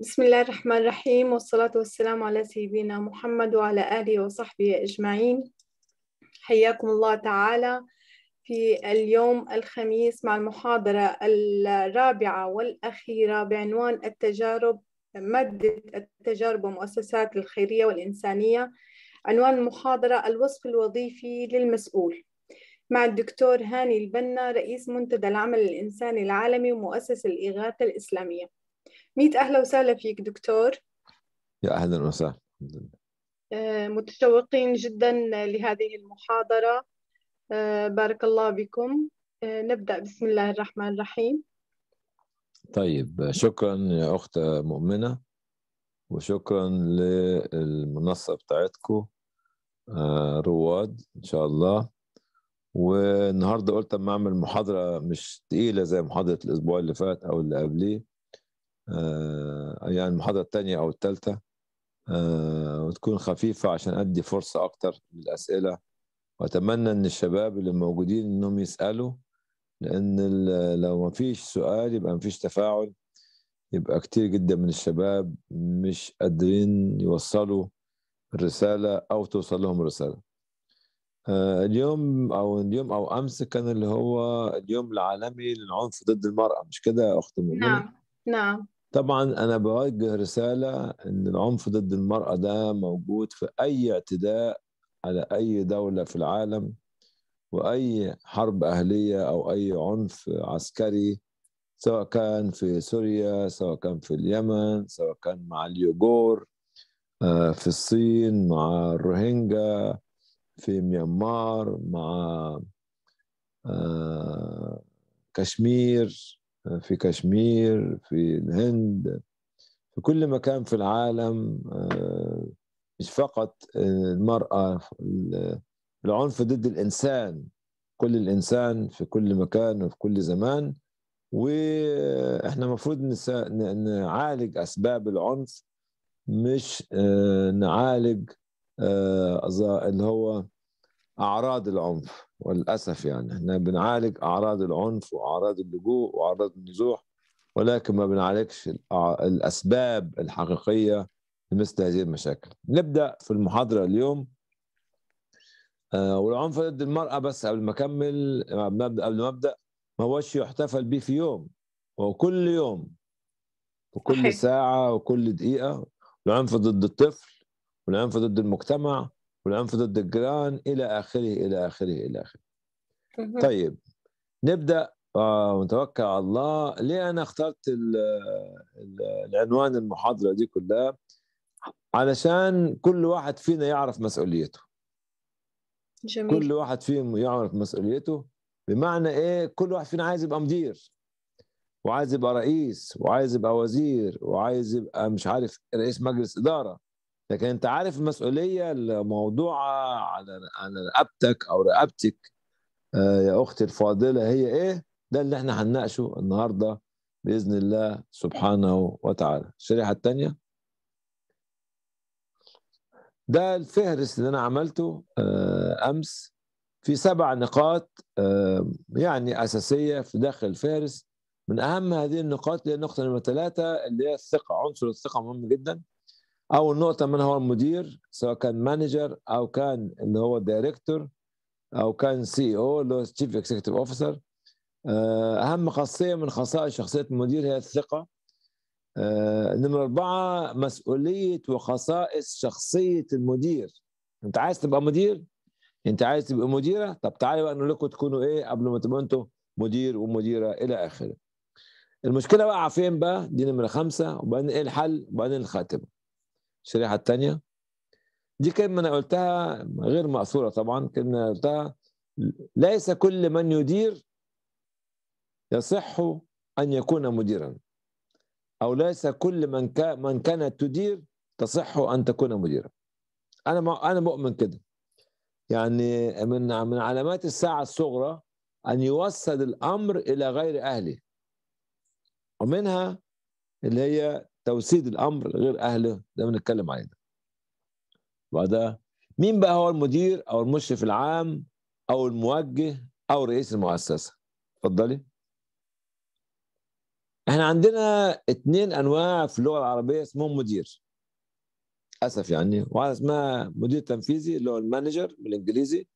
بسم الله الرحمن الرحيم والصلاة والسلام على سيدنا محمد وعلى آله وصحبه أجمعين حياكم الله تعالى في اليوم الخميس مع المحاضرة الرابعة والأخيرة بعنوان التجارب مادة التجارب ومؤسسات الخيرية والإنسانية عنوان المحاضرة الوصف الوظيفي للمسؤول مع الدكتور هاني البنا رئيس منتدى العمل الإنساني العالمي ومؤسس الإغاثة الإسلامية ميت أهلا وسهلا فيك دكتور يا أهلا وسهلا آه، متشوقين جدا لهذه المحاضرة آه، بارك الله بكم آه، نبدأ بسم الله الرحمن الرحيم طيب شكرا يا أخت مؤمنة وشكرا للمنصة بتاعتكم رواد إن شاء الله والنهارده قلت اما اعمل محاضره مش تقيله زي محاضره الاسبوع اللي فات او اللي قبليه آه، يعني المحاضرة الثانية أو الثالثة آه، وتكون خفيفة عشان أدي فرصة أكتر للأسئلة وأتمنى إن الشباب اللي موجودين إنهم يسألوا لأن لو ما فيش سؤال يبقى ما فيش تفاعل يبقى كتير جدا من الشباب مش قادرين يوصلوا الرسالة أو توصل لهم الرسالة آه، اليوم أو اليوم أو أمس كان اللي هو اليوم العالمي للعنف ضد المرأة مش كده يا أخت نعم نعم طبعا انا بوجه رساله ان العنف ضد المراه ده موجود في اي اعتداء على اي دوله في العالم واي حرب اهليه او اي عنف عسكري سواء كان في سوريا سواء كان في اليمن سواء كان مع اليوغور آه، في الصين مع الروهينجا في ميانمار مع آه، كشمير في كشمير في الهند في كل مكان في العالم آه، مش فقط آه، المرأة العنف ضد الإنسان كل الإنسان في كل مكان وفي كل زمان وإحنا المفروض نعالج أسباب العنف مش آه، نعالج اللي هو اعراض العنف وللاسف يعني احنا بنعالج اعراض العنف واعراض اللجوء واعراض النزوح ولكن ما بنعالجش الاسباب الحقيقيه لمثل هذه المشاكل. نبدا في المحاضره اليوم آه، والعنف ضد المراه بس قبل ما اكمل آه، قبل ما ابدا ما هوش يحتفل به في يوم هو كل يوم وكل ساعه وكل دقيقه العنف ضد الطفل والعنف ضد المجتمع والعنف ضد الجيران إلى آخره إلى آخره إلى آخره طيب نبدأ آه، ونتوكل على الله ليه أنا اخترت العنوان المحاضرة دي كلها علشان كل واحد فينا يعرف مسؤوليته جميل. كل واحد فيهم يعرف مسؤوليته بمعنى ايه كل واحد فينا عايز يبقى مدير وعايز يبقى رئيس وعايز يبقى وزير وعايز يبقى مش عارف رئيس مجلس اداره لكن انت عارف المسؤوليه الموضوعه على على رقبتك او رقبتك آه، يا اختي الفاضله هي ايه ده اللي احنا هنناقشه النهارده باذن الله سبحانه وتعالى الشريحه الثانيه ده الفهرس اللي انا عملته آه، امس في سبع نقاط آه، يعني اساسيه في داخل الفهرس من اهم هذه النقاط اللي هي النقطه نمره ثلاثه اللي هي الثقه عنصر الثقه مهم جدا اول نقطه من هو المدير سواء كان مانجر او كان اللي هو دايركتور او كان سي او e اللي هو تشيف اكسكتيف اوفيسر اهم خاصيه من خصائص شخصيه المدير هي الثقه آه، نمرة أربعة مسؤولية وخصائص شخصية المدير أنت عايز تبقى مدير أنت عايز تبقى مديرة طب تعالوا بقى نقول لكم تكونوا إيه قبل ما تبقوا أنتوا مدير ومديرة إلى آخره المشكلة بقى فين بقى دي نمرة خمسة وبعدين إيه الحل وبعدين الخاتمة الشريحه الثانيه دي كلمه انا قلتها غير مأثوره طبعا كلمه انا قلتها ليس كل من يدير يصح ان يكون مديرا او ليس كل من من كانت تدير تصح ان تكون مديرا انا انا مؤمن كده يعني من من علامات الساعه الصغرى ان يوصل الامر الى غير اهله ومنها اللي هي توسيد الامر غير اهله ده بنتكلم عليه ده وده مين بقى هو المدير او المشرف العام او الموجه او رئيس المؤسسه اتفضلي احنا عندنا اتنين انواع في اللغه العربيه اسمهم مدير اسف يعني واحده اسمها مدير تنفيذي اللي هو المانجر بالانجليزي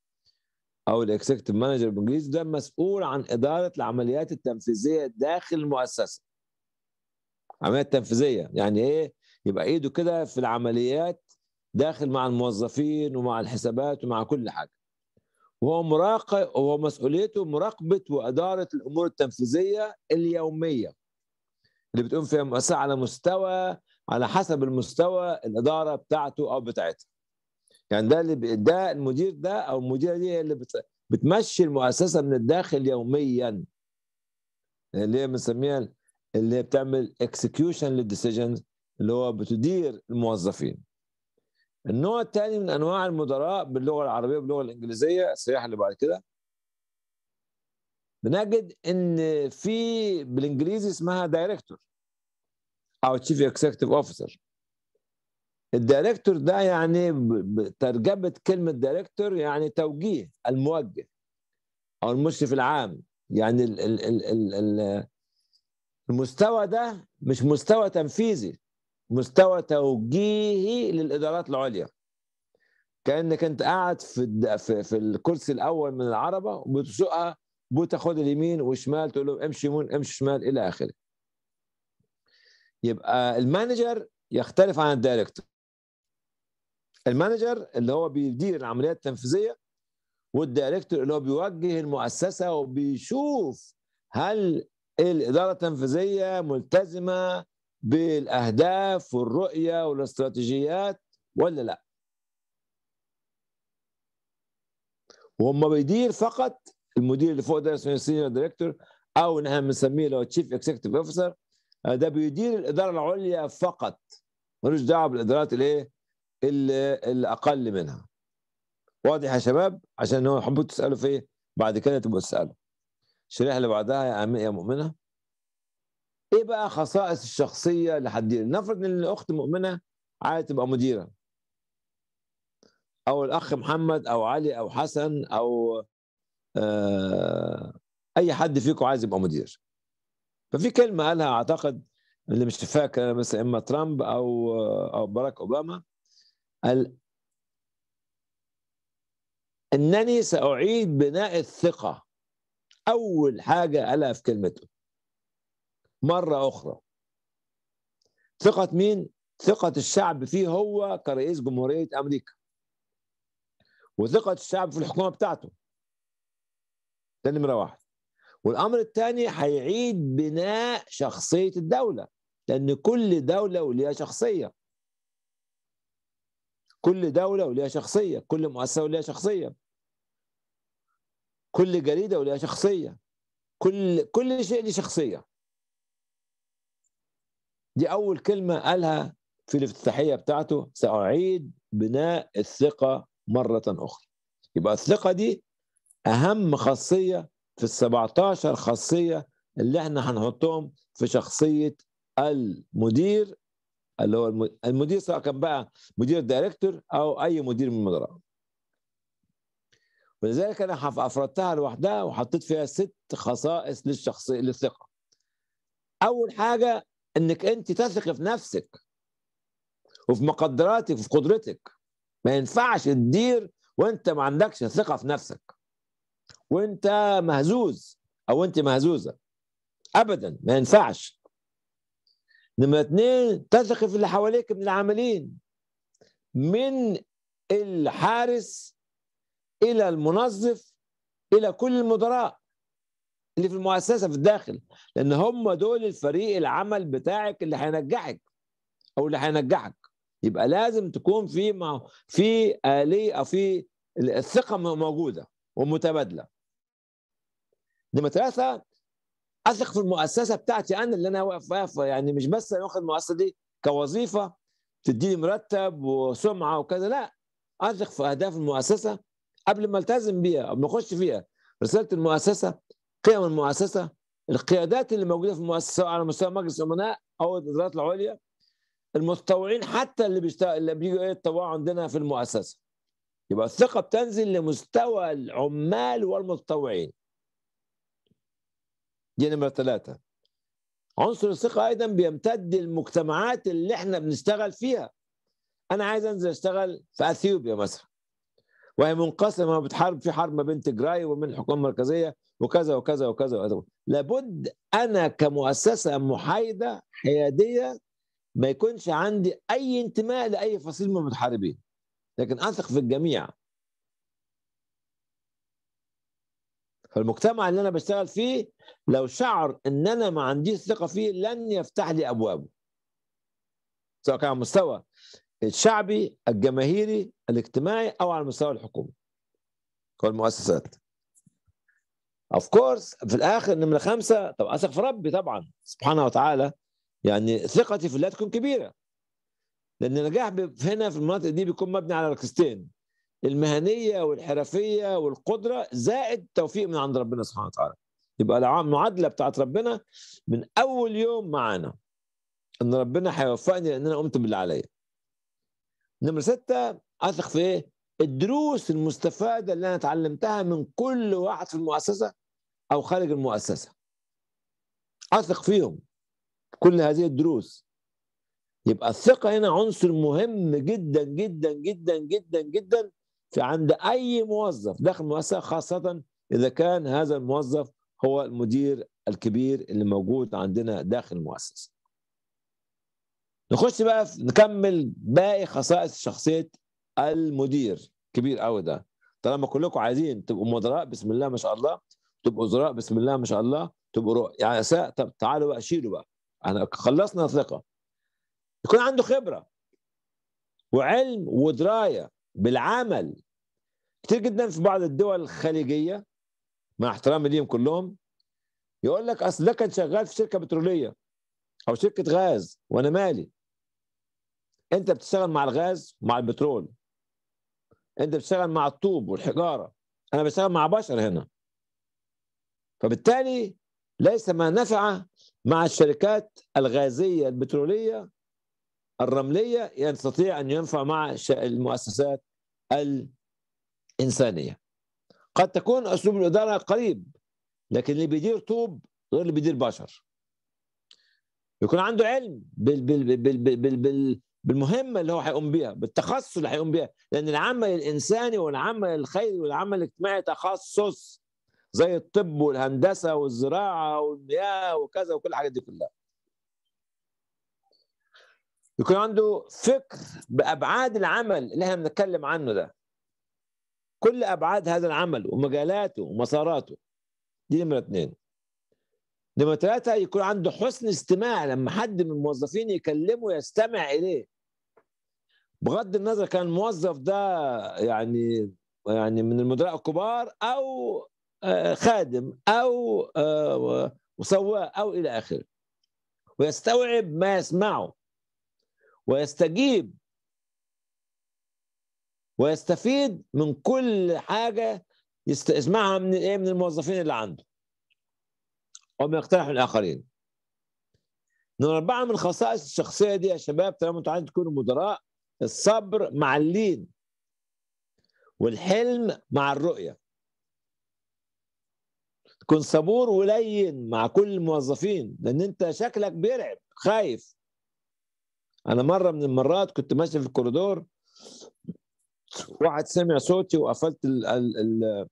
او الاكسكتيف مانجر بالانجليزي ده مسؤول عن اداره العمليات التنفيذيه داخل المؤسسه عملية تنفيذية يعني إيه يبقى إيده كده في العمليات داخل مع الموظفين ومع الحسابات ومع كل حاجة وهو مراقب وهو مسؤوليته مراقبة وإدارة الأمور التنفيذية اليومية اللي بتقوم فيها المؤسسة على مستوى على حسب المستوى الإدارة بتاعته أو بتاعتها يعني ده اللي ده المدير ده أو المديرة دي اللي بت... بتمشي المؤسسة من الداخل يوميا اللي هي بنسميها اللي هي بتعمل اكسكيوشن للديسيجنز اللي هو بتدير الموظفين النوع الثاني من انواع المدراء باللغه العربيه باللغه الانجليزيه السياحه اللي بعد كده بنجد ان في بالانجليزي اسمها دايركتور او تشيف اكسكتيف اوفيسر الدايركتور ده يعني ترجمه كلمه دايركتور يعني توجيه الموجه او المشرف العام يعني ال ال ال ال ال المستوى ده مش مستوى تنفيذي مستوى توجيهي للادارات العليا كانك انت قاعد في في, الكرسي الاول من العربه وبتسوقها بتاخد اليمين والشمال تقول لهم امشي يمين امشي شمال الى اخره يبقى المانجر يختلف عن الدايركتور المانجر اللي هو بيدير العمليات التنفيذيه والدايركتور اللي هو بيوجه المؤسسه وبيشوف هل الإدارة التنفيذية ملتزمة بالأهداف والرؤية والاستراتيجيات ولا لا وهم بيدير فقط المدير اللي فوق ده سينيور دايركتور او ان احنا بنسميه لو تشيف اكزيكتيف اوفيسر ده بيدير الاداره العليا فقط ملوش دعوه بالادارات الايه اللي إيه؟ اقل منها واضح يا شباب عشان هو حبوا تسالوا في بعد كده تبقوا تسالوا الشريحه اللي بعدها يا يا مؤمنه ايه بقى خصائص الشخصيه اللي هتدير نفرض ان الاخت مؤمنه عايزه تبقى مديره او الاخ محمد او علي او حسن او آه اي حد فيكم عايز يبقى مدير ففي كلمه قالها اعتقد اللي مش فاكر مثلا اما ترامب او آه، او باراك اوباما قال انني ساعيد بناء الثقه أول حاجة قالها في كلمته مرة أخرى ثقة مين؟ ثقة الشعب فيه هو كرئيس جمهورية أمريكا وثقة الشعب في الحكومة بتاعته ده نمرة واحد والأمر الثاني هيعيد بناء شخصية الدولة لأن كل دولة وليها شخصية كل دولة وليها شخصية كل مؤسسة وليها شخصية كل جريدة ولها شخصية كل كل شيء له شخصية دي أول كلمة قالها في الافتتاحية بتاعته سأعيد بناء الثقة مرة أخرى يبقى الثقة دي أهم خاصية في ال 17 خاصية اللي احنا هنحطهم في شخصية المدير اللي هو المدير سواء كان بقى مدير دايركتور أو أي مدير من المدراء ولذلك انا افردتها لوحدها وحطيت فيها ست خصائص للشخصيه للثقه اول حاجه انك انت تثق في نفسك وفي مقدراتك وفي قدرتك ما ينفعش تدير وانت ما عندكش ثقه في نفسك وانت مهزوز او انت مهزوزه ابدا ما ينفعش نمرة اتنين تثق في اللي حواليك من العاملين من الحارس الى المنظف الى كل المدراء اللي في المؤسسه في الداخل لان هم دول الفريق العمل بتاعك اللي هينجحك او اللي هينجحك يبقى لازم تكون في ما في اليه او في الثقه موجوده ومتبادله نمرة ثلاثة أثق في المؤسسة بتاعتي أنا اللي أنا واقف يعني مش بس واخد المؤسسة دي كوظيفة تديني مرتب وسمعة وكذا لا أثق في أهداف المؤسسة قبل ما التزم بيها او ما اخش فيها رساله المؤسسه قيم المؤسسه القيادات اللي موجوده في المؤسسه على مستوى مجلس الامناء او الادارات العليا المتطوعين حتى اللي بيشتغل اللي بيجوا يتطوعوا إيه، عندنا في المؤسسه يبقى الثقه بتنزل لمستوى العمال والمتطوعين دي نمره ثلاثه عنصر الثقه ايضا بيمتد للمجتمعات اللي احنا بنشتغل فيها انا عايز انزل اشتغل في اثيوبيا مثلا وهي منقسمه وبتحارب في حرب ما بين تجراي ومن الحكومه المركزيه وكذا وكذا وكذا وكذا لابد انا كمؤسسه محايده حياديه ما يكونش عندي اي انتماء لاي فصيل من المتحاربين لكن اثق في الجميع فالمجتمع اللي انا بشتغل فيه لو شعر ان انا ما عنديش ثقه فيه لن يفتح لي ابوابه سواء كان على مستوى الشعبي الجماهيري الاجتماعي او على المستوى الحكومي والمؤسسات اوف كورس في الاخر نمره خمسه طب اثق في ربي طبعا سبحانه وتعالى يعني ثقتي في الله تكون كبيره لان النجاح هنا في المناطق دي بيكون مبني على ركستين المهنيه والحرفيه والقدره زائد توفيق من عند ربنا سبحانه وتعالى يبقى المعادله بتاعت ربنا من اول يوم معانا ان ربنا هيوفقني لان انا قمت باللي عليا نمرة ستة أثق في إيه؟ الدروس المستفادة اللي أنا تعلمتها من كل واحد في المؤسسة أو خارج المؤسسة أثق فيهم كل هذه الدروس يبقى الثقة هنا عنصر مهم جدا جدا جدا جدا جدا في عند أي موظف داخل المؤسسة خاصة إذا كان هذا الموظف هو المدير الكبير اللي موجود عندنا داخل المؤسسة نخش بقى نكمل باقي خصائص شخصيه المدير كبير قوي ده طالما كلكم عايزين تبقوا مدراء بسم الله ما شاء الله تبقوا وزراء بسم الله ما شاء الله تبقوا رؤى يعني سا... طب تعالوا بقى شيلوا بقى انا خلصنا ثقه يكون عنده خبره وعلم ودرايه بالعمل كتير جدا في بعض الدول الخليجيه مع احترامي ليهم كلهم يقول لك اصل ده كان شغال في شركه بتروليه او شركه غاز وانا مالي انت بتشتغل مع الغاز ومع البترول انت بتشتغل مع الطوب والحجاره انا بشتغل مع بشر هنا فبالتالي ليس ما نفع مع الشركات الغازيه البتروليه الرمليه يعني يستطيع ان ينفع مع المؤسسات الانسانيه قد تكون اسلوب الاداره قريب لكن اللي بيدير طوب غير اللي بيدير بشر يكون عنده علم بال بال بال بال بال بالمهمة اللي هو هيقوم بيها بالتخصص اللي هيقوم بيها لأن العمل الإنساني والعمل الخيري والعمل الاجتماعي تخصص زي الطب والهندسة والزراعة والمياه وكذا وكل الحاجات دي كلها يكون عنده فكر بأبعاد العمل اللي احنا بنتكلم عنه ده كل أبعاد هذا العمل ومجالاته ومساراته دي نمرة اثنين نمرة ثلاثة يكون عنده حسن استماع لما حد من الموظفين يكلمه يستمع إليه بغض النظر كان الموظف ده يعني يعني من المدراء الكبار أو آه، خادم أو آه، سواق أو إلى آخره ويستوعب ما يسمعه ويستجيب ويستفيد من كل حاجة يسمعها من إيه من الموظفين اللي عنده وما يقترحه الآخرين نمرة أربعة من خصائص الشخصية دي يا شباب طالما أنتوا عايزين تكونوا مدراء الصبر مع اللين والحلم مع الرؤية تكون صبور ولين مع كل الموظفين لأن أنت شكلك بيرعب خايف أنا مرة من المرات كنت ماشي في الكوريدور واحد سمع صوتي وقفلت الـ الـ الـ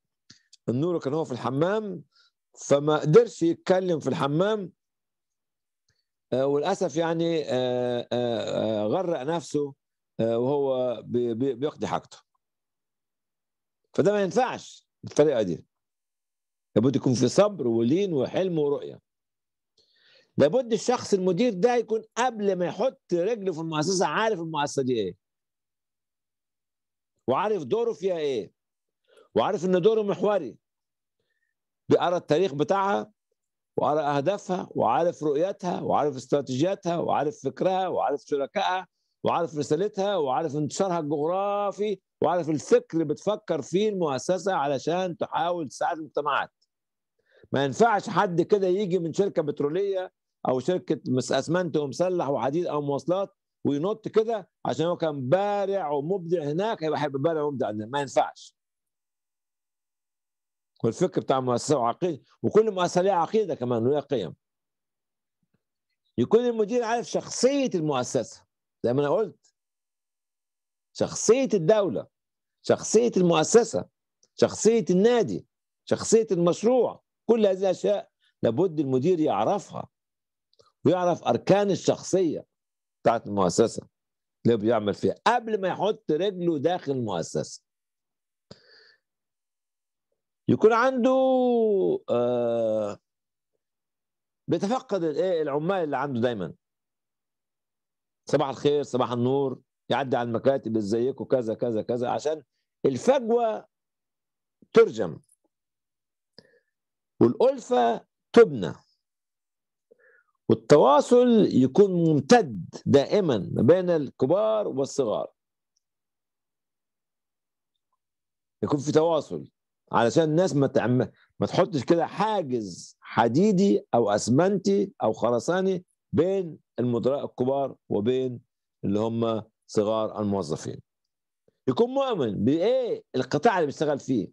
النور كان هو في الحمام فما قدرش يتكلم في الحمام آه، وللاسف يعني آه، آه، غرق نفسه وهو بيقضي حاجته فده ما ينفعش بالطريقه دي لابد يكون في صبر ولين وحلم ورؤيه لابد الشخص المدير ده يكون قبل ما يحط رجله في المؤسسه عارف المؤسسه دي ايه وعارف دوره فيها ايه وعارف ان دوره محوري بيقرا التاريخ بتاعها وقرا اهدافها وعارف رؤيتها وعارف استراتيجياتها وعارف فكرها وعارف شركائها وعارف رسالتها وعارف انتشارها الجغرافي وعارف الفكر اللي بتفكر فيه المؤسسه علشان تحاول تساعد المجتمعات. ما ينفعش حد كده يجي من شركه بتروليه او شركه اسمنت ومسلح وحديد او مواصلات وينط كده عشان هو كان بارع ومبدع هناك هيبقى هيبقى بارع ومبدع ما ينفعش. والفكر بتاع مؤسسه وعقيده وكل مؤسسه ليها عقيده كمان وليها قيم يكون المدير عارف شخصيه المؤسسه زي ما انا قلت شخصيه الدوله شخصيه المؤسسه شخصيه النادي شخصيه المشروع كل هذه الاشياء لابد المدير يعرفها ويعرف اركان الشخصيه بتاعت المؤسسه اللي بيعمل فيها قبل ما يحط رجله داخل المؤسسه يكون عنده آه بيتفقد الايه العمال اللي عنده دايما صباح الخير صباح النور يعدي على المكاتب ازيكم كذا كذا كذا عشان الفجوه ترجم والألفة تبنى والتواصل يكون ممتد دائما ما بين الكبار والصغار يكون في تواصل علشان الناس ما تعم... ما تحطش كده حاجز حديدي او اسمنتي او خرساني بين المدراء الكبار وبين اللي هم صغار الموظفين يكون مؤمن بايه القطاع اللي بيشتغل فيه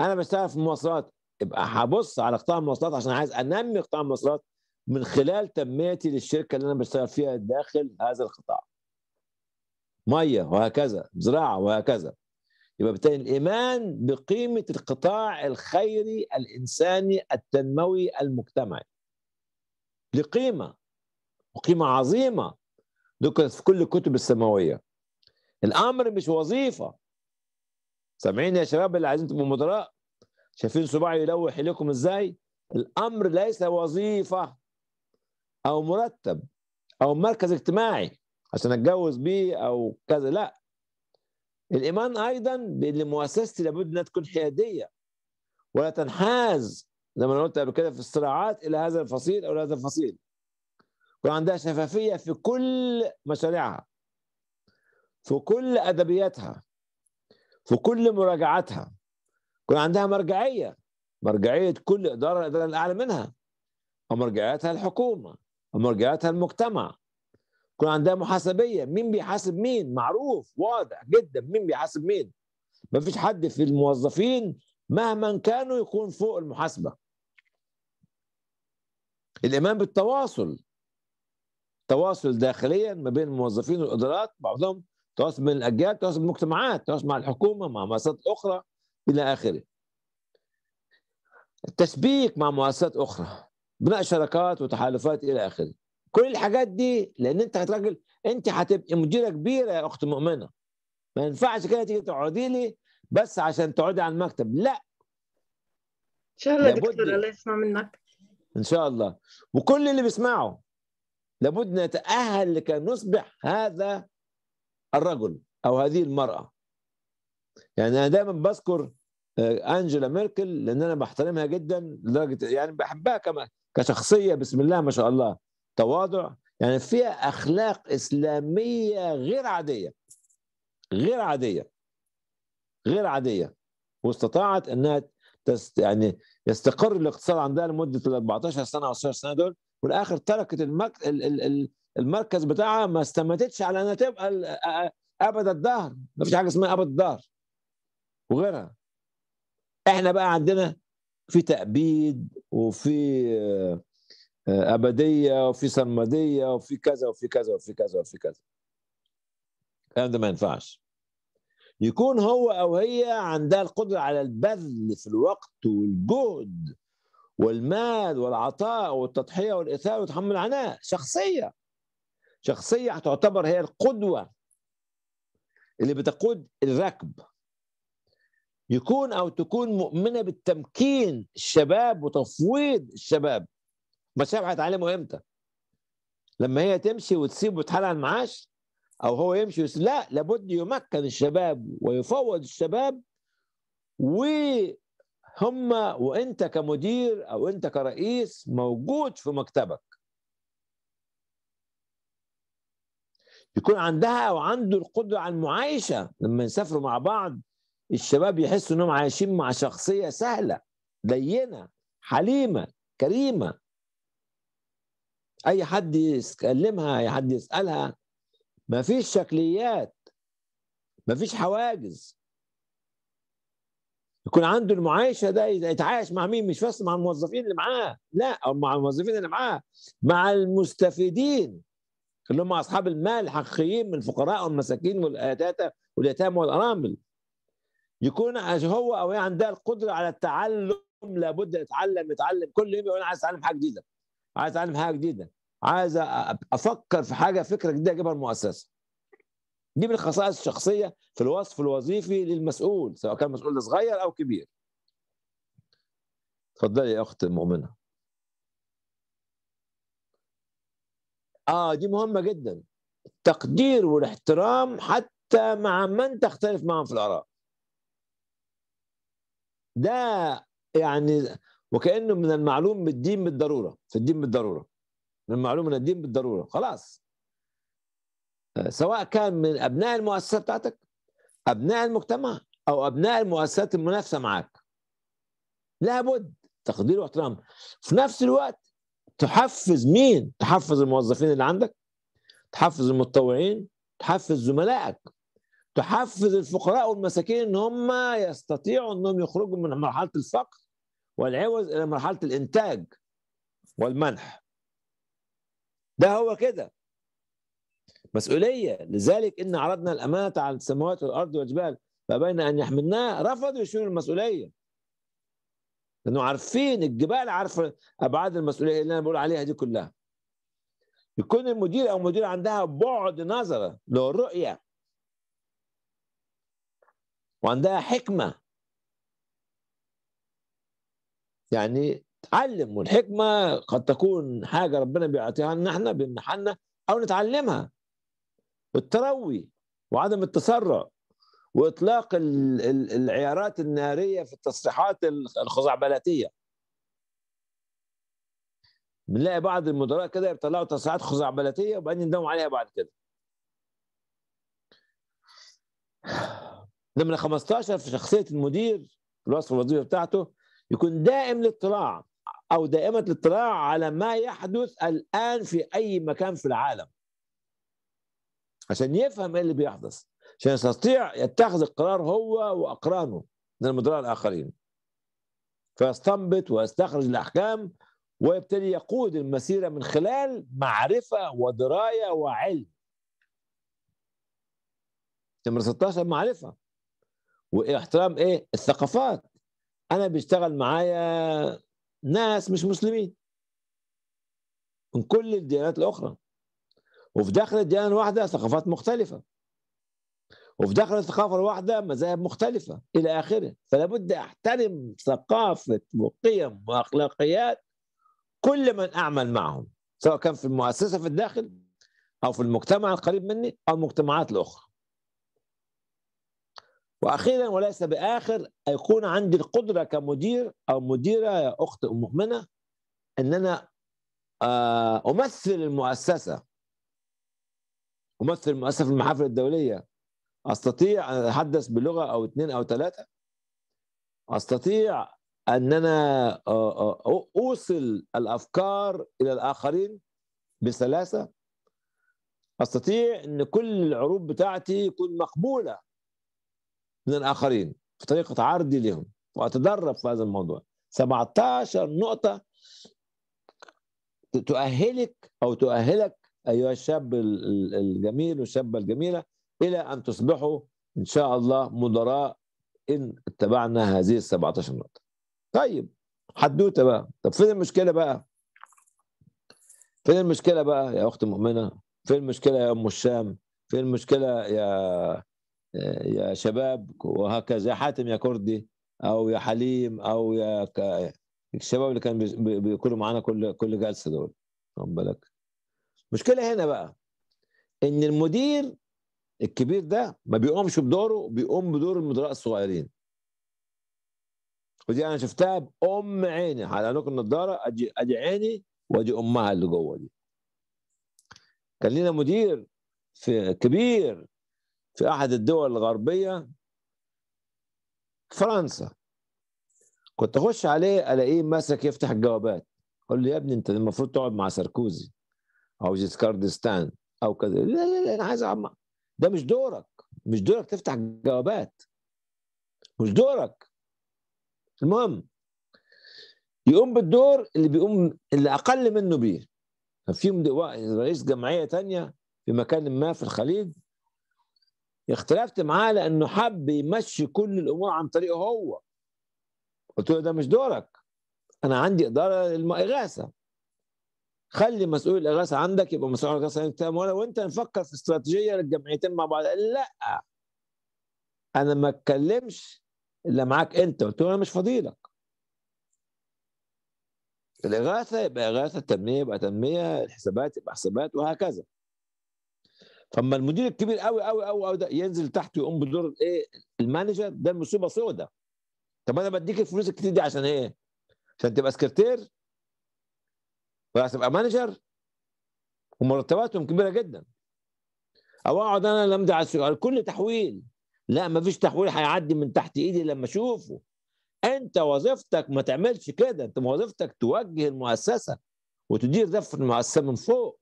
انا بشتغل في المواصلات يبقى هبص على قطاع المواصلات عشان عايز انمي قطاع المواصلات من خلال تنميتي للشركه اللي انا بشتغل فيها داخل هذا القطاع ميه وهكذا زراعه وهكذا يبقى بالتالي الايمان بقيمه القطاع الخيري الانساني التنموي المجتمعي لقيمه وقيمه عظيمه ذكرت في كل الكتب السماويه الامر مش وظيفه سامعين يا شباب اللي عايزين تبقوا مدراء شايفين صباعي يلوح لكم ازاي الامر ليس وظيفه او مرتب او مركز اجتماعي عشان اتجوز بيه او كذا لا الإيمان أيضا بأن مؤسستي لابد أنها تكون حيادية ولا تنحاز زي ما أنا قلت قبل كده في الصراعات إلى هذا الفصيل أو هذا الفصيل يكون عندها شفافية في كل مشاريعها في كل أدبياتها في كل مراجعاتها يكون عندها مرجعية مرجعية كل إدارة الإدارة الأعلى منها ومرجعيتها الحكومة ومرجعيتها المجتمع يكون عندها محاسبيه مين بيحاسب مين معروف واضح جدا مين بيحاسب مين ما فيش حد في الموظفين مهما كانوا يكون فوق المحاسبه الايمان بالتواصل تواصل داخليا ما بين الموظفين والادارات بعضهم تواصل بين الاجيال تواصل بالمجتمعات تواصل مع الحكومه مع مؤسسات اخرى الى اخره التشبيك مع مؤسسات اخرى بناء شراكات وتحالفات الى اخره كل الحاجات دي لان انت هتراجل انت هتبقي مديره كبيره يا اخت مؤمنه ما ينفعش كده تيجي تقعدي لي بس عشان تقعدي على المكتب لا ان شاء الله دكتور الله يسمع منك ان شاء الله وكل اللي بيسمعه لابد نتاهل لكي نصبح هذا الرجل او هذه المراه يعني انا دايما بذكر آه، انجيلا ميركل لان انا بحترمها جدا لدرجه يعني بحبها كما كشخصيه بسم الله ما شاء الله تواضع يعني فيها اخلاق اسلاميه غير عاديه غير عاديه غير عاديه واستطاعت انها تست يعني يستقر الاقتصاد عندها لمده ال 14 سنه او 16 سنه دول والاخر تركت المك... المركز بتاعها ما استمتتش على انها تبقى ابد الدهر ما فيش حاجه اسمها ابد الدهر وغيرها احنا بقى عندنا في تأبيد وفي ابديه وفي سرمديه وفي كذا وفي كذا وفي كذا وفي كذا الكلام ده ما ينفعش يكون هو او هي عندها القدره على البذل في الوقت والجهد والمال والعطاء والتضحيه والاثاره وتحمل العناء شخصيه شخصيه هتعتبر هي القدوه اللي بتقود الركب يكون او تكون مؤمنه بالتمكين الشباب وتفويض الشباب المشايخ هيتعلموا امتى؟ لما هي تمشي وتسيب وتحال على المعاش او هو يمشي ويسيب. لا لابد يمكن الشباب ويفوض الشباب وهم وانت كمدير او انت كرئيس موجود في مكتبك يكون عندها او عنده القدره على المعايشه لما يسافروا مع بعض الشباب يحسوا انهم عايشين مع شخصيه سهله لينه حليمه كريمه اي حد يكلمها اي حد يسالها ما فيش شكليات ما فيش حواجز يكون عنده المعايشه ده يتعايش مع مين مش بس مع الموظفين اللي معاه لا او مع الموظفين اللي معاه مع المستفيدين اللي هم اصحاب المال الحقيقيين من الفقراء والمساكين والاتاتا واليتامى والارامل يكون هو او هي عندها القدره على التعلم لابد يتعلم يتعلم كل يوم يقول انا عايز اتعلم حاجه جديده عايز اتعلم حاجه جديده عايز افكر في حاجه فكره جديده اجيبها المؤسسه دي من الخصائص الشخصيه في الوصف الوظيفي للمسؤول سواء كان مسؤول صغير او كبير اتفضلي يا اخت مؤمنه اه دي مهمه جدا التقدير والاحترام حتى مع من تختلف معهم في الاراء ده يعني وكأنه من المعلوم من الدين بالضرورة في الدين بالضرورة من المعلوم من الدين بالضرورة خلاص آه، سواء كان من أبناء المؤسسة بتاعتك أبناء المجتمع أو أبناء المؤسسات المنافسة معاك لابد تقدير واحترام في نفس الوقت تحفز مين تحفز الموظفين اللي عندك تحفز المتطوعين تحفز زملائك تحفز الفقراء والمساكين ان هم يستطيعوا انهم يخرجوا من مرحله الفقر والعوز إلى مرحلة الإنتاج والمنح ده هو كده مسؤولية لذلك إن عرضنا الأمانة على السماوات والأرض والجبال فبين أن يحملناها رفضوا يشيلوا المسؤولية لأنه عارفين الجبال عارفة أبعاد المسؤولية اللي أنا بقول عليها دي كلها يكون المدير أو مدير عندها بعد نظرة للرؤية وعندها حكمة يعني تعلم والحكمة قد تكون حاجة ربنا بيعطيها لنا احنا بيمنحنا أو نتعلمها التروي وعدم التسرع واطلاق العيارات الناريه في التصريحات الخزعبلاتيه بنلاقي بعض المدراء كده يطلعوا تصريحات خزعبلاتيه وبعدين يندموا عليها بعد كده نمرة 15 في شخصية المدير في الوصف الوظيفي بتاعته يكون دائم الاطلاع او دائمه الاطلاع على ما يحدث الان في اي مكان في العالم عشان يفهم ايه اللي بيحدث عشان يستطيع يتخذ القرار هو واقرانه من المدراء الاخرين فيستنبط ويستخرج الاحكام ويبتدي يقود المسيره من خلال معرفه ودرايه وعلم نمرة 16 معرفة واحترام ايه؟ الثقافات انا بيشتغل معايا ناس مش مسلمين من كل الديانات الاخرى وفي داخل الديانه الواحده ثقافات مختلفه وفي داخل الثقافه الواحده مذاهب مختلفه الى اخره فلا بد احترم ثقافه وقيم واخلاقيات كل من اعمل معهم سواء كان في المؤسسه في الداخل او في المجتمع القريب مني او المجتمعات الاخرى واخيرا وليس باخر يكون عندي القدره كمدير او مديره يا اخت مؤمنه ان انا آه، امثل المؤسسه امثل المؤسسه في المحافل الدوليه استطيع ان اتحدث بلغه او اثنين او ثلاثه استطيع ان انا آه، آه، اوصل الافكار الى الاخرين بسلاسه استطيع ان كل العروض بتاعتي تكون مقبوله من الآخرين في طريقة عرضي لهم وأتدرب في هذا الموضوع 17 نقطة تؤهلك أو تؤهلك أيها الشاب الجميل والشابة الجميلة إلى أن تصبحوا إن شاء الله مدراء إن اتبعنا هذه ال 17 نقطة طيب حدوته بقى طب فين المشكلة بقى فين المشكلة بقى يا أخت مؤمنة فين المشكلة يا أم الشام فين المشكلة يا يا شباب وهكذا حاتم يا كردي او يا حليم او يا ك... الشباب اللي كانوا بيكونوا معانا كل كل جلسه دول خد بالك المشكله هنا بقى ان المدير الكبير ده ما بيقومش بدوره بيقوم بدور المدراء الصغيرين ودي انا شفتها بام عيني على لكم النضاره ادي ادي عيني وادي امها اللي جوه دي كان لنا مدير في كبير في احد الدول الغربيه فرنسا كنت اخش عليه الاقيه ماسك يفتح الجوابات اقول له يا ابني انت المفروض تقعد مع ساركوزي او جيسكاردستان او كذا لا لا لا انا عايز اقعد مع ده مش دورك مش دورك تفتح جوابات مش دورك المهم يقوم بالدور اللي بيقوم اللي اقل منه بيه في رئيس جمعيه تانية في مكان ما في الخليج اختلفت معاه لانه حب يمشي كل الامور عن طريقه هو قلت له ده مش دورك انا عندي اداره للاغاثه خلي مسؤول الاغاثه عندك يبقى مسؤول الاغاثه يتهم طيب، ولا وانت نفكر في استراتيجيه للجمعيتين مع بعض قال لا انا ما اتكلمش الا معاك انت قلت له انا مش فضيلك الاغاثه يبقى اغاثه التنميه يبقى تنميه الحسابات يبقى حسابات وهكذا طب ما المدير الكبير قوي قوي قوي قوي ده ينزل تحت ويقوم بدور الايه المانجر ده مصيبه سودا طب انا بديك الفلوس الكتير دي عشان ايه؟ عشان تبقى سكرتير ولا تبقى مانجر ومرتباتهم كبيره جدا او اقعد انا لمدع على كل تحويل لا ما فيش تحويل هيعدي من تحت ايدي لما اشوفه انت وظيفتك ما تعملش كده انت وظيفتك توجه المؤسسه وتدير دفع المؤسسه من فوق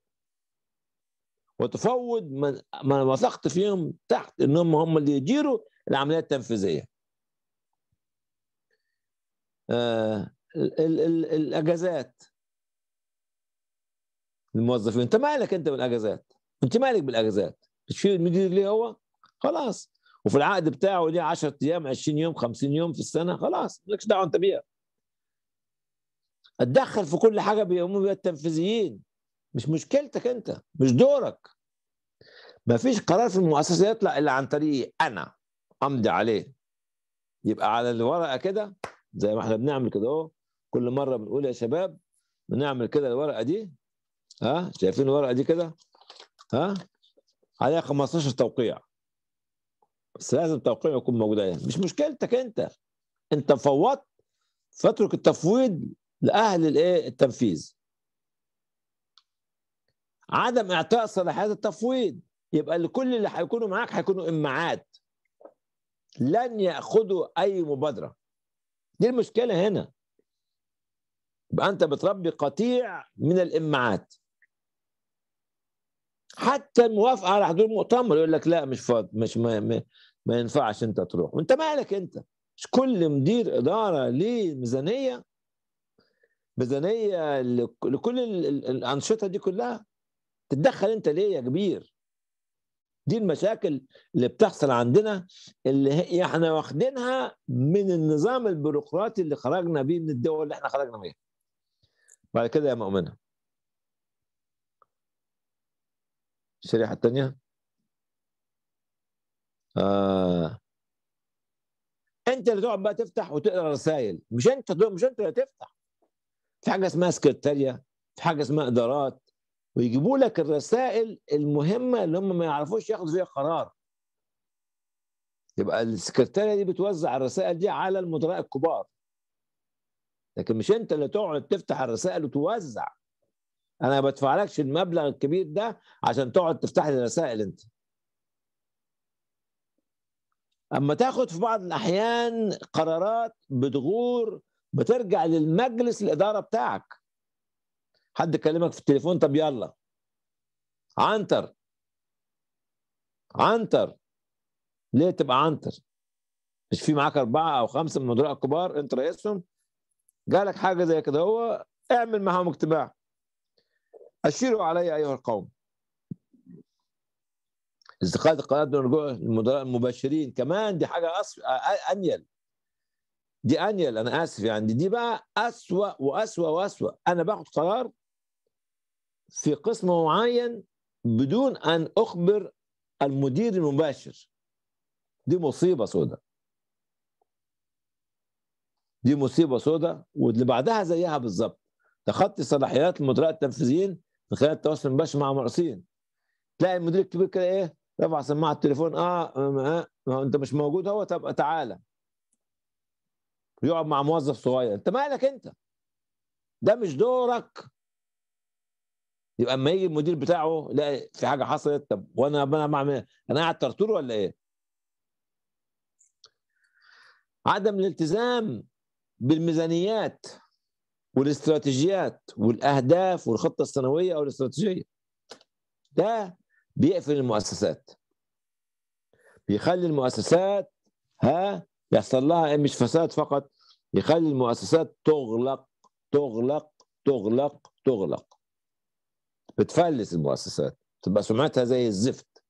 وتفوض من من وثقت فيهم تحت ان هم هم اللي يديروا العمليات التنفيذيه. آه ال ال الاجازات الموظفين انت مالك انت بالاجازات؟ انت مالك بالاجازات؟ تشيل المدير ليه هو؟ خلاص وفي العقد بتاعه ليه 10 ايام 20 يوم 50 يوم في السنه خلاص مالكش دعوه انت بيها. اتدخل في كل حاجه بيقوموا بيها التنفيذيين مش مشكلتك انت مش دورك ما فيش قرار في المؤسسه يطلع الا عن طريق انا امضي عليه يبقى على الورقه كده زي ما احنا بنعمل كده اهو كل مره بنقول يا شباب بنعمل كده الورقه دي ها شايفين الورقه دي كده ها عليها 15 توقيع بس لازم توقيع يكون موجود عليها مش مشكلتك انت انت فوضت فاترك التفويض لاهل الايه التنفيذ عدم اعطاء صلاحيات التفويض يبقى لكل اللي هيكونوا معاك هيكونوا امعات لن ياخذوا اي مبادره دي المشكله هنا يبقى انت بتربي قطيع من الامعات حتى الموافقه على حضور مؤتمر يقول لك لا مش فاض مش ما, ما, ما ينفعش انت تروح وانت مالك انت مش كل مدير اداره ليه ميزانيه ميزانيه لكل الانشطه دي كلها تتدخل انت ليه يا كبير دي المشاكل اللي بتحصل عندنا اللي هي احنا واخدينها من النظام البيروقراطي اللي خرجنا بيه من الدول اللي احنا خرجنا منها بعد كده يا مؤمنه الشريحه الثانيه آه. انت اللي تقعد بقى تفتح وتقرا رسائل مش انت مش انت اللي تفتح في حاجه اسمها سكرتاريه في حاجه اسمها ادارات ويجيبوا لك الرسائل المهمه اللي هم ما يعرفوش ياخدوا فيها قرار يبقى السكرتاريه دي بتوزع الرسائل دي على المدراء الكبار لكن مش انت اللي تقعد تفتح الرسائل وتوزع انا ما بدفعلكش المبلغ الكبير ده عشان تقعد تفتح لي الرسائل انت اما تاخد في بعض الاحيان قرارات بتغور بترجع للمجلس الاداره بتاعك حد كلمك في التليفون طب يلا عنتر عنتر ليه تبقى عنتر مش في معاك أربعة أو خمسة من المدراء الكبار أنت رئيسهم جالك حاجة زي كده هو اعمل معاهم اجتماع أشيروا علي أيها القوم استقالة القناة بالرجوع للمدراء المباشرين كمان دي حاجة أصف... أنيل دي أنيل أنا آسف يعني دي بقى أسوأ وأسوأ وأسوأ أنا باخد قرار في قسم معين بدون ان اخبر المدير المباشر دي مصيبه سوداء دي مصيبه سوداء واللي بعدها زيها بالظبط تخطي صلاحيات المدراء التنفيذيين من خلال التواصل المباشر مع مرسين تلاقي المدير الكبير كده ايه رفع سماعه التليفون اه, آه،, آه، ما آه. انت مش موجود هو طب تعالى يقعد مع موظف صغير انت مالك انت ده مش دورك يبقى اما يجي المدير بتاعه لا في حاجه حصلت طب وانا انا بعمل إيه؟ انا قاعد طرطور ولا ايه؟ عدم الالتزام بالميزانيات والاستراتيجيات والاهداف والخطه السنويه او الاستراتيجيه ده بيقفل المؤسسات بيخلي المؤسسات ها يحصل لها إيه؟ مش فساد فقط يخلي المؤسسات تغلق تغلق تغلق تغلق بتفلس المؤسسات تبقى سمعتها زي الزفت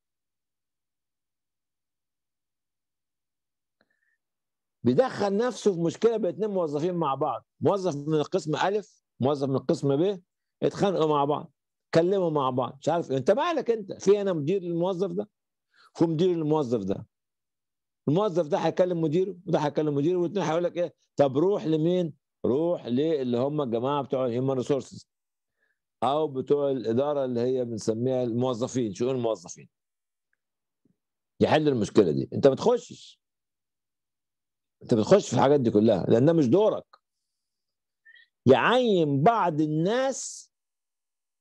بيدخل نفسه في مشكله بين اثنين موظفين مع بعض موظف من القسم الف موظف من القسم ب اتخانقوا مع بعض اتكلموا مع بعض مش عارف إيه. انت مالك انت في انا مدير للموظف ده في مدير للموظف ده الموظف ده هيكلم مديره وده هيكلم مديره والاثنين هيقول لك ايه طب روح لمين؟ روح للي هم الجماعه بتوع الهيومن ريسورسز او بتوع الاداره اللي هي بنسميها الموظفين شؤون الموظفين يحل المشكله دي انت ما تخشش انت بتخش في الحاجات دي كلها لانها مش دورك يعين بعض الناس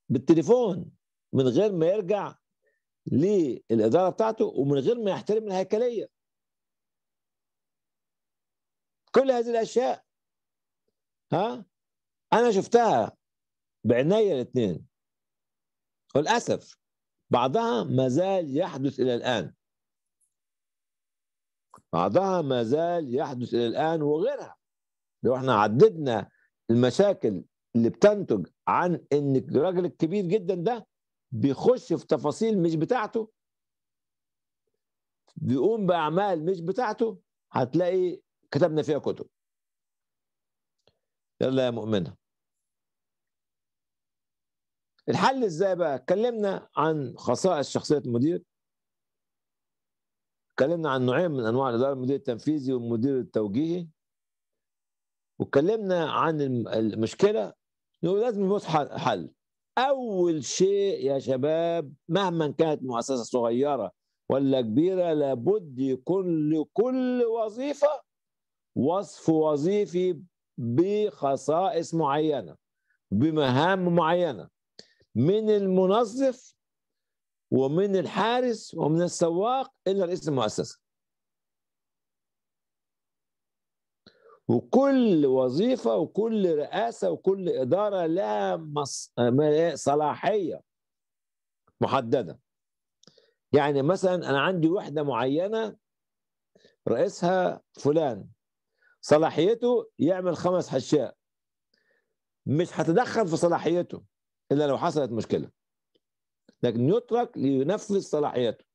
بالتليفون من غير ما يرجع للاداره بتاعته ومن غير ما يحترم الهيكليه كل هذه الاشياء ها انا شفتها بعناية الاثنين وللأسف بعضها ما زال يحدث إلى الآن بعضها ما زال يحدث إلى الآن وغيرها لو احنا عددنا المشاكل اللي بتنتج عن ان الراجل الكبير جدا ده بيخش في تفاصيل مش بتاعته بيقوم باعمال مش بتاعته هتلاقي كتبنا فيها كتب يلا يا مؤمنه الحل ازاي بقى اتكلمنا عن خصائص شخصيه المدير اتكلمنا عن نوعين من انواع الاداره المدير التنفيذي والمدير التوجيهي واتكلمنا عن المشكله انه لازم يبص حل اول شيء يا شباب مهما كانت مؤسسه صغيره ولا كبيره لابد يكون لكل وظيفه وصف وظيفي بخصائص معينه بمهام معينه من المنظف ومن الحارس ومن السواق إلى رئيس المؤسسة وكل وظيفة وكل رئاسة وكل إدارة لها مص... صلاحية محددة يعني مثلا أنا عندي وحدة معينة رئيسها فلان صلاحيته يعمل خمس حشاء مش هتدخل في صلاحيته إلا لو حصلت مشكلة لكن يترك لينفذ صلاحياته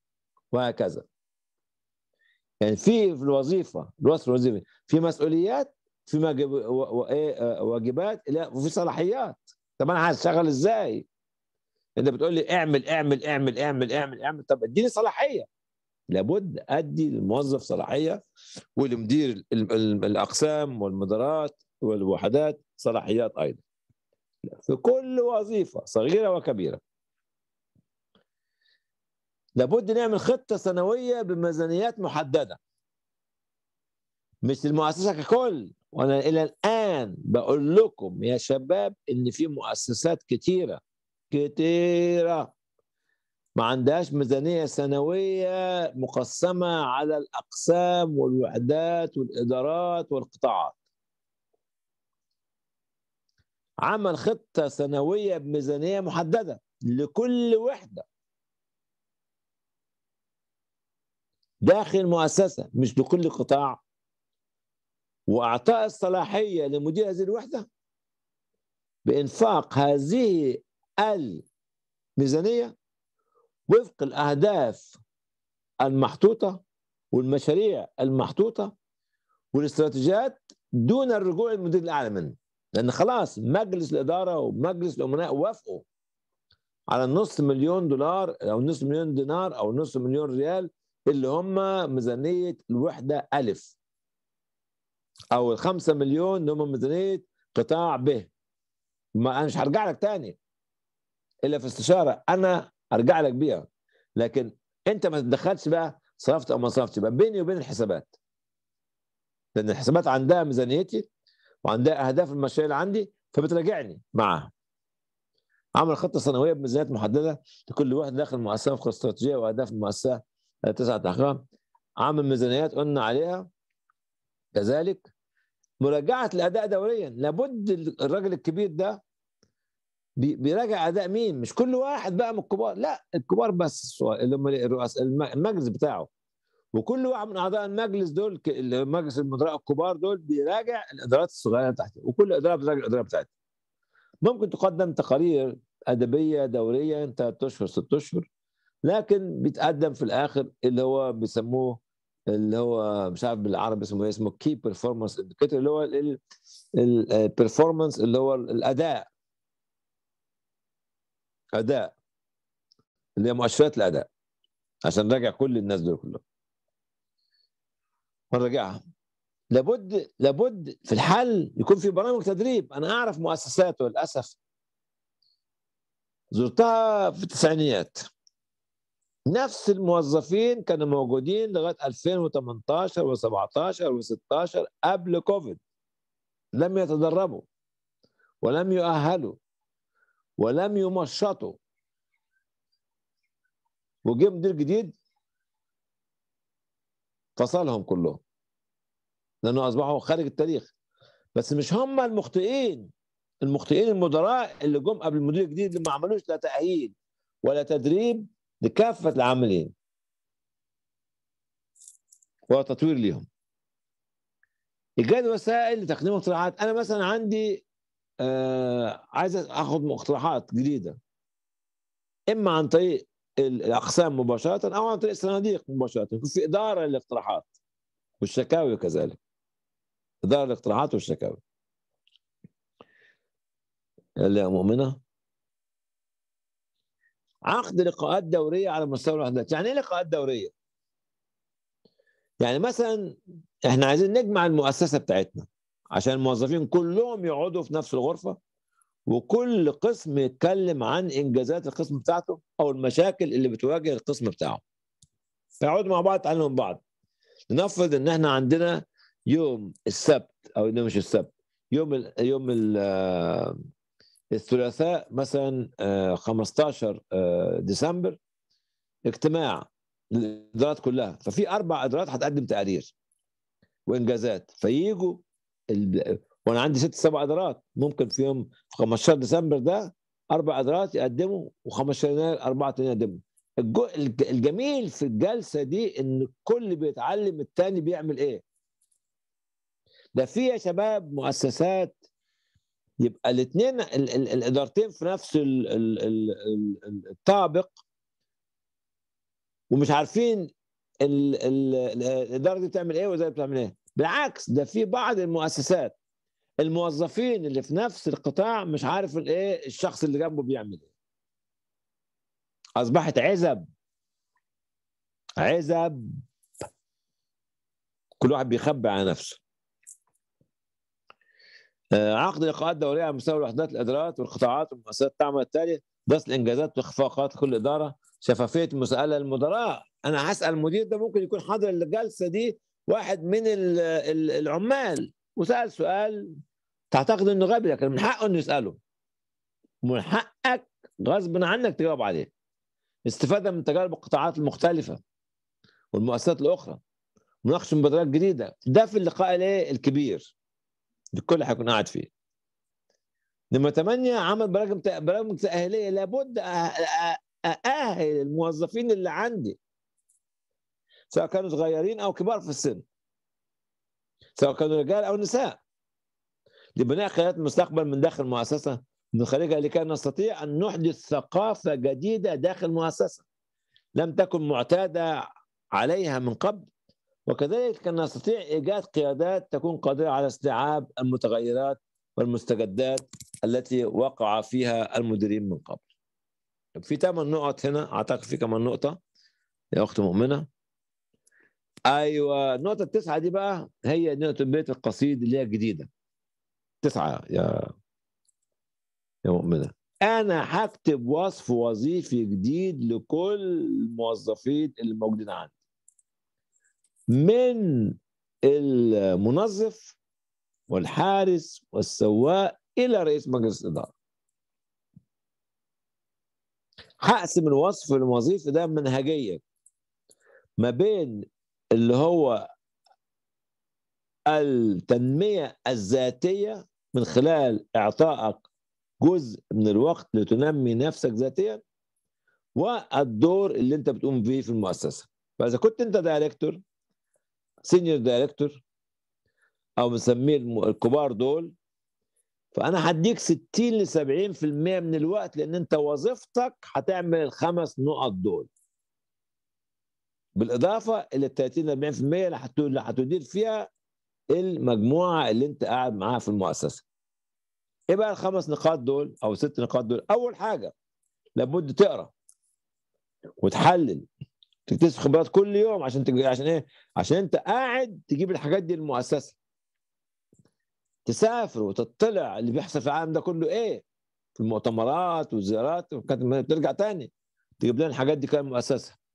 وهكذا يعني في في الوظيفة الوصف الوظيفي في مسؤوليات في إيه، آه، واجبات وفي صلاحيات طب انا هشتغل ازاي؟ انت بتقول لي اعمل اعمل اعمل اعمل اعمل اعمل طب اديني صلاحيه لابد ادي للموظف صلاحيه ولمدير الاقسام والمدارات والوحدات صلاحيات ايضا في كل وظيفة صغيرة وكبيرة لابد نعمل خطة سنوية بميزانيات محددة مش المؤسسة ككل وأنا إلى الآن بقول لكم يا شباب إن في مؤسسات كتيرة كتيرة ما عندهاش ميزانية سنوية مقسمة على الأقسام والوحدات والإدارات والقطاعات عمل خطة سنوية بميزانية محددة لكل وحدة داخل المؤسسة مش لكل قطاع وأعطاء الصلاحية لمدير هذه الوحدة بإنفاق هذه الميزانية وفق الأهداف المحطوطة والمشاريع المحطوطة والاستراتيجيات دون الرجوع للمدير الأعلى منه لان خلاص مجلس الاداره ومجلس الامناء وافقوا على النص مليون دولار او نص مليون دينار او نص مليون ريال اللي هم ميزانيه الوحده الف او الخمسة مليون اللي هم ميزانيه قطاع ب ما انا مش هرجع لك تاني الا في استشاره انا ارجع لك بيها لكن انت ما تدخلش بقى صرفت او ما صرفتش بقى بيني وبين الحسابات لان الحسابات عندها ميزانيتي وعندها اهداف المشاريع اللي عندي فبتراجعني معاها عمل خطه سنويه بميزانيات محدده لكل واحد داخل المؤسسه وفق استراتيجيه واهداف المؤسسه آه، تسعه تحقيقها عمل ميزانيات قلنا عليها كذلك مراجعه الاداء دوريا لابد الراجل الكبير ده بيراجع اداء مين مش كل واحد بقى من الكبار لا الكبار بس اللي هم الرؤساء المجلس بتاعه وكل واحد من اعضاء المجلس دول مجلس المدراء الكبار دول بيراجع الادارات الصغيره تحته وكل اداره بتراجع الاداره بتاعتها ممكن تقدم تقارير ادبيه دوريه انت اشهر ست اشهر لكن بيتقدم في الاخر اللي هو بيسموه اللي هو مش عارف بالعربي اسمه ايه اسمه كي بيرفورمانس انديكيتور اللي هو البرفورمانس آه، اللي هو الاداء اداء اللي هي مؤشرات الاداء عشان نراجع كل الناس دول كلهم ونرجعها لابد لابد في الحل يكون في برامج تدريب انا اعرف مؤسسات للاسف زرتها في التسعينيات نفس الموظفين كانوا موجودين لغايه 2018 و17 و16 قبل كوفيد لم يتدربوا ولم يؤهلوا ولم يمشطوا وجه مدير جديد فصلهم كلهم لانه اصبحوا خارج التاريخ بس مش هم المخطئين المخطئين المدراء اللي جم قبل المدير الجديد اللي ما عملوش لا تاهيل ولا تدريب لكافه العاملين ولا تطوير ليهم ايجاد وسائل لتقديم اقتراحات انا مثلا عندي آه عايز اخد مقترحات جديده اما عن طريق الاقسام مباشره او عن طريق الصناديق مباشره في اداره الاقتراحات والشكاوي كذلك اداره الاقتراحات والشكاوي يا مؤمنه عقد لقاءات دوريه على مستوى الوحدات يعني ايه لقاءات دوريه يعني مثلا احنا عايزين نجمع المؤسسه بتاعتنا عشان الموظفين كلهم يقعدوا في نفس الغرفه وكل قسم يتكلم عن انجازات القسم بتاعته او المشاكل اللي بتواجه القسم بتاعه فيقعدوا مع بعض يتعلموا من بعض لنفرض ان احنا عندنا يوم السبت او ده مش السبت يوم الـ يوم الـ آه، الثلاثاء مثلا 15 آه، آه، ديسمبر اجتماع للادارات كلها ففي اربع ادارات هتقدم تقارير وانجازات فييجوا وانا عندي ست سبع قدرات ممكن في يوم في 15 ديسمبر ده اربع قدرات يقدموا و15 يناير اربعه تانيين يقدموا الجميل في الجلسه دي ان الكل بيتعلم التاني بيعمل ايه ده في يا شباب مؤسسات يبقى الاثنين الادارتين في نفس ال ال ال الطابق ومش عارفين الاداره دي بتعمل ايه وازاي بتعمل ايه بالعكس ده في بعض المؤسسات الموظفين اللي في نفس القطاع مش عارف الايه الشخص اللي جنبه بيعمل ايه اصبحت عزب عزب كل واحد بيخبي على نفسه آه، عقد لقاءات الدوريه على مستوى الوحدات الادارات والقطاعات والمؤسسات تعمل التالي درس الانجازات واخفاقات كل اداره شفافيه مسألة للمدراء انا هسال المدير ده ممكن يكون حاضر الجلسه دي واحد من العمال وسال سؤال تعتقد انه غبي لكن من حقه انه يساله من حقك غصب عنك تجاوب عليه استفاده من تجارب القطاعات المختلفه والمؤسسات الاخرى مناقشه مبادرات جديده ده في اللقاء الايه الكبير الكل هيكون قاعد فيه نمرة 8 عمل برامج برامج تأهيلية لابد أأهل الموظفين اللي عندي سواء كانوا صغيرين أو كبار في السن سواء كانوا رجال أو نساء لبناء قيادات المستقبل من داخل المؤسسة من خارجها لكي نستطيع أن نحدث ثقافة جديدة داخل المؤسسة لم تكن معتادة عليها من قبل وكذلك نستطيع إيجاد قيادات تكون قادرة على استيعاب المتغيرات والمستجدات التي وقع فيها المديرين من قبل في ثمان نقط هنا أعتقد في كمان نقطة يا أخت مؤمنة ايوه النقطه التسعه دي بقى هي نقطه بيت القصيد اللي هي الجديده تسعه يا يا مؤمنه انا هكتب وصف وظيفي جديد لكل الموظفين اللي موجودين عندي من المنظف والحارس والسواق الى رئيس مجلس الاداره هقسم الوصف الوظيفي ده منهجيا ما بين اللي هو التنمية الذاتية من خلال إعطائك جزء من الوقت لتنمي نفسك ذاتيا والدور اللي انت بتقوم فيه في المؤسسة فإذا كنت انت دايركتور سينيور دايركتور أو بنسميه الكبار دول فأنا هديك 60 ل 70% من الوقت لأن أنت وظيفتك هتعمل الخمس نقط دول بالاضافه الى 30 40% اللي هتدير فيها المجموعه اللي انت قاعد معاها في المؤسسه. ايه بقى الخمس نقاط دول او ست نقاط دول؟ اول حاجه لابد تقرا وتحلل تكتسب خبرات كل يوم عشان تج... عشان ايه؟ عشان انت قاعد تجيب الحاجات دي للمؤسسه. تسافر وتطلع اللي بيحصل في العالم ده كله ايه؟ في المؤتمرات والزيارات وكانت ترجع تاني تجيب لنا الحاجات دي كمؤسسه.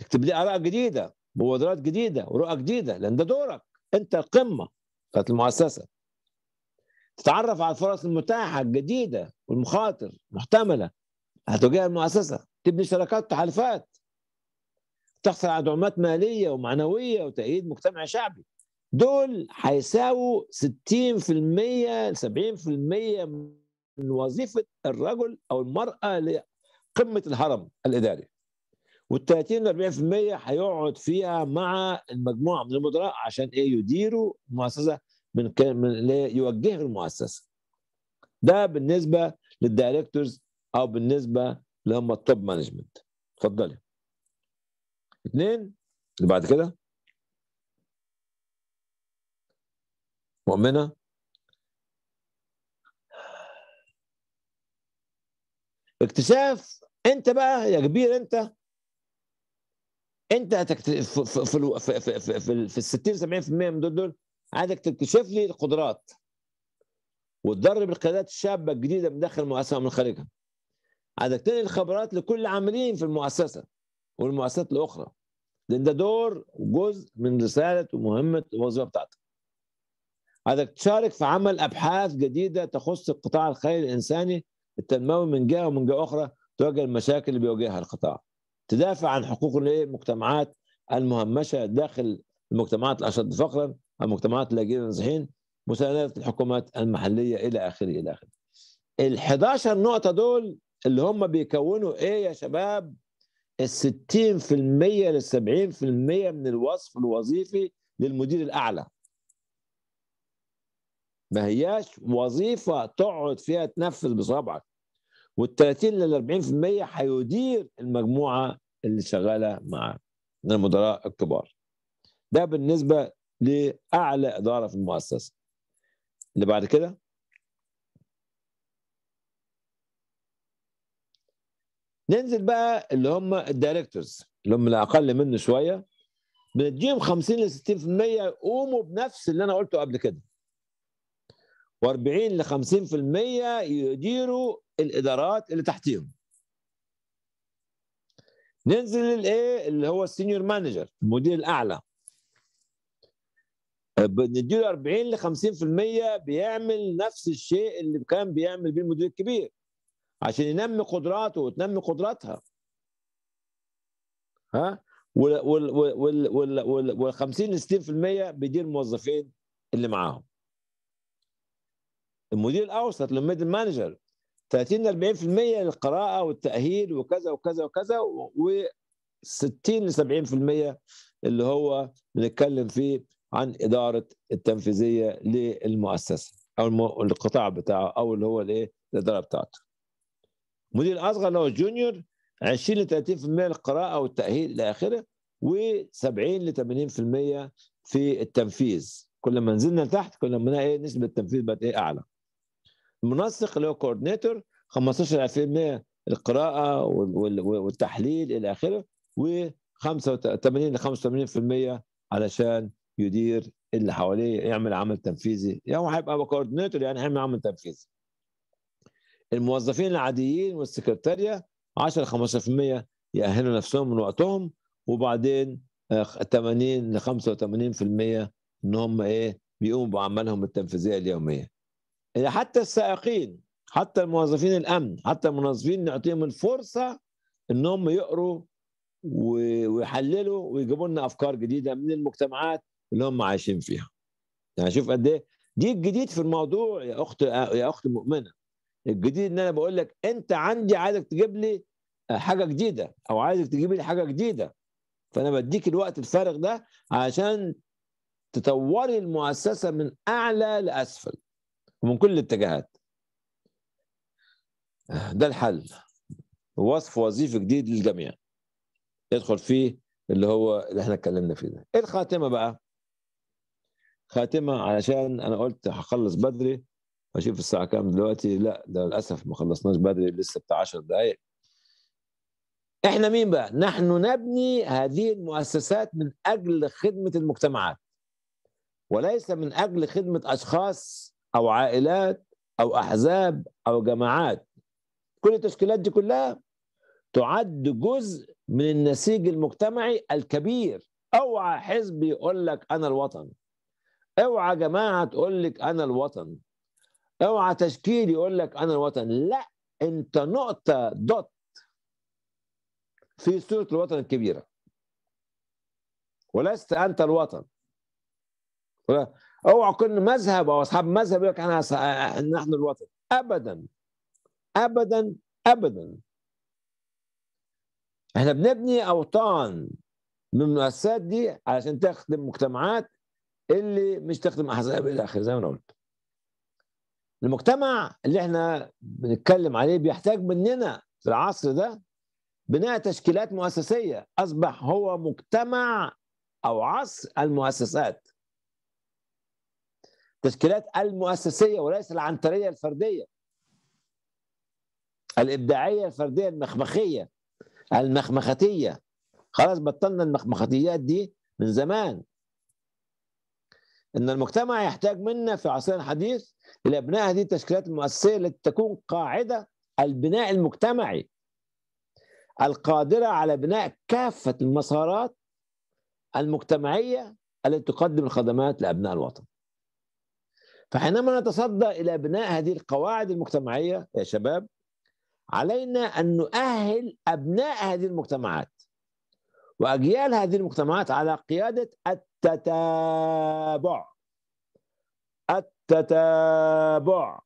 تكتب لي اراء جديده مبادرات جديده ورؤى جديده لان ده دورك انت القمه بتاعت المؤسسه تتعرف على الفرص المتاحه الجديده والمخاطر المحتمله هتواجهها المؤسسه تبني شراكات وتحالفات تحصل على دعومات ماليه ومعنويه وتأييد مجتمع شعبي دول هيساووا 60% ل 70% من وظيفه الرجل او المراه لقمه الهرم الاداري وال 30 ل 40% هيقعد فيها مع المجموعه من المدراء عشان ايه يديروا المؤسسه من كان من يوجهوا المؤسسه. ده بالنسبه للدايركتورز او بالنسبه اللي هم التوب مانجمنت. اتفضلي. اثنين اللي بعد كده مؤمنه اكتشاف انت بقى يا كبير انت انت في في في في, في, في, في ال 60 70% من دول عايزك تكتشف لي القدرات وتدرب القيادات الشابه الجديده من داخل المؤسسه ومن خارجها عايزك تنقل الخبرات لكل العاملين في المؤسسه والمؤسسات الاخرى لان ده دور وجزء من رساله ومهمه الوظيفه بتاعتك عايزك تشارك في عمل ابحاث جديده تخص القطاع الخيري الانساني التنموي من جهه ومن جهه اخرى تواجه المشاكل اللي بيواجهها القطاع تدافع عن حقوق المجتمعات المهمشه داخل المجتمعات الاشد فقرا المجتمعات اللاجئين النازحين مساندة الحكومات المحلية إلى آخره إلى آخره ال 11 نقطة دول اللي هم بيكونوا إيه يا شباب ال 60% لل 70% من الوصف الوظيفي للمدير الأعلى ما هياش وظيفة تقعد فيها تنفذ بصابعك. وال 30 لل 40% هيدير المجموعه اللي شغاله معاه من المدراء الكبار ده بالنسبه لاعلى اداره في المؤسسه اللي بعد كده ننزل بقى اللي هم الدايركتورز اللي هم الاقل منه شويه بنديهم 50 ل 60% يقوموا بنفس اللي انا قلته قبل كده و40 ل 50% يديروا الادارات اللي تحتيهم ننزل للايه اللي هو السينيور مانجر المدير الاعلى أه، نديله 40 ل 50% بيعمل نفس الشيء اللي كان بيعمل بيه المدير الكبير عشان ينمي قدراته وتنمي قدراتها ها وال وال وال وال 50 ل 60% بيدير الموظفين اللي معاهم المدير الاوسط للميدل مانجر 30 40% القراءه والتاهيل وكذا وكذا وكذا و 60 ل 70% اللي هو بنتكلم فيه عن اداره التنفيذيه للمؤسسه او القطاع بتاعه او اللي هو الايه الاداره بتاعته. المدير الاصغر اللي هو الجونيور 20 ل 30% القراءه والتاهيل الى اخره و70 ل 80% في التنفيذ كل ما نزلنا لتحت كل ما ايه نسبه التنفيذ بقت ايه اعلى. منسق اللي هو كوردينيتور 15% القراءه والتحليل الى اخره و 85 ل 85% علشان يدير اللي حواليه يعمل عمل تنفيذي يعني هو هيبقى كوردينيتور يعني هيعمل عمل تنفيذي الموظفين العاديين والسكرتارية 10 15% يأهلوا نفسهم من وقتهم وبعدين 80 ل 85% ان هم ايه بيقوموا باعمالهم التنفيذيه اليوميه حتى السائقين حتى الموظفين الامن حتى المنظفين نعطيهم الفرصه ان هم يقروا ويحللوا ويجيبوا لنا افكار جديده من المجتمعات اللي هم عايشين فيها يعني شوف قد ايه دي الجديد في الموضوع يا اخت يا اخت مؤمنه الجديد ان انا بقول لك انت عندي عايزك تجيب لي حاجه جديده او عايزك تجيب لي حاجه جديده فانا بديك الوقت الفارغ ده عشان تطوري المؤسسه من اعلى لاسفل ومن كل الاتجاهات ده الحل وصف وظيفه جديد للجميع يدخل فيه اللي هو اللي احنا اتكلمنا فيه ده ايه الخاتمه بقى خاتمه علشان انا قلت هخلص بدري اشوف الساعه كام دلوقتي لا ده للاسف ما خلصناش بدري لسه بتاع 10 دقائق احنا مين بقى نحن نبني هذه المؤسسات من اجل خدمه المجتمعات وليس من اجل خدمه اشخاص او عائلات او احزاب او جماعات كل التشكيلات دي كلها تعد جزء من النسيج المجتمعي الكبير اوعى حزب يقول لك انا الوطن اوعى جماعه تقول لك انا الوطن اوعى تشكيل يقول لك انا الوطن لا انت نقطه دوت في صوره الوطن الكبيره ولست انت الوطن اوعى كل مذهب او اصحاب مذهب يقول لك انا نحن الوطن ابدا ابدا ابدا احنا بنبني اوطان من المؤسسات دي علشان تخدم مجتمعات اللي مش تخدم احزاب الى اخره زي ما انا قلت المجتمع اللي احنا بنتكلم عليه بيحتاج مننا في العصر ده بناء تشكيلات مؤسسيه اصبح هو مجتمع او عصر المؤسسات التشكيلات المؤسسيه وليس العنتريه الفرديه الابداعيه الفرديه المخمخيه المخمختيه خلاص بطلنا المخمختيات دي من زمان ان المجتمع يحتاج منا في عصرنا الحديث الى ابناء هذه التشكيلات المؤسسيه التي تكون قاعده البناء المجتمعي القادره على بناء كافه المسارات المجتمعيه التي تقدم الخدمات لابناء الوطن فحينما نتصدى إلى بناء هذه القواعد المجتمعية يا شباب علينا أن نؤهل أبناء هذه المجتمعات وأجيال هذه المجتمعات على قيادة التتابع التتابع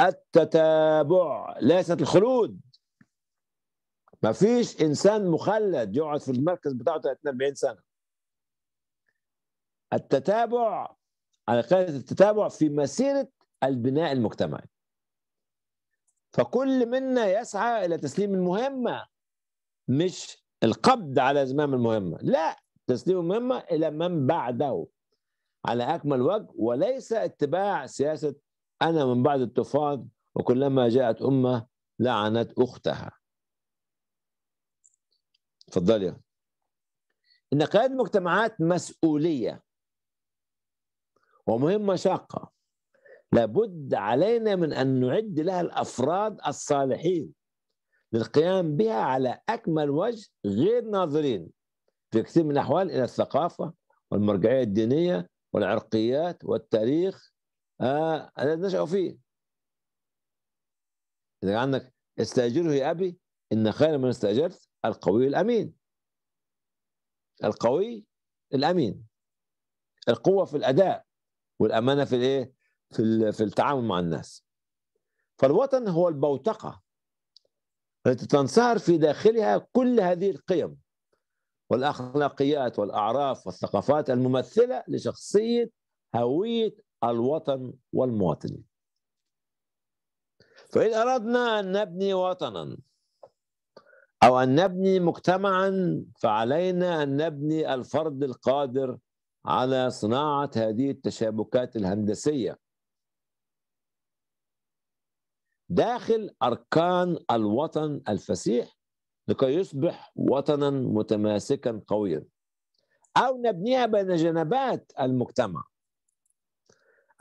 التتابع ليست الخلود ما فيش إنسان مخلد يقعد في المركز بتاعه 42 40 سنة التتابع على قاعدة التتابع في مسيرة البناء المجتمعي فكل منا يسعى إلى تسليم المهمة مش القبض على زمام المهمة لا تسليم المهمة إلى من بعده على أكمل وجه وليس اتباع سياسة أنا من بعد الطوفان وكلما جاءت أمة لعنت أختها اتفضلي إن قيادة المجتمعات مسؤولية ومهمة شاقة لابد علينا من أن نعد لها الأفراد الصالحين للقيام بها على أكمل وجه غير ناظرين في كثير من الأحوال إلى الثقافة والمرجعية الدينية والعرقيات والتاريخ آه الذي نشأوا فيه إذا عندك استأجره يا أبي إن خير من استأجرت القوي الأمين القوي الأمين القوة في الأداء والامانه في الايه في في التعامل مع الناس فالوطن هو البوتقه التي تنصهر في داخلها كل هذه القيم والاخلاقيات والاعراف والثقافات الممثله لشخصيه هويه الوطن والمواطن فان اردنا ان نبني وطنا او ان نبني مجتمعا فعلينا ان نبني الفرد القادر على صناعة هذه التشابكات الهندسية داخل أركان الوطن الفسيح لكي يصبح وطنا متماسكا قويا أو نبنيها بين جنبات المجتمع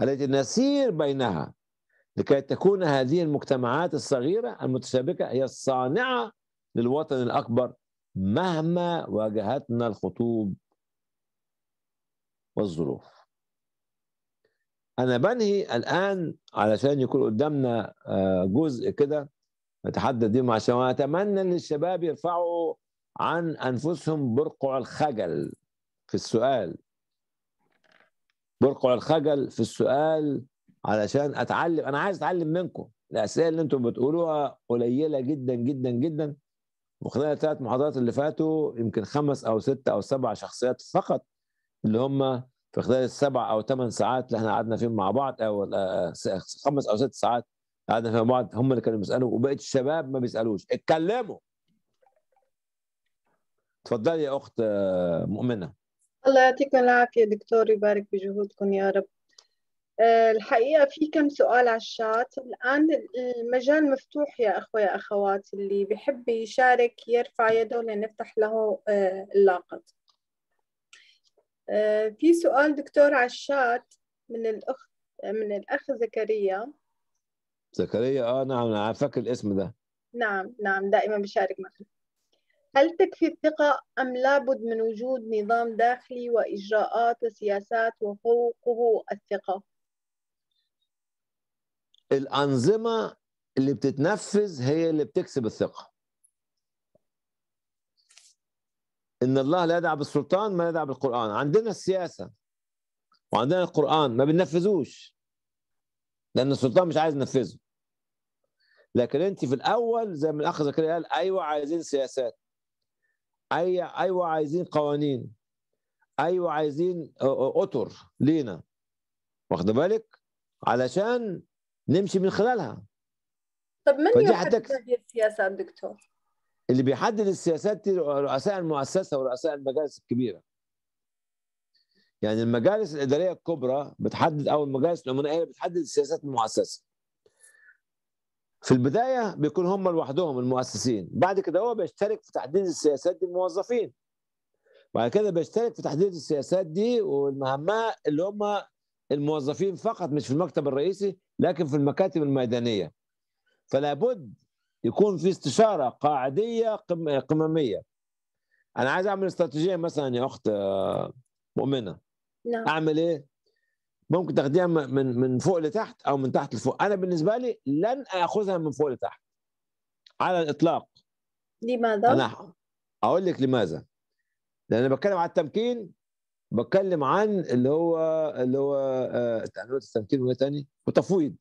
التي نسير بينها لكي تكون هذه المجتمعات الصغيرة المتشابكة هي الصانعة للوطن الأكبر مهما واجهتنا الخطوب والظروف أنا بنهي الآن علشان يكون قدامنا آه، جزء كده نتحدث بيه مع الشباب أتمنى أن الشباب يرفعوا عن أنفسهم برقع الخجل في السؤال برقع الخجل في السؤال علشان أتعلم أنا عايز أتعلم منكم الأسئلة اللي أنتم بتقولوها قليلة جدا جدا جدا وخلال الثلاث محاضرات اللي فاتوا يمكن خمس أو ستة أو سبع شخصيات فقط اللي هم في خلال السبع او ثمان ساعات اللي احنا قعدنا فيهم مع بعض او آه، خمس او ست ساعات قعدنا فيهم مع بعض هم اللي كانوا بيسالوا وبقيت الشباب ما بيسالوش اتكلموا اتفضلي يا اخت آه، مؤمنه الله يعطيكم العافيه دكتور يبارك بجهودكم يا رب آه، الحقيقة في كم سؤال على الشات الآن المجال مفتوح يا أخوة يا أخوات اللي بحب يشارك يرفع يده لنفتح له اللاقط آه، في سؤال دكتور عشات من الأخ من الأخ زكريا زكريا اه نعم،, نعم انا فاكر الاسم ده نعم نعم دائما بشارك معنا هل تكفي الثقة أم لابد من وجود نظام داخلي وإجراءات وسياسات وفوقه الثقة؟ الأنظمة اللي بتتنفذ هي اللي بتكسب الثقة ان الله لا يدع بالسلطان ما يدع بالقران عندنا السياسه وعندنا القران ما بننفذوش لان السلطان مش عايز ينفذه لكن انت في الاول زي ما الاخ زكريا قال ايوه عايزين سياسات اي ايوه عايزين قوانين ايوه عايزين اطر لينا واخد بالك علشان نمشي من خلالها طب من يحدد هذه السياسات دكتور؟ اللي بيحدد السياسات دي رؤساء المؤسسه ورؤساء المجالس الكبيره يعني المجالس الاداريه الكبرى بتحدد او المجالس الامنائيه بتحدد السياسات المؤسسه في البدايه بيكون هم لوحدهم المؤسسين بعد كده هو بيشترك في تحديد السياسات دي الموظفين بعد كده بيشترك في تحديد السياسات دي والمهمه اللي هم الموظفين فقط مش في المكتب الرئيسي لكن في المكاتب الميدانيه فلا بد يكون في استشاره قاعديه قمميه انا عايز اعمل استراتيجيه مثلا يا اخت آه، مؤمنه نعم. اعمل ايه ممكن تاخديها من من فوق لتحت او من تحت لفوق انا بالنسبه لي لن اخذها من فوق لتحت على الاطلاق لماذا انا اقول لك لماذا لان انا بتكلم على التمكين بتكلم عن اللي هو اللي هو آه، التمكين ولا تاني والتفويض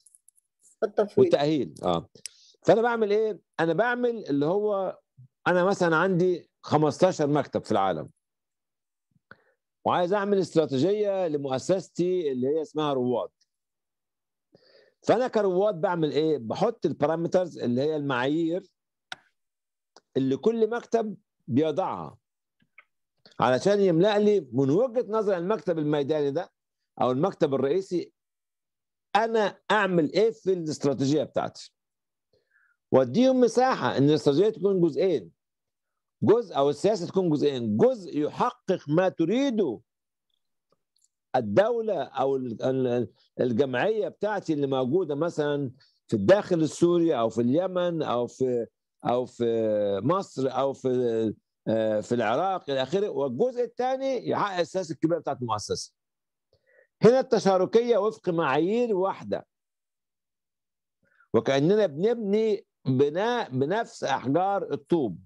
التفويض والتاهيل اه فانا بعمل ايه؟ انا بعمل اللي هو انا مثلا عندي 15 مكتب في العالم وعايز اعمل استراتيجيه لمؤسستي اللي هي اسمها رواد فانا كرواد بعمل ايه؟ بحط البارامترز اللي هي المعايير اللي كل مكتب بيضعها علشان يملا لي من وجهه نظر المكتب الميداني ده او المكتب الرئيسي انا اعمل ايه في الاستراتيجيه بتاعتي واديهم مساحه ان الاستراتيجيه تكون جزئين جزء او السياسه تكون جزئين جزء يحقق ما تريده الدوله او الجمعيه بتاعتي اللي موجوده مثلا في الداخل السوري او في اليمن او في او في مصر او في آه، في العراق الى اخره والجزء الثاني يحقق السياسه الكبيره بتاعت المؤسسه هنا التشاركيه وفق معايير واحده وكاننا بنبني بناء بنفس احجار الطوب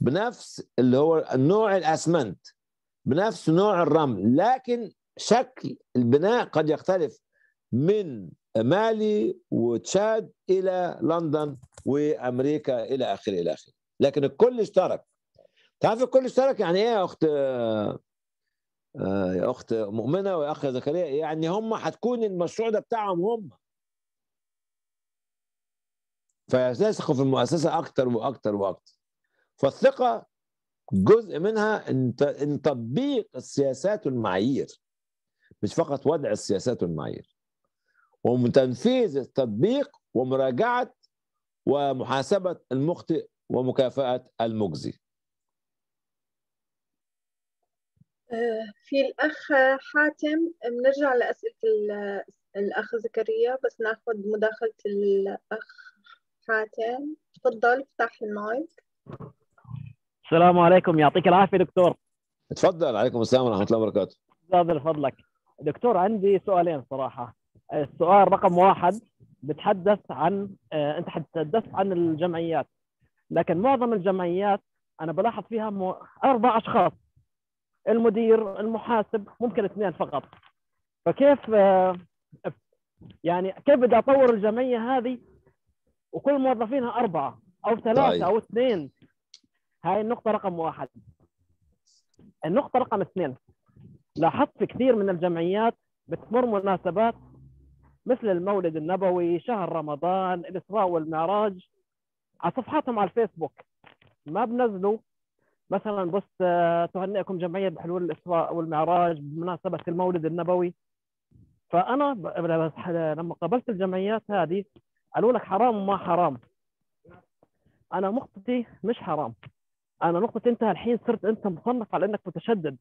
بنفس اللي هو نوع الاسمنت بنفس نوع الرمل لكن شكل البناء قد يختلف من مالي وتشاد الى لندن وامريكا الى اخره الى اخره لكن الكل اشترك تعرف الكل اشترك يعني ايه يا اخت آه، يا اخت مؤمنه ويا اخ زكريا يعني هم هتكون المشروع ده بتاعهم هم فيثقوا في المؤسسه اكتر واكتر واكتر فالثقه جزء منها ان تطبيق السياسات والمعايير مش فقط وضع السياسات والمعايير وتنفيذ التطبيق ومراجعه ومحاسبه المخطئ ومكافاه المجزي آه، في الأخ حاتم بنرجع لأسئلة الأخ زكريا بس ناخذ مداخلة الأخ حاتم تفضل افتح المايك السلام عليكم يعطيك العافيه دكتور تفضل عليكم السلام ورحمه الله وبركاته جزاك فضلك دكتور عندي سؤالين صراحه السؤال رقم واحد بتحدث عن آه، انت تحدثت عن الجمعيات لكن معظم الجمعيات انا بلاحظ فيها م... اربع اشخاص المدير المحاسب ممكن اثنين فقط فكيف آه، يعني كيف بدي اطور الجمعيه هذه وكل موظفينها اربعه او ثلاثه طيب. او اثنين هاي النقطه رقم واحد النقطه رقم اثنين لاحظت في كثير من الجمعيات بتمر مناسبات مثل المولد النبوي شهر رمضان الاسراء والمعراج على صفحاتهم على الفيسبوك ما بنزلوا مثلا بس آه، تهنئكم جمعيه بحلول الاسراء والمعراج بمناسبه المولد النبوي فانا لما قابلت الجمعيات هذه قالوا لك حرام وما حرام انا نقطتي مش حرام انا نقطتي انت الحين صرت انت مصنف على انك متشدد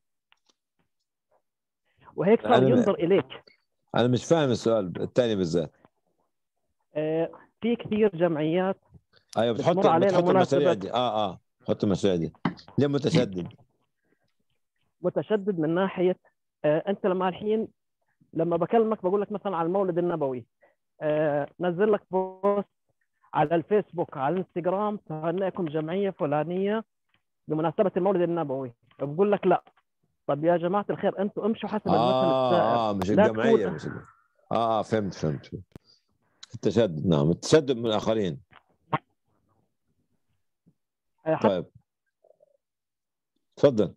وهيك صار ينظر اليك انا مش فاهم السؤال الثاني بالذات آه، في كثير جمعيات ايوه بتحط بتحط المشاريع دي اه اه بتحط المشاريع دي ليه متشدد؟ متشدد من ناحيه آه انت لما الحين لما بكلمك بقول لك مثلا على المولد النبوي آه، نزل لك بوست على الفيسبوك على الانستغرام تهنئكم جمعيه فلانيه بمناسبه المولد النبوي بقول لك لا طب يا جماعه الخير انتم امشوا حسب المثل آه آه مش الجمعيه مش آه،, اه فهمت فهمت التشدد نعم التشدد من الاخرين آه، طيب تفضل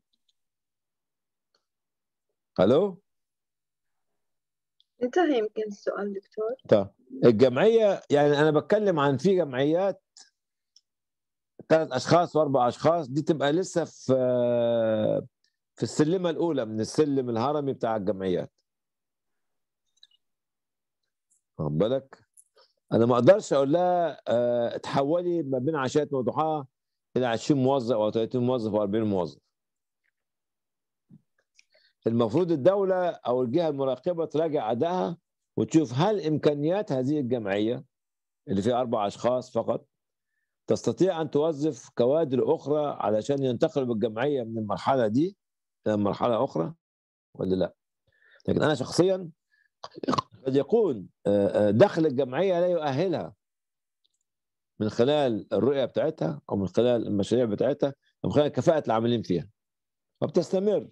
الو انتهى يمكن السؤال دكتور طيب الجمعيه يعني انا بتكلم عن في جمعيات ثلاث اشخاص واربع اشخاص دي تبقى لسه في في السلمه الاولى من السلم الهرمي بتاع الجمعيات واخد بالك انا ما اقدرش اقول لها آه، اتحولي ما بين عشاء وضحاها الى 20 موظف او 30 موظف او 40 موظف المفروض الدولة أو الجهة المراقبة تراجع أدائها وتشوف هل إمكانيات هذه الجمعية اللي فيها أربع أشخاص فقط تستطيع أن توظف كوادر أخرى علشان ينتقلوا بالجمعية من المرحلة دي إلى مرحلة أخرى ولا لا لكن أنا شخصيا قد يكون آه، آه، دخل الجمعية لا يؤهلها من خلال الرؤية بتاعتها أو من خلال المشاريع بتاعتها أو من خلال كفاءة العاملين فيها فبتستمر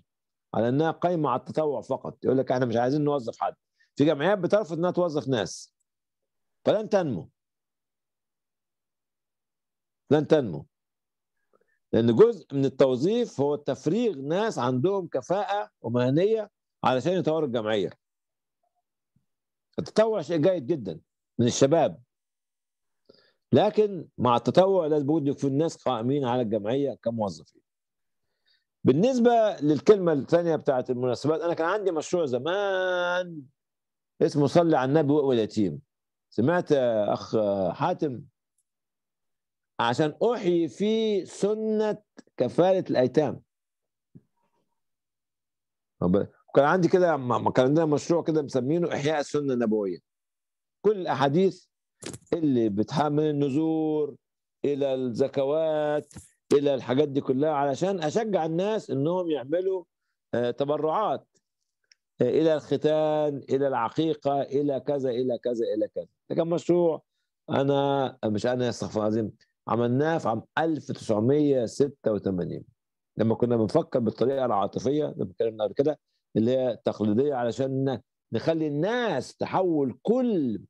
على انها قايمه على التطوع فقط يقول لك احنا مش عايزين نوظف حد في جمعيات بترفض انها توظف ناس فلن تنمو لن تنمو لان جزء من التوظيف هو تفريغ ناس عندهم كفاءه ومهنيه علشان يطوروا الجمعيه التطوع شيء جيد جدا من الشباب لكن مع التطوع لابد يكون الناس قائمين على الجمعيه كموظفين بالنسبه للكلمه الثانيه بتاعت المناسبات انا كان عندي مشروع زمان اسمه صلي على النبي وقوى اليتيم سمعت يا اخ حاتم عشان احيي فيه سنه كفاله الايتام وكان عندي كده كان عندنا مشروع كده مسمينه احياء السنه النبويه كل الاحاديث اللي بتحمل النذور الى الزكوات الى الحاجات دي كلها علشان اشجع الناس انهم يعملوا آه، تبرعات آه، الى الختان الى العقيقه الى كذا الى كذا الى كذا ده كان مشروع انا مش انا استغفر الله العظيم عملناه في عام 1986 لما كنا بنفكر بالطريقه العاطفيه اللي اتكلمنا قبل كده اللي هي التقليديه علشان نخلي الناس تحول كل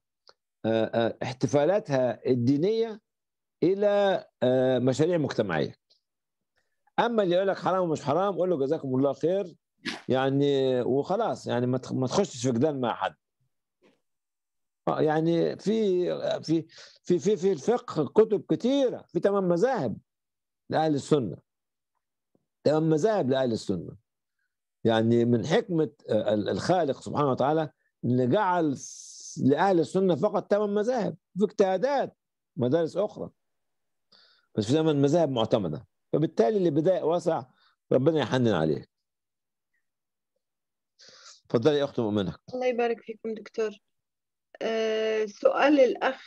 آه، احتفالاتها الدينيه الى آه، مشاريع مجتمعيه اما اللي يقول لك حرام ومش حرام قول له جزاكم الله خير يعني وخلاص يعني ما تخشش في جدال مع حد آه، يعني في في في في في الفقه كتب كثيره في تمام مذاهب لاهل السنه تمام مذاهب لاهل السنه يعني من حكمه آه، الخالق سبحانه وتعالى ان جعل لاهل السنه فقط تمام مذاهب في اجتهادات مدارس اخرى بس في زمن مذاهب معتمده فبالتالي اللي بداية واسع ربنا يحنن عليه تفضلي يا اخت مؤمنه الله يبارك فيكم دكتور آه، سؤال الأخ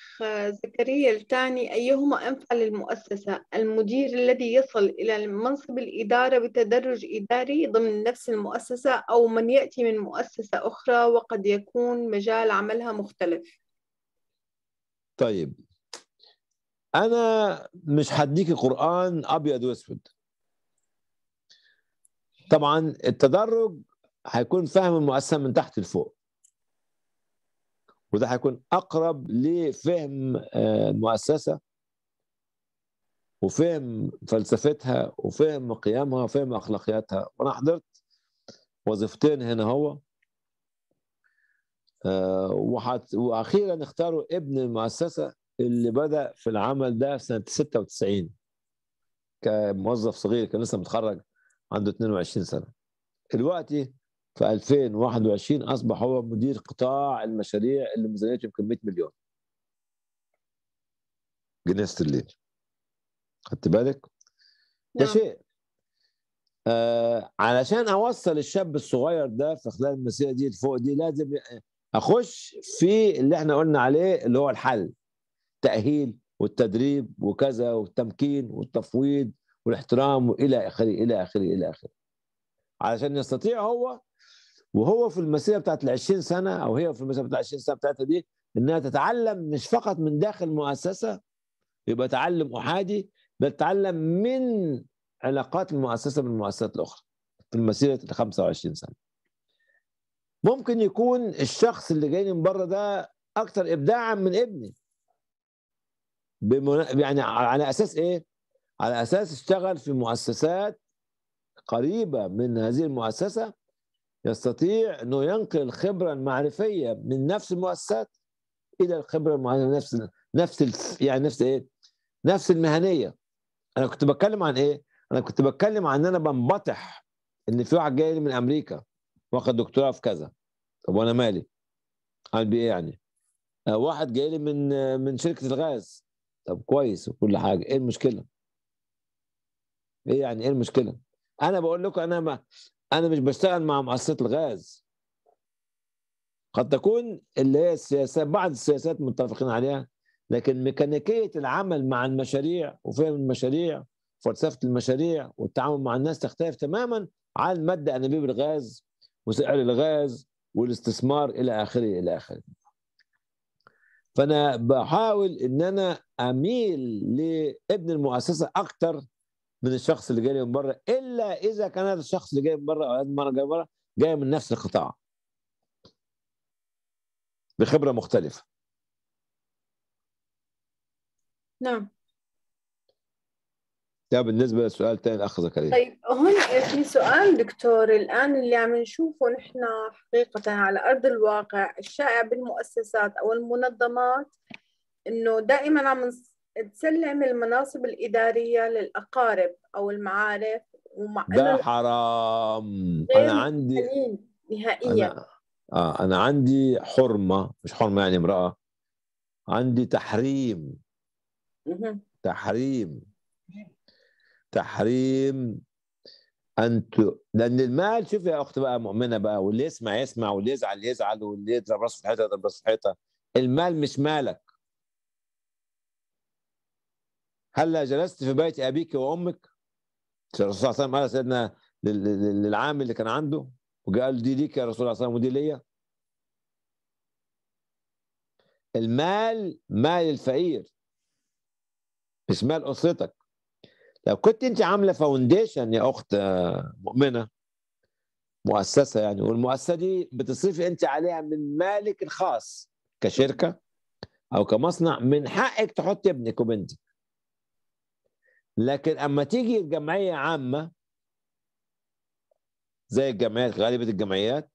زكريا الثاني أيهما أنفع للمؤسسة المدير الذي يصل إلى منصب الإدارة بتدرج إداري ضمن نفس المؤسسة أو من يأتي من مؤسسة أخرى وقد يكون مجال عملها مختلف طيب انا مش هديك قران ابيض واسود طبعا التدرج هيكون فهم المقسم من تحت لفوق وده هيكون اقرب لفهم المؤسسه آه، وفهم فلسفتها وفهم قيمها وفهم اخلاقياتها وانا حضرت وظيفتين هنا هو آه، واخيرا اختاروا ابن المؤسسه اللي بدا في العمل ده سنه 96 كموظف صغير كان لسه متخرج عنده 22 سنه دلوقتي في 2021 اصبح هو مدير قطاع المشاريع اللي ميزانيته يمكن 100 مليون جنيه استرليني خدت بالك؟ ده نعم. شيء آه علشان اوصل الشاب الصغير ده في خلال المسيره دي لفوق دي لازم اخش في اللي احنا قلنا عليه اللي هو الحل التاهيل والتدريب وكذا والتمكين والتفويض والاحترام والى اخره الى اخره الى اخره علشان يستطيع هو وهو في المسيره بتاعت ال 20 سنه او هي في المسيره بتاعت ال 20 سنه بتاعتها دي انها تتعلم مش فقط من داخل مؤسسه يبقى تعلم احادي بل تتعلم من علاقات المؤسسه بالمؤسسات الاخرى في مسيره ال 25 سنه. ممكن يكون الشخص اللي جاي من بره ده اكثر ابداعا من ابني بمنا... يعني على اساس ايه؟ على اساس اشتغل في مؤسسات قريبه من هذه المؤسسه يستطيع انه ينقل الخبره المعرفيه من نفس المؤسسات الى الخبره المعرفيه نفس نفس ال... يعني نفس ايه؟ نفس المهنيه انا كنت بتكلم عن ايه؟ انا كنت بتكلم عن ان انا بنبطح ان في واحد جاي لي من امريكا واخد دكتوراه في كذا طب وانا مالي؟ قال بيه ايه يعني؟ آه، واحد جاي لي من آه، من شركه الغاز طب كويس وكل حاجه ايه المشكله ايه يعني ايه المشكله انا بقول لكم انا ما انا مش بشتغل مع مؤسسه الغاز قد تكون اللي هي السياسات بعض السياسات متفقين عليها لكن ميكانيكيه العمل مع المشاريع وفهم المشاريع فلسفه المشاريع والتعامل مع الناس تختلف تماما عن ماده انابيب الغاز وسعر الغاز والاستثمار الى اخره الى اخره فانا بحاول ان انا اميل لابن المؤسسه اكتر من الشخص اللي جاي من بره الا اذا كان هذا الشخص اللي جاي من بره او هذا المره جاي من بره جاي من نفس القطاع بخبره مختلفه نعم ده بالنسبه للسؤال الثاني الاخ زكريا طيب هون في سؤال دكتور الان اللي عم نشوفه نحن حقيقه على ارض الواقع الشائع بالمؤسسات او المنظمات انه دائما عم تسلم المناصب الاداريه للاقارب او المعارف ومع ده حرام انا عندي نهائيا أنا... آه انا عندي حرمه مش حرمه يعني امراه عندي تحريم تحريم تحريم ان ت... لان المال شوف يا اخت بقى مؤمنه بقى واللي يسمع يسمع واللي يزعل يزعل واللي يضرب راسه في الحيطه يضرب راسه في الحيطه المال مش مالك هلا جلست في بيت ابيك وامك الرسول صلى الله عليه وسلم قال سيدنا للعام اللي كان عنده وقال دي ليك يا رسول الله صلى الله عليه وسلم ودي ليا المال مال الفقير مش مال اسرتك لو كنت انت عامله فاونديشن يا اخت آه، مؤمنه مؤسسه يعني والمؤسسه دي بتصرفي انت عليها من مالك الخاص كشركه او كمصنع من حقك تحط ابنك وبنتك لكن اما تيجي الجمعيه عامه زي الجمعيات غالبه الجمعيات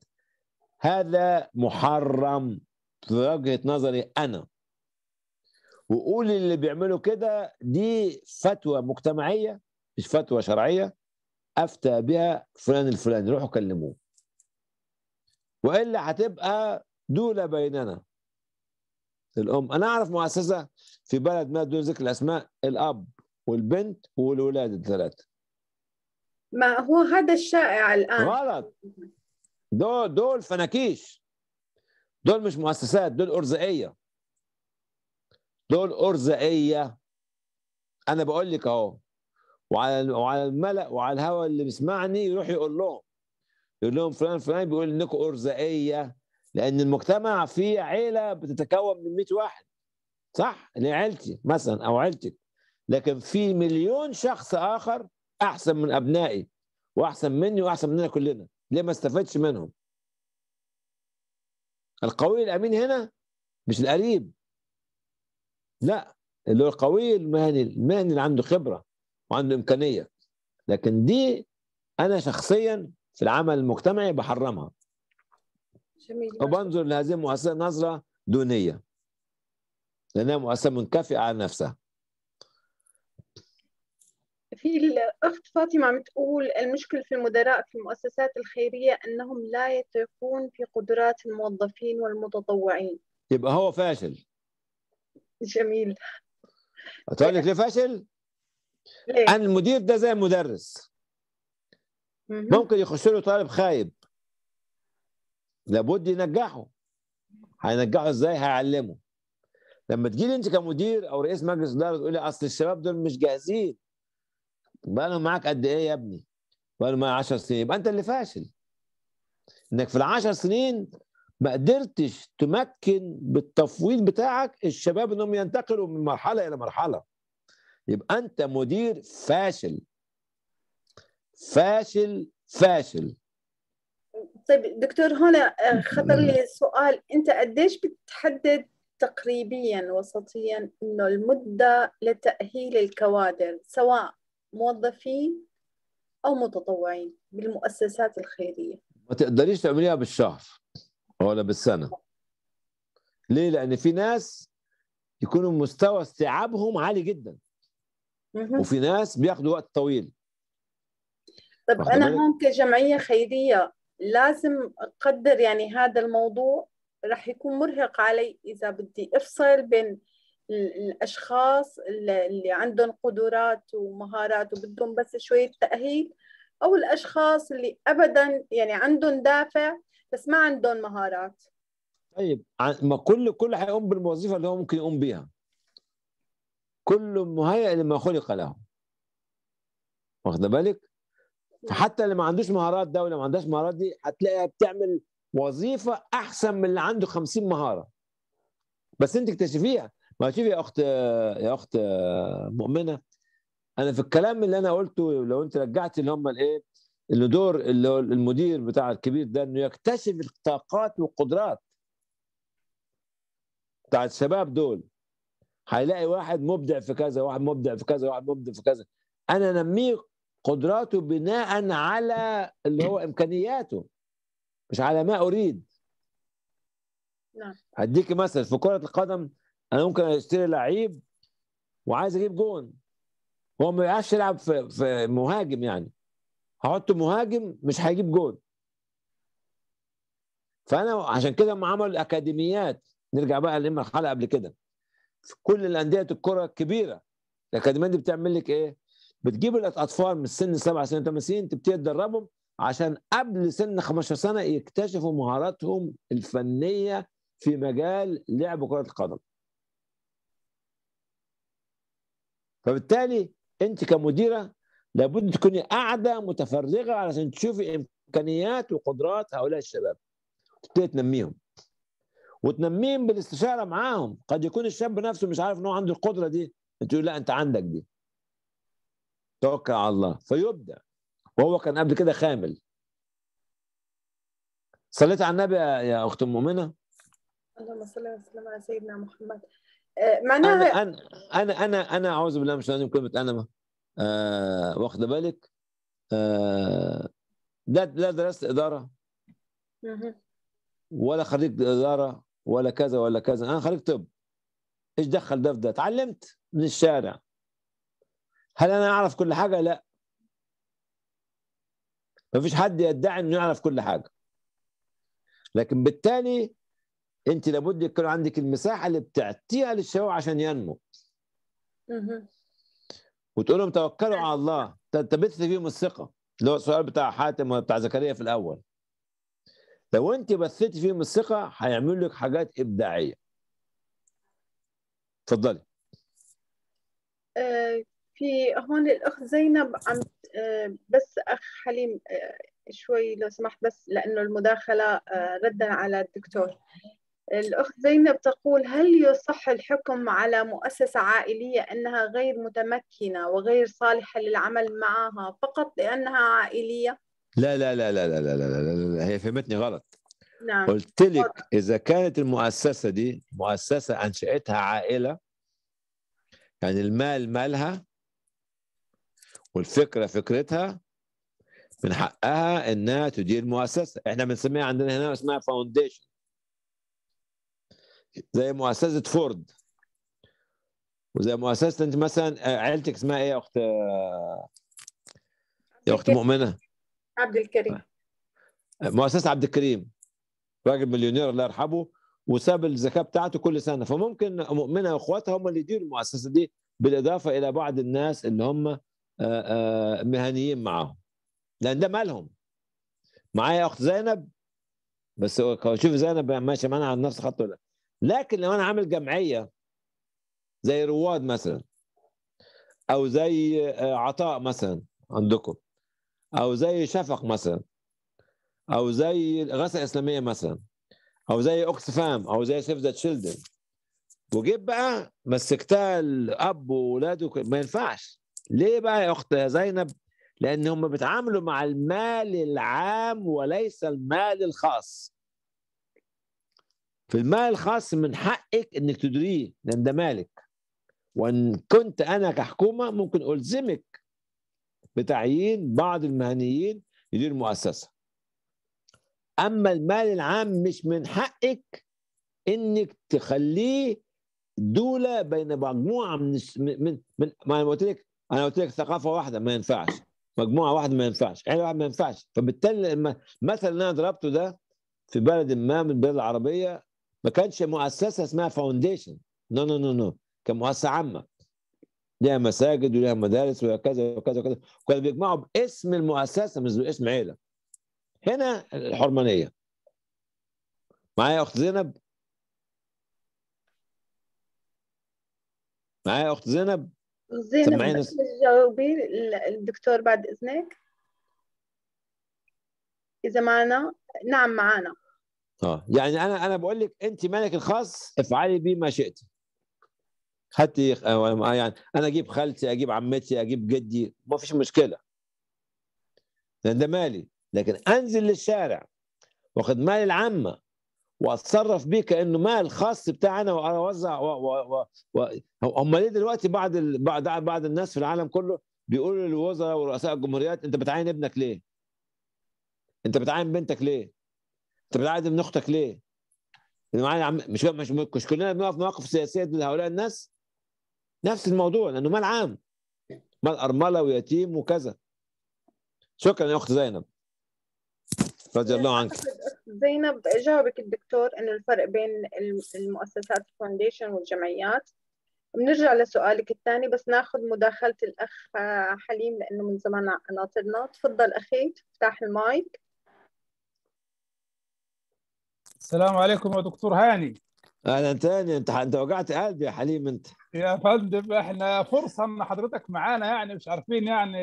هذا محرم في وجهه نظري انا وقول اللي بيعملوا كده دي فتوى مجتمعيه مش فتوى شرعيه افتى بها فلان الفلاني روحوا كلموه والا هتبقى دوله بيننا الام انا اعرف مؤسسه في بلد ما دون ذكر الاسماء الاب والبنت والولاد الثلاثه ما هو هذا الشائع الان غلط دول دول فناكيش دول مش مؤسسات دول ارزاقيه دول ارزاقيه انا بقول لك اهو وعلى وعلى الملا وعلى الهوا اللي بيسمعني يروح يقول لهم يقول لهم فلان فلان بيقول انكم ارزاقيه لان المجتمع فيه عيله بتتكون من 100 واحد صح اللي عيلتي مثلا او عيلتك لكن في مليون شخص اخر احسن من ابنائي واحسن مني واحسن مننا كلنا ليه ما استفدش منهم القوي الامين هنا مش القريب لا اللي هو القوي المهني المهني اللي عنده خبره وعنده امكانيه لكن دي انا شخصيا في العمل المجتمعي بحرمها جميل وبنظر لهذه المؤسسه نظره دونيه لانها مؤسسه منكفئه على نفسها في الاخت فاطمه عم تقول المشكله في المدراء في المؤسسات الخيريه انهم لا يثقون في قدرات الموظفين والمتطوعين يبقى هو فاشل جميل هتقول لك ليه فاشل؟ ليه؟ أنا المدير ده زي المدرس ممكن يخش له طالب خايب لابد ينجحه هينجحه ازاي هيعلمه لما تجي لي انت كمدير او رئيس مجلس اداره تقول لي اصل الشباب دول مش جاهزين بقالهم معاك قد ايه يا ابني؟ بقالهم معايا 10 سنين يبقى انت اللي فاشل انك في ال 10 سنين ما قدرتش تمكن بالتفويض بتاعك الشباب انهم ينتقلوا من مرحله الى مرحله يبقى انت مدير فاشل فاشل فاشل طيب دكتور هنا آه، خطر لي سؤال انت قديش بتحدد تقريبيا وسطيا انه المده لتاهيل الكوادر سواء موظفين او متطوعين بالمؤسسات الخيريه ما تقدريش تعمليها بالشهر ولا بالسنه ليه لان في ناس يكون مستوى استيعابهم عالي جدا وفي ناس بياخدوا وقت طويل طب انا هون كجمعيه خيريه لازم اقدر يعني هذا الموضوع راح يكون مرهق علي اذا بدي افصل بين الاشخاص اللي عندهم قدرات ومهارات وبدهم بس شويه تاهيل او الاشخاص اللي ابدا يعني عندهم دافع بس ما عندهم مهارات طيب ما كل كل هيقوم بالوظيفه اللي هو ممكن يقوم بيها كل مهيئ لما خلق له واخده بالك فحتى اللي ما عندوش مهارات ده ولا ما عندهاش مهارات دي هتلاقيها بتعمل وظيفه احسن من اللي عنده 50 مهاره بس انت اكتشفيها ما شوف يا اخت يا اخت مؤمنه انا في الكلام اللي انا قلته لو انت رجعت اللي هم الايه اللي دور اللي المدير بتاع الكبير ده انه يكتشف الطاقات والقدرات بتاع الشباب دول هيلاقي واحد مبدع في كذا واحد مبدع في كذا واحد مبدع في كذا انا انميه قدراته بناء على اللي هو امكانياته مش على ما اريد نعم هديكي مثل في كره القدم انا ممكن اشتري لعيب وعايز اجيب جون هو ما يلعب في مهاجم يعني هحط مهاجم مش هيجيب جول فانا عشان كده ما عملوا اكاديميات نرجع بقى الحلقه قبل كده في كل الانديه الكره الكبيره الاكاديميات دي بتعمل لك ايه؟ بتجيب الاطفال من سن سبع سنين ثمان سنين تبتدي تدربهم عشان قبل سن 15 سنه يكتشفوا مهاراتهم الفنيه في مجال لعب كره القدم. فبالتالي انت كمديره لابد تكوني قاعده متفرغه علشان تشوفي امكانيات وقدرات هؤلاء الشباب تبتدي تنميهم وتنميهم بالاستشاره معاهم قد يكون الشاب نفسه مش عارف ان هو عنده القدره دي تقول لا انت عندك دي توكل على الله فيبدع وهو كان قبل كده خامل صليت على النبي يا اخت المؤمنه اللهم صل وسلم على سيدنا محمد آه، معناها انا انا انا انا اعوذ بالله من الشيطان كلمه انا آه واخده بالك ده آه، لا لا درست اداره ولا خريج اداره ولا كذا ولا كذا انا خريج طب ايش دخل ده في ده اتعلمت من الشارع هل انا اعرف كل حاجه لا ما فيش حد يدعي انه يعرف كل حاجه لكن بالتالي انت لابد يكون عندك المساحه اللي بتعطيها للشباب عشان ينمو وتقول لهم توكلوا على الله تبث فيهم الثقه اللي هو السؤال بتاع حاتم وبتاع زكريا في الاول لو انت بثيتي فيهم الثقه هيعملوا لك حاجات ابداعيه اتفضلي آه، في هون الاخت زينب عم آه، بس اخ حليم آه، شوي لو سمحت بس لانه المداخله ردا على الدكتور الأخت زينب تقول هل يصح الحكم على مؤسسة عائلية أنها غير متمكنة وغير صالحة للعمل معها فقط لأنها عائلية؟ لا لا لا لا لا لا لا, لا, لا. هي فهمتني غلط نعم قلت لك إذا كانت المؤسسة دي مؤسسة أنشأتها عائلة يعني المال مالها والفكرة فكرتها من حقها انها تدير مؤسسه احنا بنسميها عندنا هنا اسمها فاونديشن زي مؤسسه فورد وزي مؤسسه انت مثلا آه، عيلتك اسمها ايه يا اخت آه، يا اخت مؤمنه عبد الكريم آه، مؤسسه عبد الكريم راجل مليونير الله يرحمه وساب الزكاه بتاعته كل سنه فممكن مؤمنه واخواتها هم اللي يديروا المؤسسه دي بالاضافه الى بعض الناس اللي هم مهنيين معاهم لان ده مالهم معايا اخت زينب بس شوف زينب ماشي معانا على نفس الخط ولا لكن لو انا عامل جمعيه زي رواد مثلا او زي آه، عطاء مثلا عندكم او زي شفق مثلا او زي غسل اسلاميه مثلا او زي اوكسفام او زي سيف ذا تشيلدرن وجيت بقى مسكتها الاب واولاده ما ينفعش ليه بقى يا اخت يا زينب لان هم بيتعاملوا مع المال العام وليس المال الخاص في المال الخاص من حقك انك تدريه لان ده مالك وان كنت انا كحكومه ممكن الزمك بتعيين بعض المهنيين يدير مؤسسه اما المال العام مش من حقك انك تخليه دوله بين مجموعه من من من ما انا قلت لك انا قلت لك ثقافه واحده ما ينفعش مجموعه واحده ما ينفعش عيله واحده ما ينفعش فبالتالي لما مثلا انا ضربته ده في بلد ما من البلاد العربيه ما كانش مؤسسه اسمها فاونديشن نو نو نو نو كان مؤسسه عامه ليها مساجد وليها مدارس وكذا وكذا وكذا وكانوا بيجمعوا باسم المؤسسه مش باسم عيله هنا الحرمانيه معايا اخت زينب معايا اخت زينب زينب تجاوبي الدكتور بعد اذنك اذا معنا نعم معنا اه يعني انا انا بقول لك انت مالك الخاص افعلي بيه ما شئتي حتى آه، يعني انا اجيب خالتي اجيب عمتي اجيب جدي ما فيش مشكله لان ده مالي لكن انزل للشارع واخد مال العامه واتصرف بيه كانه مال خاص بتاعنا انا و... و... و... و... هم ليه دلوقتي بعض ال... بعض بعض الناس في العالم كله بيقولوا للوزراء ورؤساء الجمهوريات انت بتعين ابنك ليه؟ انت بتعين بنتك ليه؟ طب العائد من اختك ليه؟ انه يعني معايا مش مش مش كلنا بنقف مواقف سياسيه من هؤلاء الناس نفس الموضوع لانه مال عام مال ارمله ويتيم وكذا شكرا يا اخت زينب رضي الله عنك زينب جاوبك الدكتور انه الفرق بين المؤسسات الفونديشن والجمعيات بنرجع لسؤالك الثاني بس ناخذ مداخله الاخ حليم لانه من زمان ناطرنا تفضل اخي تفتح المايك السلام عليكم يا دكتور هاني اهلا تاني انت انت وقعت قلبي يا حليم انت يا فندم احنا فرصه ان حضرتك معانا يعني مش عارفين يعني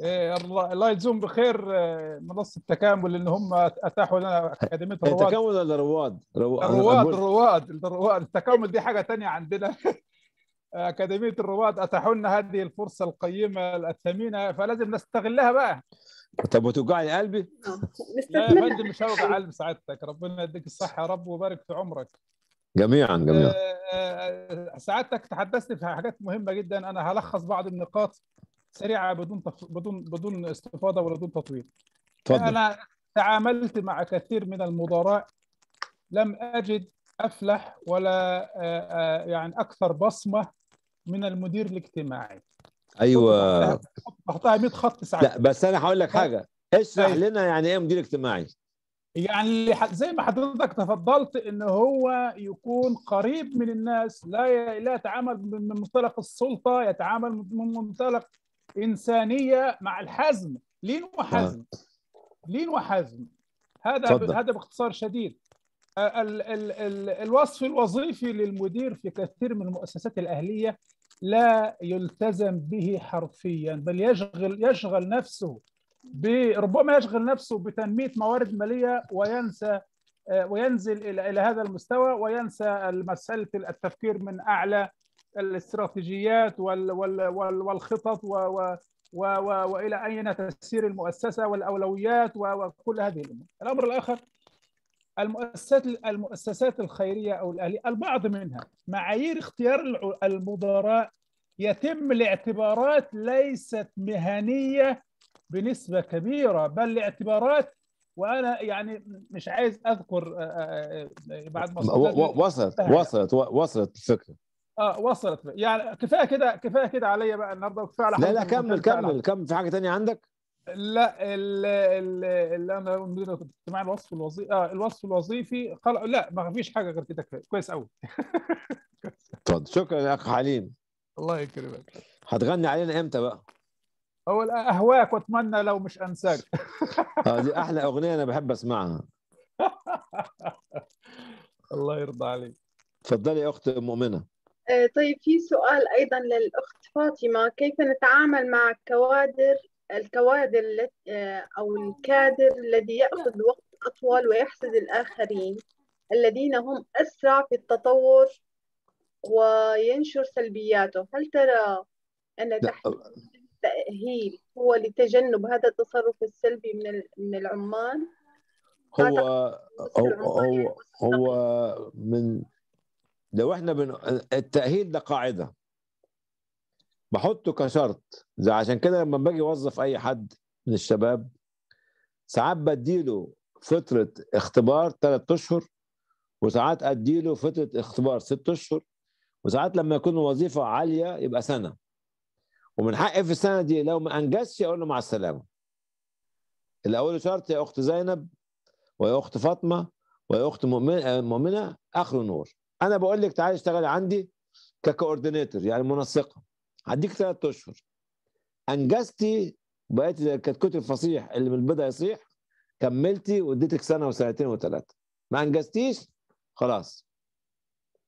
إيه، الله يجزيهم بخير آه، منصه التكامل ان هم اتاحوا لنا اكاديميه إيه، الرواد التكامل ولا الرواد؟ الرواد الرواد الرواد التكامل دي حاجه تانية عندنا اكاديميه الرواد اتاحوا لنا هذه الفرصه القيمه الثمينه فلازم نستغلها بقى طب وتوجعي قلبي؟ اه يا فندم مش هوجع قلب سعادتك ربنا يديك الصحه يا رب ويبارك في عمرك جميعا جميعا آه، آه، سعادتك تحدثت في حاجات مهمه جدا انا هلخص بعض النقاط سريعه بدون تف... بدون بدون استفاضه ولا بدون تطويل انا تعاملت مع كثير من المضارع لم اجد افلح ولا آه، يعني اكثر بصمه من المدير الاجتماعي ايوه بحطها 100 خط ساعات لا بس انا هقول لك حاجه اشرح طيب. لنا يعني ايه مدير اجتماعي يعني زي ما حضرتك تفضلت ان هو يكون قريب من الناس لا لا يتعامل من منطلق السلطه يتعامل من منطلق انسانيه مع الحزم لين وحزم آه. لين وحزم هذا فضل. هذا باختصار شديد آه، ال ال ال الوصف الوظيفي للمدير في كثير من المؤسسات الاهليه لا يلتزم به حرفيا بل يشغل يشغل نفسه ربما يشغل نفسه بتنميه موارد ماليه وينسى آه، وينزل الى الى هذا المستوى وينسى مساله التفكير من اعلى الاستراتيجيات والخطط والى اين تسير المؤسسه والاولويات وكل هذه الامور. الامر الاخر المؤسسات المؤسسات الخيريه او الاهليه البعض منها معايير اختيار المدراء يتم لاعتبارات ليست مهنيه بنسبه كبيره بل لاعتبارات وانا يعني مش عايز اذكر آه، آه، آه، بعد ما وصلت وصلت وصلت الفكره اه وصلت يعني كفايه كده كفايه كده عليا بقى النهارده وكفايه على لا لا كمل كمل كمل في حاجه ثانيه عندك لا اللي, اللي انا اللي كنت اجتماع الوصف الوظيفي اه الوصف الوظيفي خلق... لا ما فيش حاجه غير كده كويس قوي اتفضل شكرا يا اخ حليم الله يكرمك هتغني علينا امتى بقى؟ هو اهواك واتمنى لو مش انساك اه دي احلى اغنيه انا بحب اسمعها الله يرضى عليك اتفضلي يا اخت مؤمنه آه، طيب في سؤال ايضا للاخت فاطمه كيف نتعامل مع كوادر الكوادر التي آه، أو الكادر الذي يأخذ وقت أطول ويحسد الآخرين الذين هم أسرع في التطور وينشر سلبياته هل ترى أن التأهيل هو لتجنب هذا التصرف السلبي من من العمال هو هو هو, هو من لو احنا بن... التأهيل ده قاعدة بحطه كشرط زي عشان كده لما باجي اوظف اي حد من الشباب ساعات بديله فتره اختبار ثلاث اشهر وساعات اديله فتره اختبار ست اشهر وساعات لما يكون الوظيفه عاليه يبقى سنه ومن حقي في السنه دي لو ما انجزش اقول له مع السلامه الاول شرط يا اخت زينب ويا اخت فاطمه ويا اخت مؤمنه اخر نور انا بقول لك تعالي اشتغلي عندي ككوردينيتور يعني منسقه هديك ثلاث اشهر انجزتي بقيت الكتكوت الفصيح اللي من البدا يصيح كملتي واديتك سنه وسنتين وثلاثه ما انجزتيش خلاص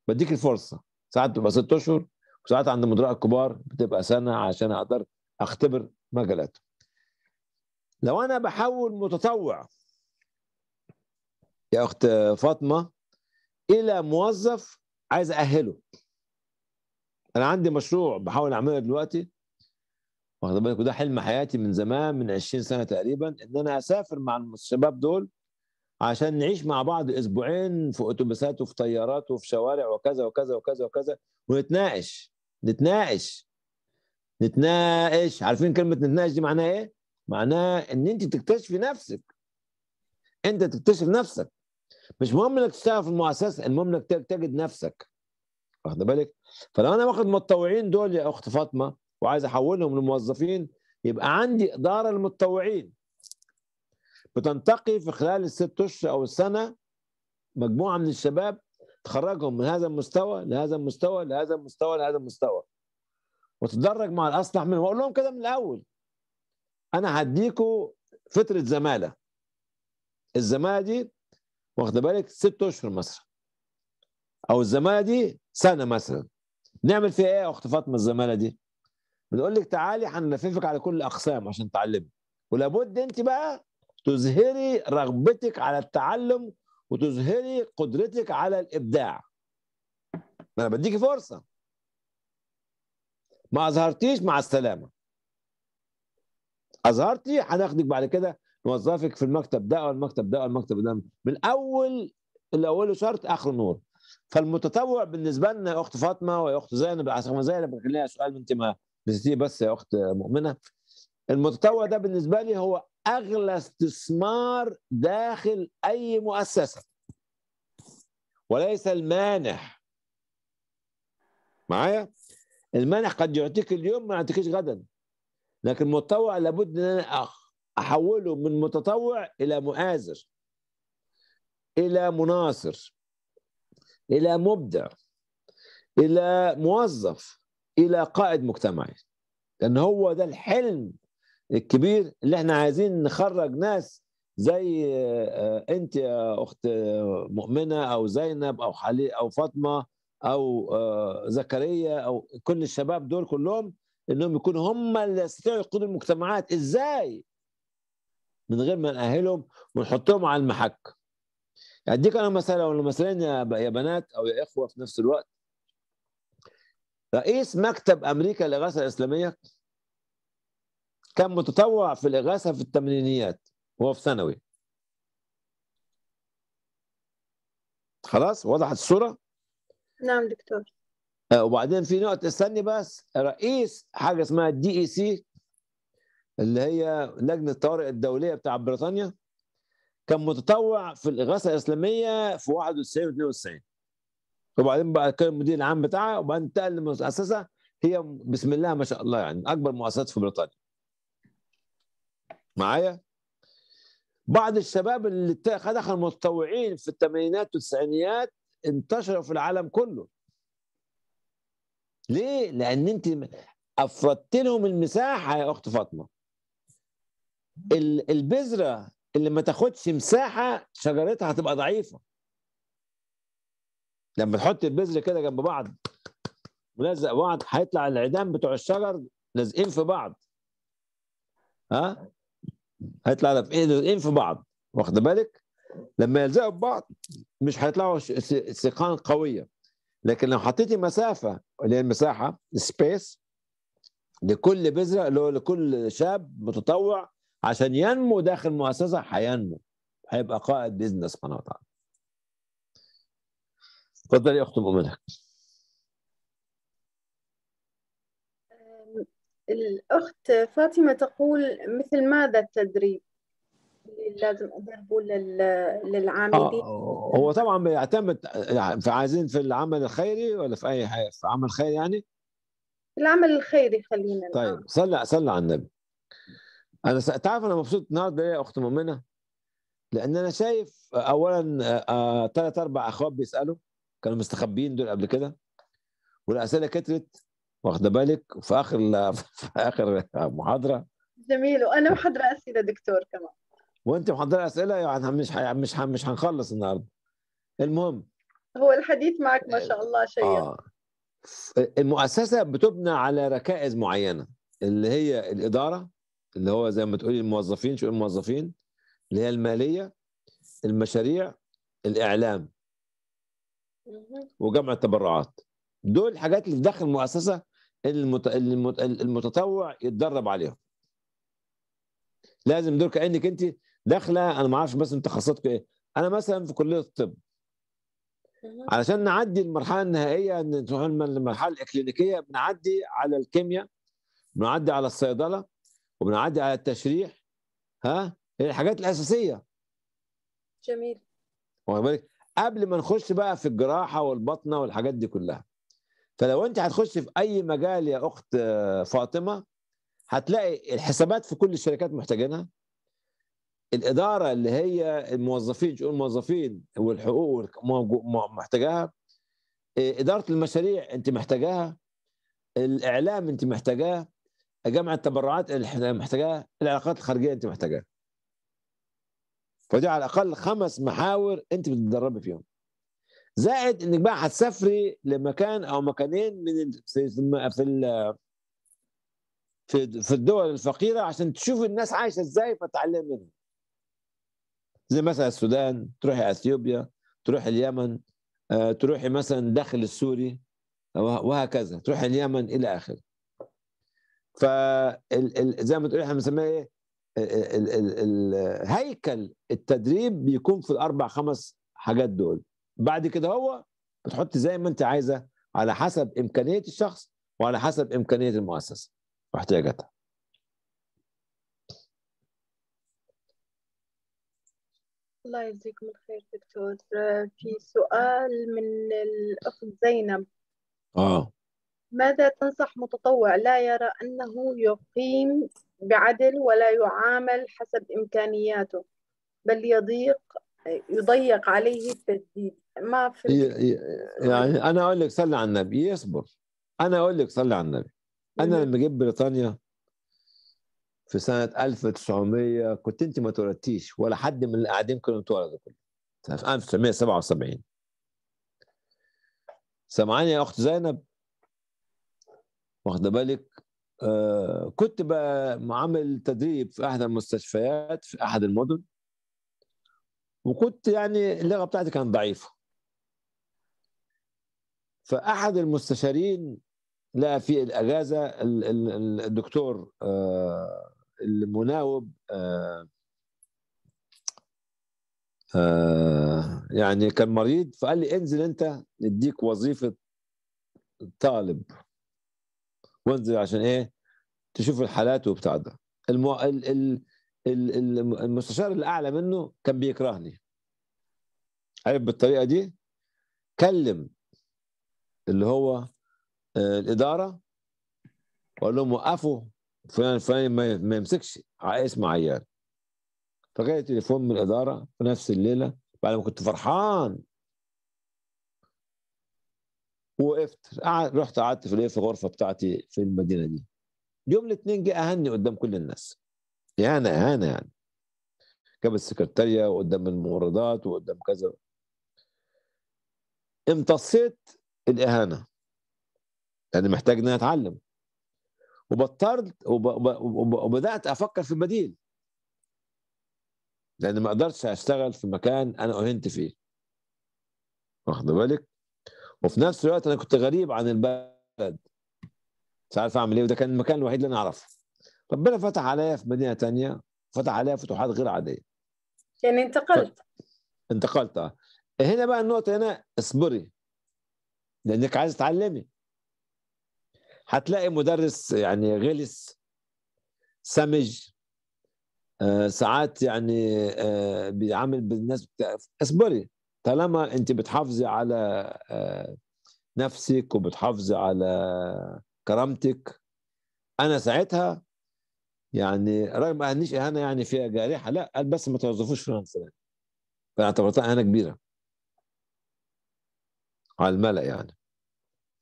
بديك الفرصه ساعات بتبقى ست اشهر وساعات عند المدراء الكبار بتبقى سنه عشان اقدر اختبر مجالاته لو انا بحول متطوع يا اخت فاطمه الى موظف عايز ااهله انا عندي مشروع بحاول اعمله دلوقتي واخد بالك وده حلم حياتي من زمان من 20 سنه تقريبا ان انا اسافر مع الشباب دول عشان نعيش مع بعض اسبوعين في اتوبيسات وفي طيارات وفي شوارع وكذا وكذا وكذا وكذا ونتناقش نتناقش نتناقش عارفين كلمه نتناقش دي معناها ايه؟ معناها ان انت تكتشفي نفسك انت تكتشف نفسك مش مهم انك تشتغل في المؤسسه المهم انك تجد نفسك واخد بالك فلو انا واخد متطوعين دول يا اخت فاطمه وعايز احولهم لموظفين يبقى عندي اداره المتطوعين بتنتقي في خلال الست اشهر او السنه مجموعه من الشباب تخرجهم من هذا المستوى لهذا المستوى لهذا المستوى لهذا المستوى وتتدرج مع الاصلح منهم واقول لهم كده من الاول انا هديكوا فتره زماله الزماله دي واخده بالك ست اشهر مثلا او الزماله دي سنه مثلا نعمل فيها ايه يا اخت فاطمه الزماله دي؟ بنقول لك تعالي هنلففك على كل الاقسام عشان تعلمي ولابد انت بقى تظهري رغبتك على التعلم وتظهري قدرتك على الابداع ما انا بديكي فرصه ما اظهرتيش مع السلامه اظهرتي هناخدك بعد كده نوظفك في المكتب ده او المكتب ده او المكتب ده من اول الاول شرط اخره نور فالمتطوع بالنسبه لنا يا اخت فاطمه ويا اخت زينب عشان زينب خليها سؤال انت ما نسيتيه بس يا اخت مؤمنه المتطوع ده بالنسبه لي هو اغلى استثمار داخل اي مؤسسه وليس المانح معايا المانح قد يعطيك اليوم ما يعطيكش غدا لكن المتطوع لابد ان انا احوله من متطوع الى مؤازر الى مناصر الى مبدع الى موظف الى قائد مجتمعي لان هو ده الحلم الكبير اللي احنا عايزين نخرج ناس زي آه، انت يا اخت آه، مؤمنه او زينب او حلي او فاطمه او آه، زكريا او كل الشباب دول كلهم انهم يكونوا هم اللي يستطيعوا يقودوا المجتمعات ازاي من غير ما نأهلهم ونحطهم على المحك اديك انا مثلا ولا مسالين يا بنات او يا اخوه في نفس الوقت رئيس مكتب امريكا للاغاثه الاسلاميه كان متطوع في الاغاثه في الثمانينيات وهو في ثانوي خلاص وضحت الصوره نعم دكتور آه، وبعدين في نقطه استني بس رئيس حاجه اسمها الدي اي سي اللي هي لجنه الطوارئ الدوليه بتاع بريطانيا كان متطوع في الاغاثه الاسلاميه في 91 و 92 وبعدين بقى كان المدير العام بتاعها وبعدين انتقل لمؤسسه هي بسم الله ما شاء الله يعني اكبر مؤسسات في بريطانيا معايا بعض الشباب اللي دخل متطوعين في الثمانينات والتسعينيات انتشروا في العالم كله ليه؟ لان انت افردت لهم المساحه يا اخت فاطمه البذره اللي ما تاخدش مساحه شجرتها هتبقى ضعيفه لما تحط البذر كده جنب بعض ولزق بعض هيطلع العيدان بتوع الشجر لازقين في بعض ها هيطلع في ايه لازقين في بعض واخد بالك لما يلزقوا ببعض مش هيطلعوا سيقان قويه لكن لو حطيتي مسافه اللي هي المساحه سبيس لكل بذره اللي هو لكل شاب متطوع عشان ينمو داخل مؤسسه هينمو هيبقى قائد باذن الله سبحانه وتعالى اتفضلي يا اخت مؤمنه الأخت فاطمة تقول مثل ماذا التدريب لازم أدربه للعاملين؟ آه هو طبعا بيعتمد في يعني عايزين في العمل الخيري ولا في أي حاجة في عمل خيري يعني؟ العمل الخيري خلينا طيب صلى صلى على النبي انا س... تعرف انا مبسوط النهارده ليه يا اخت مؤمنه؟ لان انا شايف اولا ثلاث آه، آه، اربع اخوات بيسالوا كانوا مستخبيين دول قبل كده والاسئله كترت واخده بالك وفي اخر في اخر محاضره جميل وانا محضره اسئله دكتور كمان وانت محضره اسئله يعني مش ح... مش ح... مش هنخلص النهارده المهم هو الحديث معك ما شاء الله شيق آه. المؤسسه بتبنى على ركائز معينه اللي هي الاداره اللي هو زي ما تقولي الموظفين شؤون الموظفين اللي هي الماليه المشاريع الاعلام وجمع التبرعات دول الحاجات اللي داخل المؤسسه المت... المت... المتطوع يتدرب عليهم لازم دول كانك انت داخله انا ما اعرفش مثلا تخصصك ايه انا مثلا في كليه الطب علشان نعدي المرحله النهائيه نروح المرحله الاكلينيكيه بنعدي على الكيمياء بنعدي على الصيدله وبنعدي على التشريح ها الحاجات الاساسيه جميل واخد بالك قبل ما نخش بقى في الجراحه والبطنه والحاجات دي كلها فلو انت هتخش في اي مجال يا اخت فاطمه هتلاقي الحسابات في كل الشركات محتاجينها الاداره اللي هي الموظفين شؤون الموظفين والحقوق محتاجاها اداره المشاريع انت محتاجاها الاعلام انت محتاجاه جمع التبرعات اللي احنا محتاجاها العلاقات الخارجيه انت محتاجاها فدي على الاقل خمس محاور انت بتتدربي فيهم زائد انك بقى هتسافري لمكان او مكانين من في في في الدول الفقيره عشان تشوف الناس عايشه ازاي فتعلم منهم زي مثلا السودان تروحي اثيوبيا تروحي اليمن آه، تروحي مثلا داخل السوري وهكذا تروحي اليمن الى اخره ف زي ما تقول احنا بنسميها ايه هيكل التدريب بيكون في الاربع خمس حاجات دول بعد كده هو بتحط زي ما انت عايزه على حسب امكانيه الشخص وعلى حسب امكانيه المؤسسه واحتياجاتها الله يجزيكم الخير دكتور آه، في سؤال من الاخت زينب اه ماذا تنصح متطوع لا يرى أنه يقيم بعدل ولا يعامل حسب إمكانياته بل يضيق يضيق عليه التسديد ما في يعني أنا أقول لك صلي على النبي يصبر أنا أقول لك صلي على النبي أنا لما جيت بريطانيا في سنة 1900 كنت أنت ما اتولدتيش ولا حد من اللي قاعدين كانوا اتولدوا كلهم في 1977 سامعاني يا أخت زينب واخده بالك آه كنت بقى عامل تدريب في احد المستشفيات في احد المدن وكنت يعني اللغه بتاعتي كانت ضعيفه فاحد المستشارين لقى في الاجازه الدكتور آه، المناوب آه، آه، يعني كان مريض فقال لي انزل انت نديك وظيفه طالب وانزل عشان ايه تشوف الحالات وبتاع ده المو... ال... ال... ال... المستشار الاعلى منه كان بيكرهني عرف بالطريقه دي كلم اللي هو آه، الاداره وقال لهم وقفوا فلان فلان ما يمسكش اسم عيال فجاء تليفون من الاداره في نفس الليله بعد ما كنت فرحان وقفت رحت قعدت في الايه في الغرفه بتاعتي في المدينه دي يوم الاثنين جه اهني قدام كل الناس اهانه اهانه يعني جاب السكرتاريه وقدام الممرضات وقدام كذا امتصيت الاهانه يعني محتاج اني اتعلم وبطلت وبدات افكر في البديل لاني ما اقدرش اشتغل في مكان انا اهنت فيه واخد بالك وفي نفس الوقت انا كنت غريب عن البلد مش عارف اعمل ايه وده كان المكان الوحيد اللي انا اعرفه ربنا فتح عليا في مدينه تانية فتح عليا فتوحات غير عاديه يعني انتقلت ف... انتقلت اه هنا بقى النقطه هنا اصبري لانك عايز تتعلمي هتلاقي مدرس يعني غلس سمج آه ساعات يعني آه بيعامل بالناس اصبري طالما انت بتحافظي على آه، نفسك وبتحافظي على كرامتك انا ساعتها يعني رغم ما قالنيش اهانه يعني فيها جارحه لا قال بس ما توظفوش فرنسا يعني فانا اعتبرتها اهانه كبيره على الملا يعني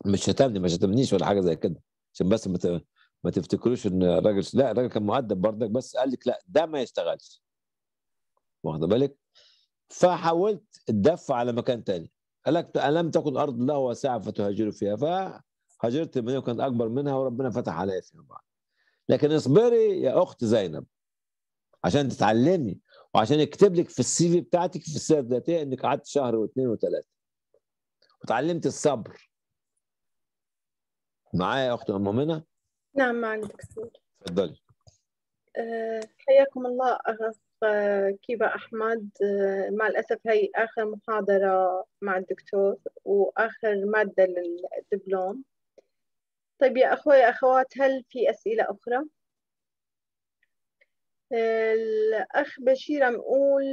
مش شتمني ما شتمنيش ولا حاجه زي كده عشان بس ما ما تفتكروش ان الراجل لا الراجل كان مؤدب برضك بس قال لك لا ده ما يشتغلش واخده بالك فحاولت الدفع على مكان تاني قال لك الم تكن ارض الله واسعه فتهاجروا فيها فهجرت منها وكانت اكبر منها وربنا فتح عليا فيما بعد لكن اصبري يا اخت زينب عشان تتعلمي وعشان يكتب لك في السي في بتاعتك في السيره الذاتيه انك قعدت شهر واثنين وثلاثه وتعلمت الصبر معايا يا اخت ام منى نعم معك دكتور اتفضلي أه حياكم الله أه. كيبا أحمد آه، مع الأسف هي آخر محاضرة مع الدكتور وآخر مادة للدبلوم طيب يا أخوي أخوات هل في أسئلة أخرى؟ الأخ بشير عم يقول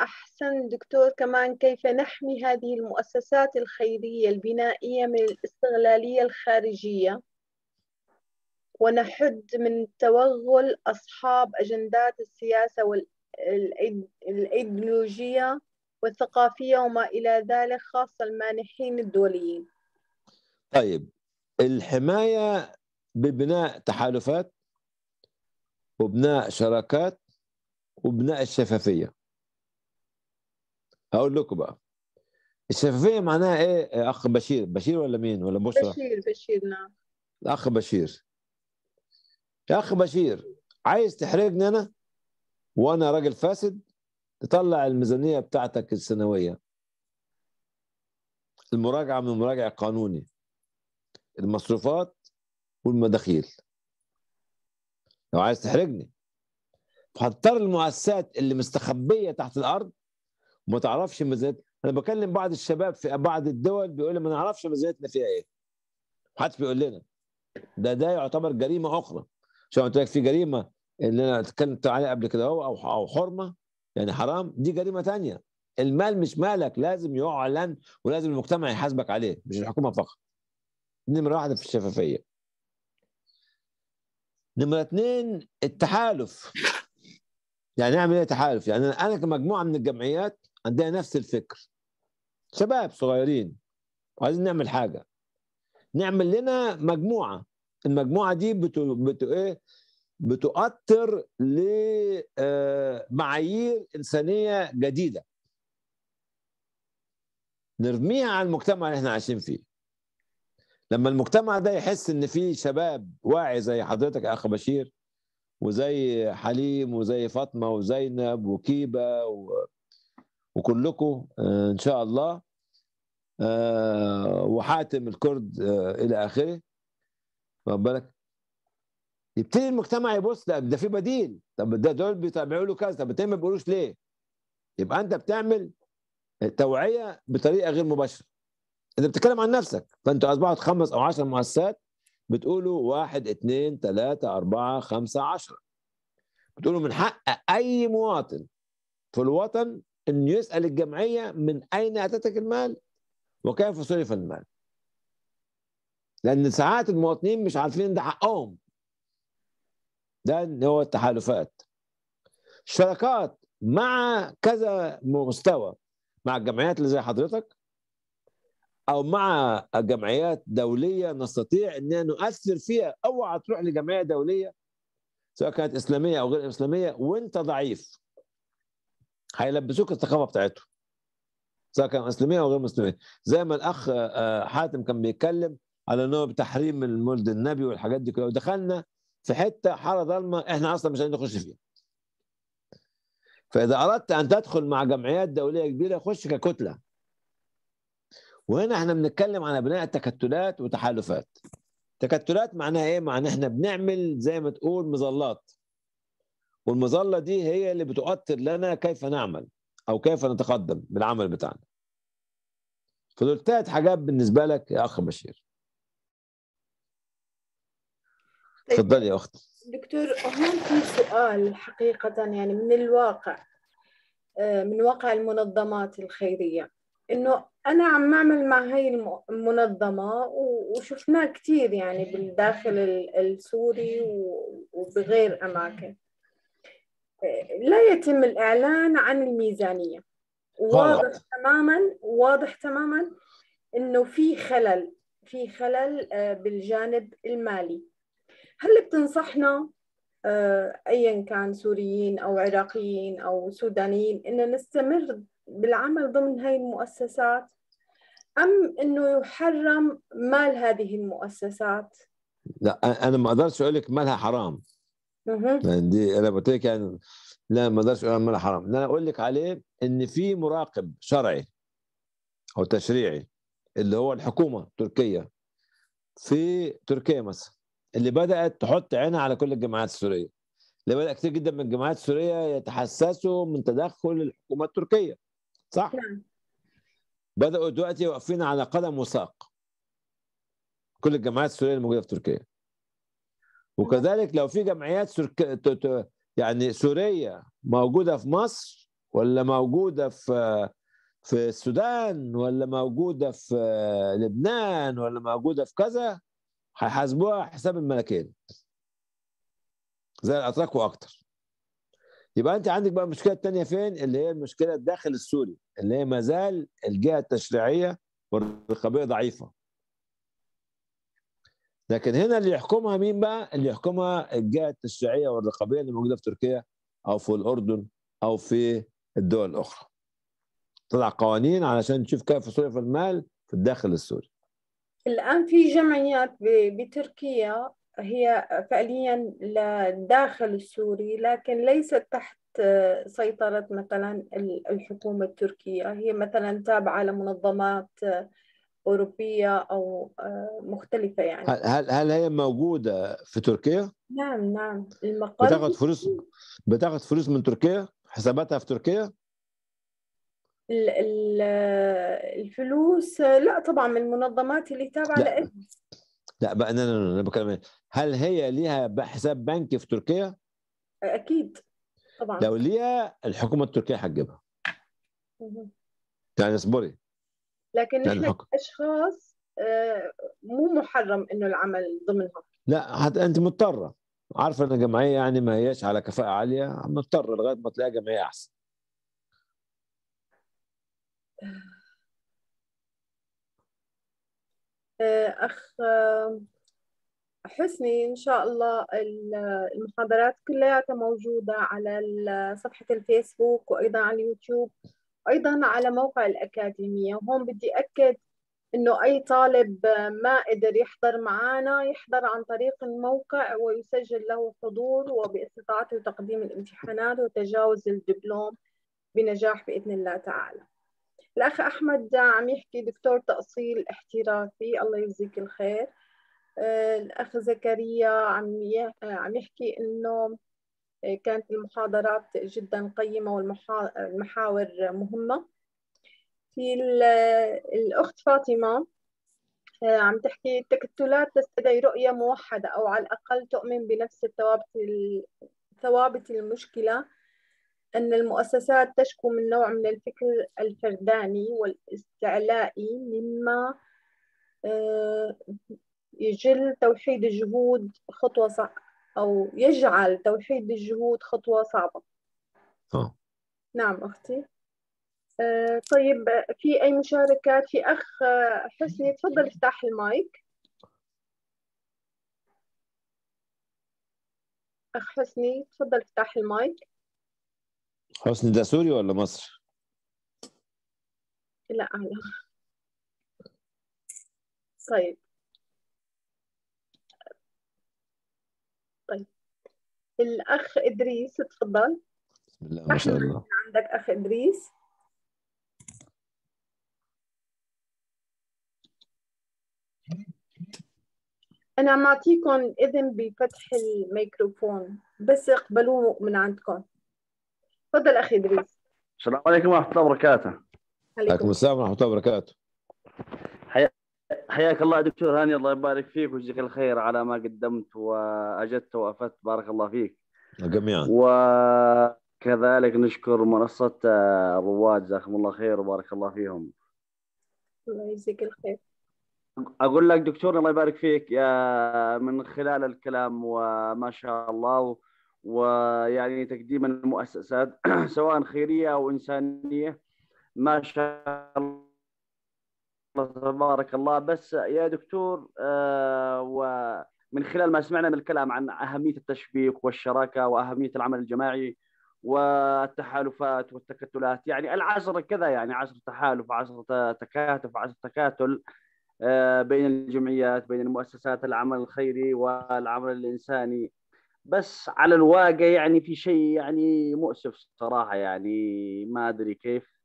أحسن دكتور كمان كيف نحمي هذه المؤسسات الخيرية البنائية من الاستغلالية الخارجية ونحد من توغل أصحاب أجندات السياسة الأيديولوجية والثقافية وما إلى ذلك خاصة المانحين الدوليين طيب الحماية ببناء تحالفات وبناء شراكات وبناء الشفافية هقول لكم بقى الشفافية معناها ايه يا اخ بشير بشير ولا مين ولا بشرى بشير بشير نعم الاخ بشير يا اخ بشير عايز تحرجني انا وانا راجل فاسد تطلع الميزانيه بتاعتك السنويه المراجعه من مراجع قانوني المصروفات والمداخيل لو عايز تحرجني هتضطر المؤسسات اللي مستخبيه تحت الارض وما تعرفش ميزانيتنا انا بكلم بعض الشباب في بعض الدول بيقول لي ما نعرفش ميزانيتنا فيها ايه محدش بيقول لنا ده ده يعتبر جريمه اخرى عشان قلت لك في جريمه اللي انا اتكلمت عليه قبل كده هو او او حرمه يعني حرام دي جريمه ثانيه المال مش مالك لازم يعلن ولازم المجتمع يحاسبك عليه مش الحكومه فقط نمره واحده في الشفافيه نمره اثنين التحالف يعني نعمل ايه تحالف يعني انا كمجموعه من الجمعيات عندنا نفس الفكر شباب صغيرين وعايزين نعمل حاجه نعمل لنا مجموعه المجموعه دي بتو... بتو... ايه بتؤثر لمعايير آه، انسانيه جديده نرميها على المجتمع اللي احنا عايشين فيه لما المجتمع ده يحس ان في شباب واعي زي حضرتك اخ بشير وزي حليم وزي فاطمه وزينب وكيبه و... وكلكم آه، ان شاء الله آه، وحاتم الكرد الى اخره واخد بالك يبتدي المجتمع يبص ده, ده في بديل طب ده دول بيتابعوا له كذا طب ما بيقولوش ليه؟ يبقى انت بتعمل توعيه بطريقه غير مباشره انت بتتكلم عن نفسك فانتوا اصبحت خمس او عشر مؤسسات بتقولوا واحد اثنين ثلاثة أربعة خمسة عشرة بتقولوا من حق أي مواطن في الوطن انه يسأل الجمعية من أين أتتك المال وكيف صرف المال لأن ساعات المواطنين مش عارفين ده حقهم ده هو التحالفات شراكات مع كذا مستوى مع الجمعيات اللي زي حضرتك او مع جمعيات دوليه نستطيع ان نؤثر فيها اوعى تروح لجمعيه دوليه سواء كانت اسلاميه او غير اسلاميه وانت ضعيف هيلبسوك الثقافه بتاعتهم سواء كان اسلاميه او غير مسلميه زي ما الاخ آه، حاتم كان بيتكلم على نوع تحريم المولد النبي والحاجات دي كلها ودخلنا في حته حاره ضلمه احنا اصلا مش عايزين نخش فيها فاذا اردت ان تدخل مع جمعيات دوليه كبيره خش ككتله وهنا احنا بنتكلم عن بناء تكتلات وتحالفات تكتلات معناها ايه معناها احنا بنعمل زي ما تقول مظلات والمظله دي هي اللي بتؤطر لنا كيف نعمل او كيف نتقدم بالعمل بتاعنا فدول ثلاث حاجات بالنسبه لك يا اخ بشير تفضلي يا اختي دكتور هون في سؤال حقيقة يعني من الواقع آه، من واقع المنظمات الخيرية إنه أنا عم أعمل مع هاي المنظمة وشفناه كثير يعني بالداخل السوري وبغير أماكن آه، لا يتم الإعلان عن الميزانية واضح تماما واضح تماما إنه في خلل في خلل آه، بالجانب المالي هل بتنصحنا آه، ايا كان سوريين او عراقيين او سودانيين ان نستمر بالعمل ضمن هاي المؤسسات ام انه يحرم مال هذه المؤسسات لا انا ما اقدرش اقول لك مالها حرام اها دي انا قلت لك يعني لا ما اقدرش اقول مالها حرام انا اقول لك عليه ان في مراقب شرعي او تشريعي اللي هو الحكومه التركيه في تركيا مثلا اللي بدات تحط عينها على كل الجماعات السوريه اللي بدا كتير جدا من الجماعات السوريه يتحسسوا من تدخل الحكومه التركيه صح نعم. بداوا دلوقتي واقفين على قدم وساق كل الجماعات السوريه الموجوده في تركيا وكذلك لو في جمعيات سرك... يعني سوريه موجوده في مصر ولا موجوده في في السودان ولا موجوده في لبنان ولا موجوده في كذا هيحاسبوها حساب الملكين زي الاتراك واكتر يبقى انت عندك بقى المشكله الثانيه فين اللي هي المشكله الداخل السوري اللي هي ما زال الجهه التشريعيه والرقابيه ضعيفه لكن هنا اللي يحكمها مين بقى اللي يحكمها الجهه التشريعيه والرقابيه اللي موجوده في تركيا او في الاردن او في الدول الاخرى تضع قوانين علشان تشوف كيف في المال في الداخل السوري الآن في جمعيات بتركيا هي فعليا للداخل السوري لكن ليست تحت آه، سيطرة مثلا الحكومة التركية هي مثلا تابعة لمنظمات آه، أوروبية أو آه، مختلفة يعني هل هل هي موجودة في تركيا؟ نعم نعم المقر بتاخذ فلوس بتاخذ فلوس من تركيا؟ حساباتها في تركيا؟ الفلوس لا طبعا من المنظمات اللي تابعه لا لا بقى انا انا بكلم إيه؟ هل هي ليها حساب بنكي في تركيا؟ اكيد طبعا لو ليها الحكومه التركيه هتجيبها يعني اصبري لكن يعني احنا اشخاص آه، مو محرم انه العمل ضمنها لا حت... انت مضطره عارفه ان الجمعيه يعني ما هياش على كفاءه عاليه مضطره لغايه ما تلاقي جمعيه احسن آه، أخ آه، حسني إن شاء الله المحاضرات كلياتها موجودة على صفحة الفيسبوك وأيضا على اليوتيوب وأيضا على موقع الأكاديمية وهون بدي أكد إنه أي طالب ما قدر يحضر معنا يحضر عن طريق الموقع ويسجل له حضور وباستطاعته تقديم الامتحانات وتجاوز الدبلوم بنجاح بإذن الله تعالى الاخ احمد عم يحكي دكتور تاصيل احترافي الله يجزيك الخير آه، الاخ زكريا عم آه، عم يحكي انه آه، كانت المحاضرات جدا قيمه والمحاور مهمه في الاخت فاطمه عم تحكي التكتلات تستدعي رؤيه موحده او على الاقل تؤمن بنفس الثوابت ثوابت المشكله أن المؤسسات تشكو من نوع من الفكر الفرداني والاستعلائي مما آه، يجل توحيد الجهود خطوة صعبة أو يجعل توحيد الجهود خطوة صعبة أوه. نعم أختي آه، طيب في أي مشاركات في أخ آه، حسني تفضل افتح المايك أخ حسني تفضل افتح المايك حسني ده سوري ولا مصر؟ لا أعلم طيب طيب الأخ إدريس اتفضل بسم الله ما شاء الله عندك أخ إدريس أنا معطيكم إذن بفتح الميكروفون بس اقبلوه من عندكم تفضل اخي ادريس السلام عليكم ورحمه الله وبركاته عليكم السلام ورحمه الله وبركاته حياك الله دكتور هاني الله يبارك فيك ويجزيك الخير على ما قدمت واجدت وافدت بارك الله فيك جميعا وكذلك نشكر منصه الرواد آه، جزاكم الله خير وبارك الله فيهم الله يجزيك الخير اقول لك دكتور الله يبارك فيك يا من خلال الكلام وما شاء الله ويعني تقديم المؤسسات سواء خيريه او انسانيه ما شاء الله تبارك الله بس يا دكتور آه، ومن خلال ما سمعنا من الكلام عن اهميه التشبيك والشراكه واهميه العمل الجماعي والتحالفات والتكتلات يعني العصر كذا يعني عصر تحالف عصر تكاتف عصر تكاتل آه، بين الجمعيات بين المؤسسات العمل الخيري والعمل الانساني بس على الواقع يعني في شيء يعني مؤسف صراحه يعني ما ادري كيف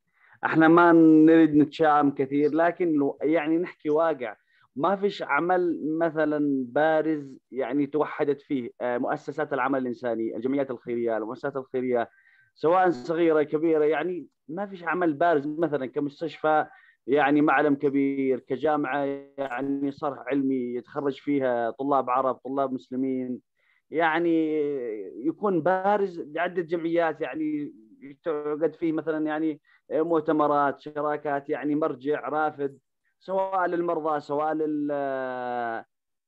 احنا ما نريد نتشائم كثير لكن يعني نحكي واقع ما فيش عمل مثلا بارز يعني توحدت فيه آه، مؤسسات العمل الانساني الجمعيات الخيريه المؤسسات الخيريه سواء صغيره كبيره يعني ما فيش عمل بارز مثلا كمستشفى يعني معلم كبير كجامعه يعني صرح علمي يتخرج فيها طلاب عرب طلاب مسلمين يعني يكون بارز لعده جمعيات يعني تعقد فيه مثلا يعني مؤتمرات شراكات يعني مرجع رافد سواء للمرضى سواء لل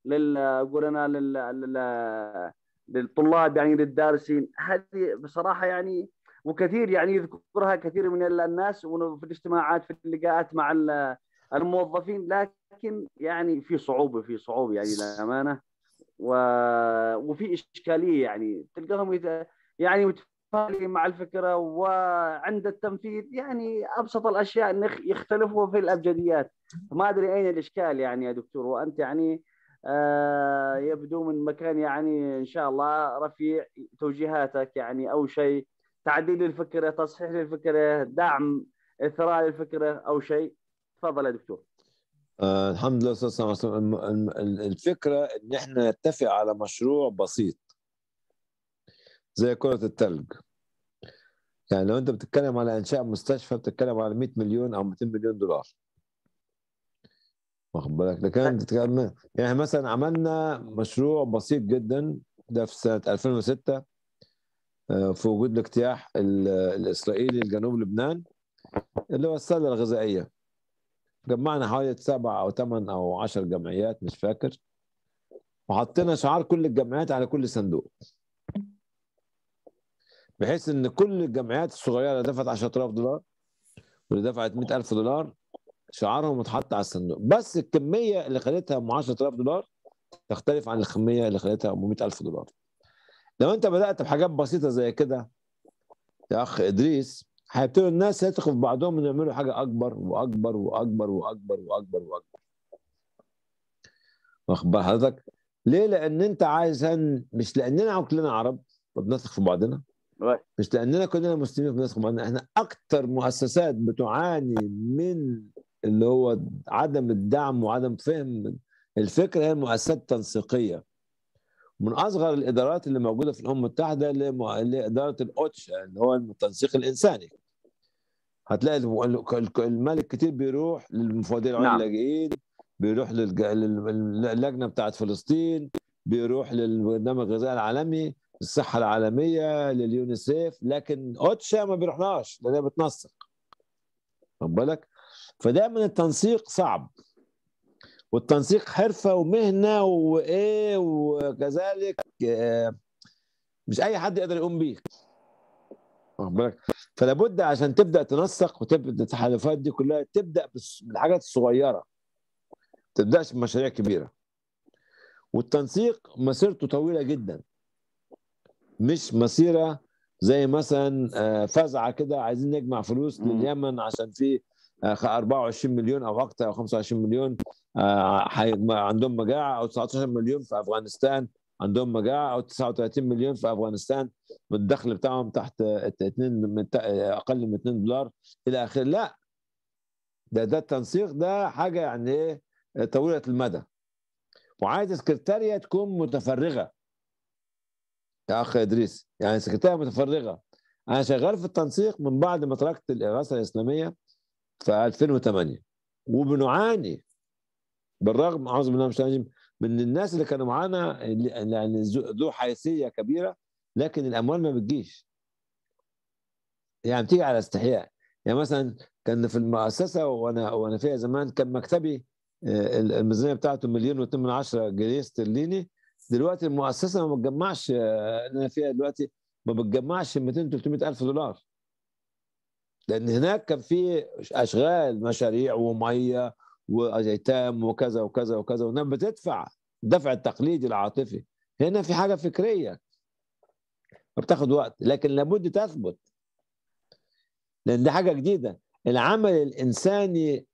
لل اقول انا لل... للطلاب يعني للدارسين هذه بصراحه يعني وكثير يعني يذكرها كثير من الناس في الاجتماعات في اللقاءات مع الموظفين لكن يعني في صعوبه في صعوبه يعني للامانه و... وفي اشكاليه يعني تلقاهم يت... يعني متفاعلين مع الفكره وعند التنفيذ يعني ابسط الاشياء يختلفوا في الابجديات ما ادري اين الاشكال يعني يا دكتور وانت يعني آه يبدو من مكان يعني ان شاء الله رفيع توجيهاتك يعني او شيء تعديل الفكره تصحيح الفكره دعم اثراء الفكره او شيء تفضل يا دكتور الحمد لله استاذ الله الفكره ان احنا نتفق على مشروع بسيط زي كره الثلج يعني لو انت بتتكلم على انشاء مستشفى بتتكلم على 100 مليون او 200 مليون دولار واخد بالك لكن بتتكلم يعني مثلا عملنا مشروع بسيط جدا ده في سنه 2006 آه، في وجود الاجتياح الاسرائيلي لجنوب لبنان اللي هو السله الغذائيه جمعنا حوالي سبع او ثمان او عشر جمعيات مش فاكر وحطينا شعار كل الجمعيات على كل صندوق بحيث ان كل الجمعيات الصغيره اللي دفعت 10000 دولار واللي دفعت 100000 دولار شعارهم اتحط على الصندوق بس الكميه اللي خدتها ام 10000 دولار تختلف عن الكميه اللي خدتها ام 100000 دولار لو انت بدات بحاجات بسيطه زي كده يا اخ ادريس هيبتدوا الناس يثقوا في بعضهم انهم يعملوا حاجه اكبر واكبر واكبر واكبر واكبر واكبر واخد بال حضرتك؟ ليه؟ لان انت عايز مش لاننا كلنا عرب فبنثق في بعضنا مش لاننا كلنا مسلمين بنثق في بعضنا احنا اكثر مؤسسات بتعاني من اللي هو عدم الدعم وعدم فهم الفكره هي المؤسسات التنسيقيه من اصغر الادارات اللي موجوده في الامم المتحده لاداره الاوتشا اللي هو التنسيق الانساني هتلاقي الملك كتير بيروح للمفوضيه العليا نعم. للاجئين بيروح للجنه بتاعت فلسطين بيروح للبرنامج الغذائي العالمي الصحه العالميه لليونيسيف لكن اوتشا ما بيروحلهاش لانها بتنسق واخد بالك فدايما التنسيق صعب والتنسيق حرفه ومهنه وايه وكذلك آه، مش اي حد يقدر يقوم بيه واخد بالك فلا بد عشان تبدا تنسق وتبدا التحالفات دي كلها تبدا بالحاجات الصغيره ما تبداش بمشاريع كبيره والتنسيق مسيرته طويله جدا مش مسيره زي مثلا آه، فزعه كده عايزين نجمع فلوس لليمن عشان في 24 آه، مليون او اكتر او 25 مليون آه، عندهم مجاعه او 19 مليون في افغانستان عندهم مجاعه او 39 مليون في افغانستان والدخل بتاعهم تحت 2 اقل من 2 دولار الى اخره لا ده ده التنسيق ده حاجه يعني ايه طويله المدى وعايز سكرتاريه تكون متفرغه يا اخ ادريس يعني سكرتاريه متفرغه انا شغال في التنسيق من بعد ما تركت الاغاثه الاسلاميه في 2008 وبنعاني بالرغم اعوذ بالله مش نجم من الناس اللي كانوا معانا يعني ذو حيثيه كبيره لكن الاموال ما بتجيش يعني بتيجي على استحياء يعني مثلا كان في المؤسسه وانا وانا فيها زمان كان مكتبي آه، الميزانيه بتاعته مليون و من عشرة جنيه استرليني دلوقتي المؤسسه ما بتجمعش آه، اللي انا فيها دلوقتي ما بتجمعش 200 300 الف دولار لان هناك كان في اشغال مشاريع وميه وايتام وكذا وكذا وكذا وانما بتدفع الدفع التقليدي العاطفي هنا في حاجه فكريه بتاخد وقت لكن لابد تثبت لان دي حاجه جديده العمل الانساني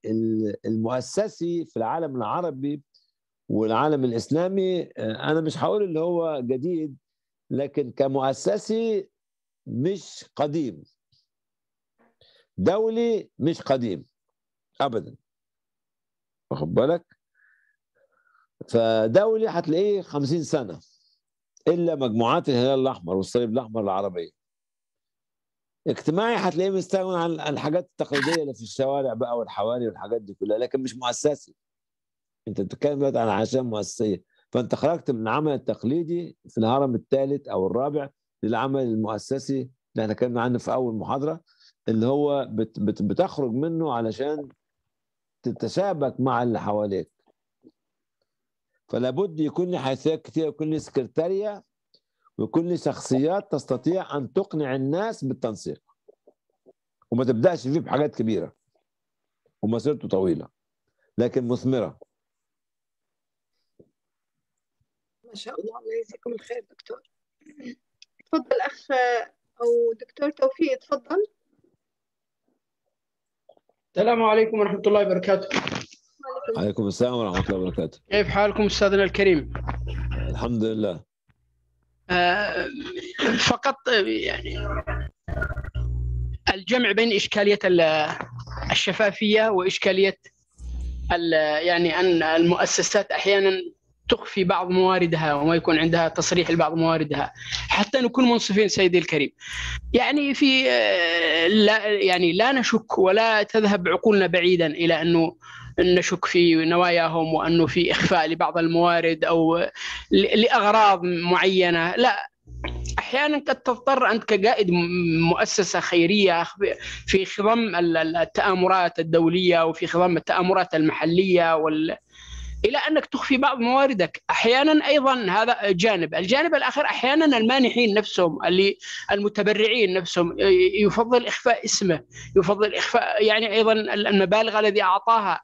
المؤسسي في العالم العربي والعالم الاسلامي آه، انا مش هقول اللي هو جديد لكن كمؤسسي مش قديم دولي مش قديم ابدا واخد بالك فدولي هتلاقيه 50 سنه الا مجموعات الهلال الاحمر والصليب الاحمر العربيه اجتماعي هتلاقيه مستغني عن الحاجات التقليديه اللي في الشوارع بقى والحواري والحاجات دي كلها لكن مش مؤسسي انت بتتكلم دلوقتي عن عشان مؤسسيه فانت خرجت من العمل التقليدي في الهرم الثالث او الرابع للعمل المؤسسي اللي احنا اتكلمنا عنه في اول محاضره اللي هو بت بت بتخرج منه علشان تتشابك مع اللي حواليك فلا بد يكون لي حيثيات كثيره يكون لي سكرتارية ويكون لي شخصيات تستطيع أن تقنع الناس بالتنسيق وما تبدأش فيه بحاجات كبيرة ومسيرته طويلة لكن مثمرة ما شاء الله الله يجزيكم الخير دكتور تفضل أخ أو دكتور توفيق تفضل السلام عليكم ورحمة الله وبركاته. عليكم السلام ورحمة الله وبركاته. كيف حالكم أستاذنا الكريم؟ الحمد لله. آه فقط آه، يعني الجمع بين إشكالية الشفافية وإشكالية يعني أن المؤسسات أحيانا تخفي بعض مواردها وما يكون عندها تصريح لبعض مواردها حتى نكون منصفين سيدي الكريم يعني في آه، لا يعني لا نشك ولا تذهب عقولنا بعيدا الى انه نشك في نواياهم وانه في اخفاء لبعض الموارد او لاغراض معينه لا احيانا قد تضطر انت كقائد مؤسسه خيريه في خضم التامرات الدوليه وفي خضم التامرات المحليه وال الى انك تخفي بعض مواردك احيانا ايضا هذا جانب الجانب الاخر احيانا المانحين نفسهم اللي المتبرعين نفسهم يفضل اخفاء اسمه يفضل اخفاء يعني ايضا المبالغ الذي اعطاها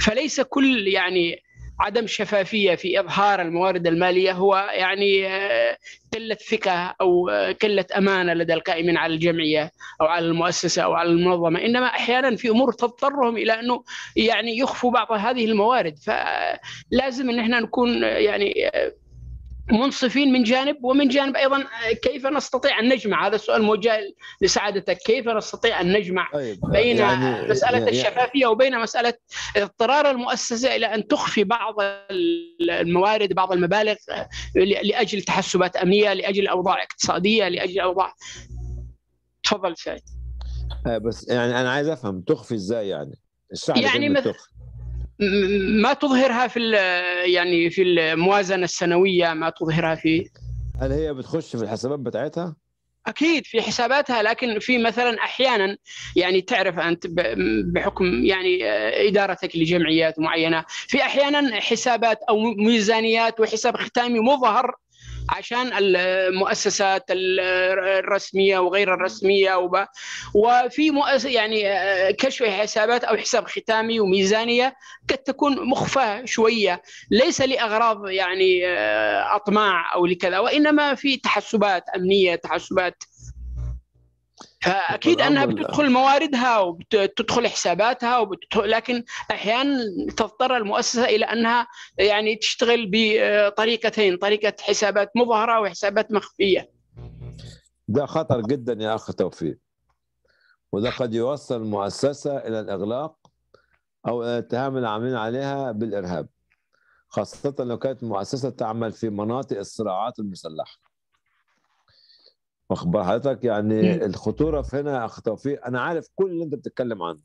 فليس كل يعني عدم شفافيه في اظهار الموارد الماليه هو يعني آه، قله ثقه او آه، قله امانه لدى القائمين على الجمعيه او على المؤسسه او على المنظمه، انما احيانا في امور تضطرهم الى انه يعني يخفوا بعض هذه الموارد فلازم ان احنا نكون آه، يعني منصفين من جانب ومن جانب ايضا آه، كيف نستطيع ان نجمع هذا السؤال موجه لسعادتك كيف نستطيع ان نجمع طيب. بين يعني مساله يعني الشفافيه وبين مساله اضطرار المؤسسه الى ان تخفي بعض الموارد بعض المبالغ آه، لاجل تحسبات امنيه لاجل اوضاع اقتصاديه لاجل اوضاع تفضل سعيد آه، بس يعني انا عايز افهم تخفي ازاي يعني يعني مثلا ما تظهرها في يعني في الموازنه السنويه ما تظهرها في هل هي بتخش في الحسابات بتاعتها؟ اكيد في حساباتها لكن في مثلا احيانا يعني تعرف انت بحكم يعني آه، ادارتك لجمعيات معينه في احيانا حسابات او ميزانيات وحساب ختامي مظهر عشان المؤسسات الرسميه وغير الرسميه وب... وفي مؤس... يعني آه، كشف حسابات او حساب ختامي وميزانيه قد تكون مخفاه شويه ليس لاغراض يعني آه، اطماع او لكذا وانما في تحسبات امنيه تحسبات فاكيد انها بتدخل مواردها وبتدخل حساباتها وبتدخل لكن احيانا تضطر المؤسسه الى انها يعني تشتغل بطريقتين طريقه حسابات مظهره وحسابات مخفيه ده خطر جدا يا اخ توفيق وده قد يوصل المؤسسه الى الاغلاق او الى اتهام العاملين عليها بالارهاب خاصه لو كانت المؤسسه تعمل في مناطق الصراعات المسلحه واخد حضرتك يعني الخطوره في هنا توفيق انا عارف كل اللي انت بتتكلم عنه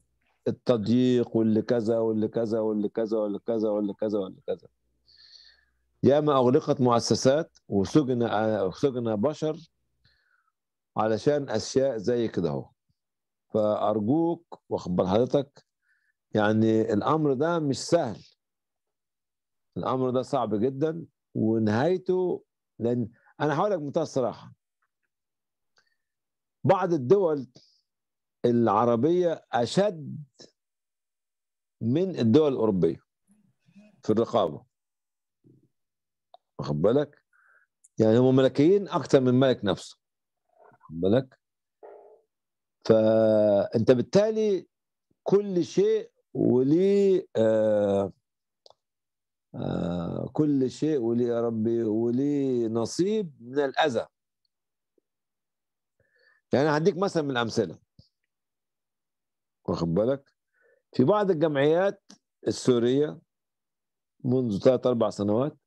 التضييق واللي كذا واللي كذا واللي كذا واللي كذا واللي كذا واللي كذا ياما اغلقت مؤسسات وسجن سجن بشر علشان اشياء زي كده اهو فارجوك واخبر حضرتك يعني الامر ده مش سهل الامر ده صعب جدا ونهايته لان انا هقول لك بمنتهى الصراحه بعض الدول العربية أشد من الدول الأوروبية في الرقابة واخد بالك يعني هم ملكيين أكثر من ملك نفسه واخد بالك فأنت بالتالي كل شيء وليه آه آه كل شيء وليه يا ربي وليه نصيب من الأذى يعني هديك مثلا من الامثله واخد بالك في بعض الجمعيات السوريه منذ ثلاث اربع سنوات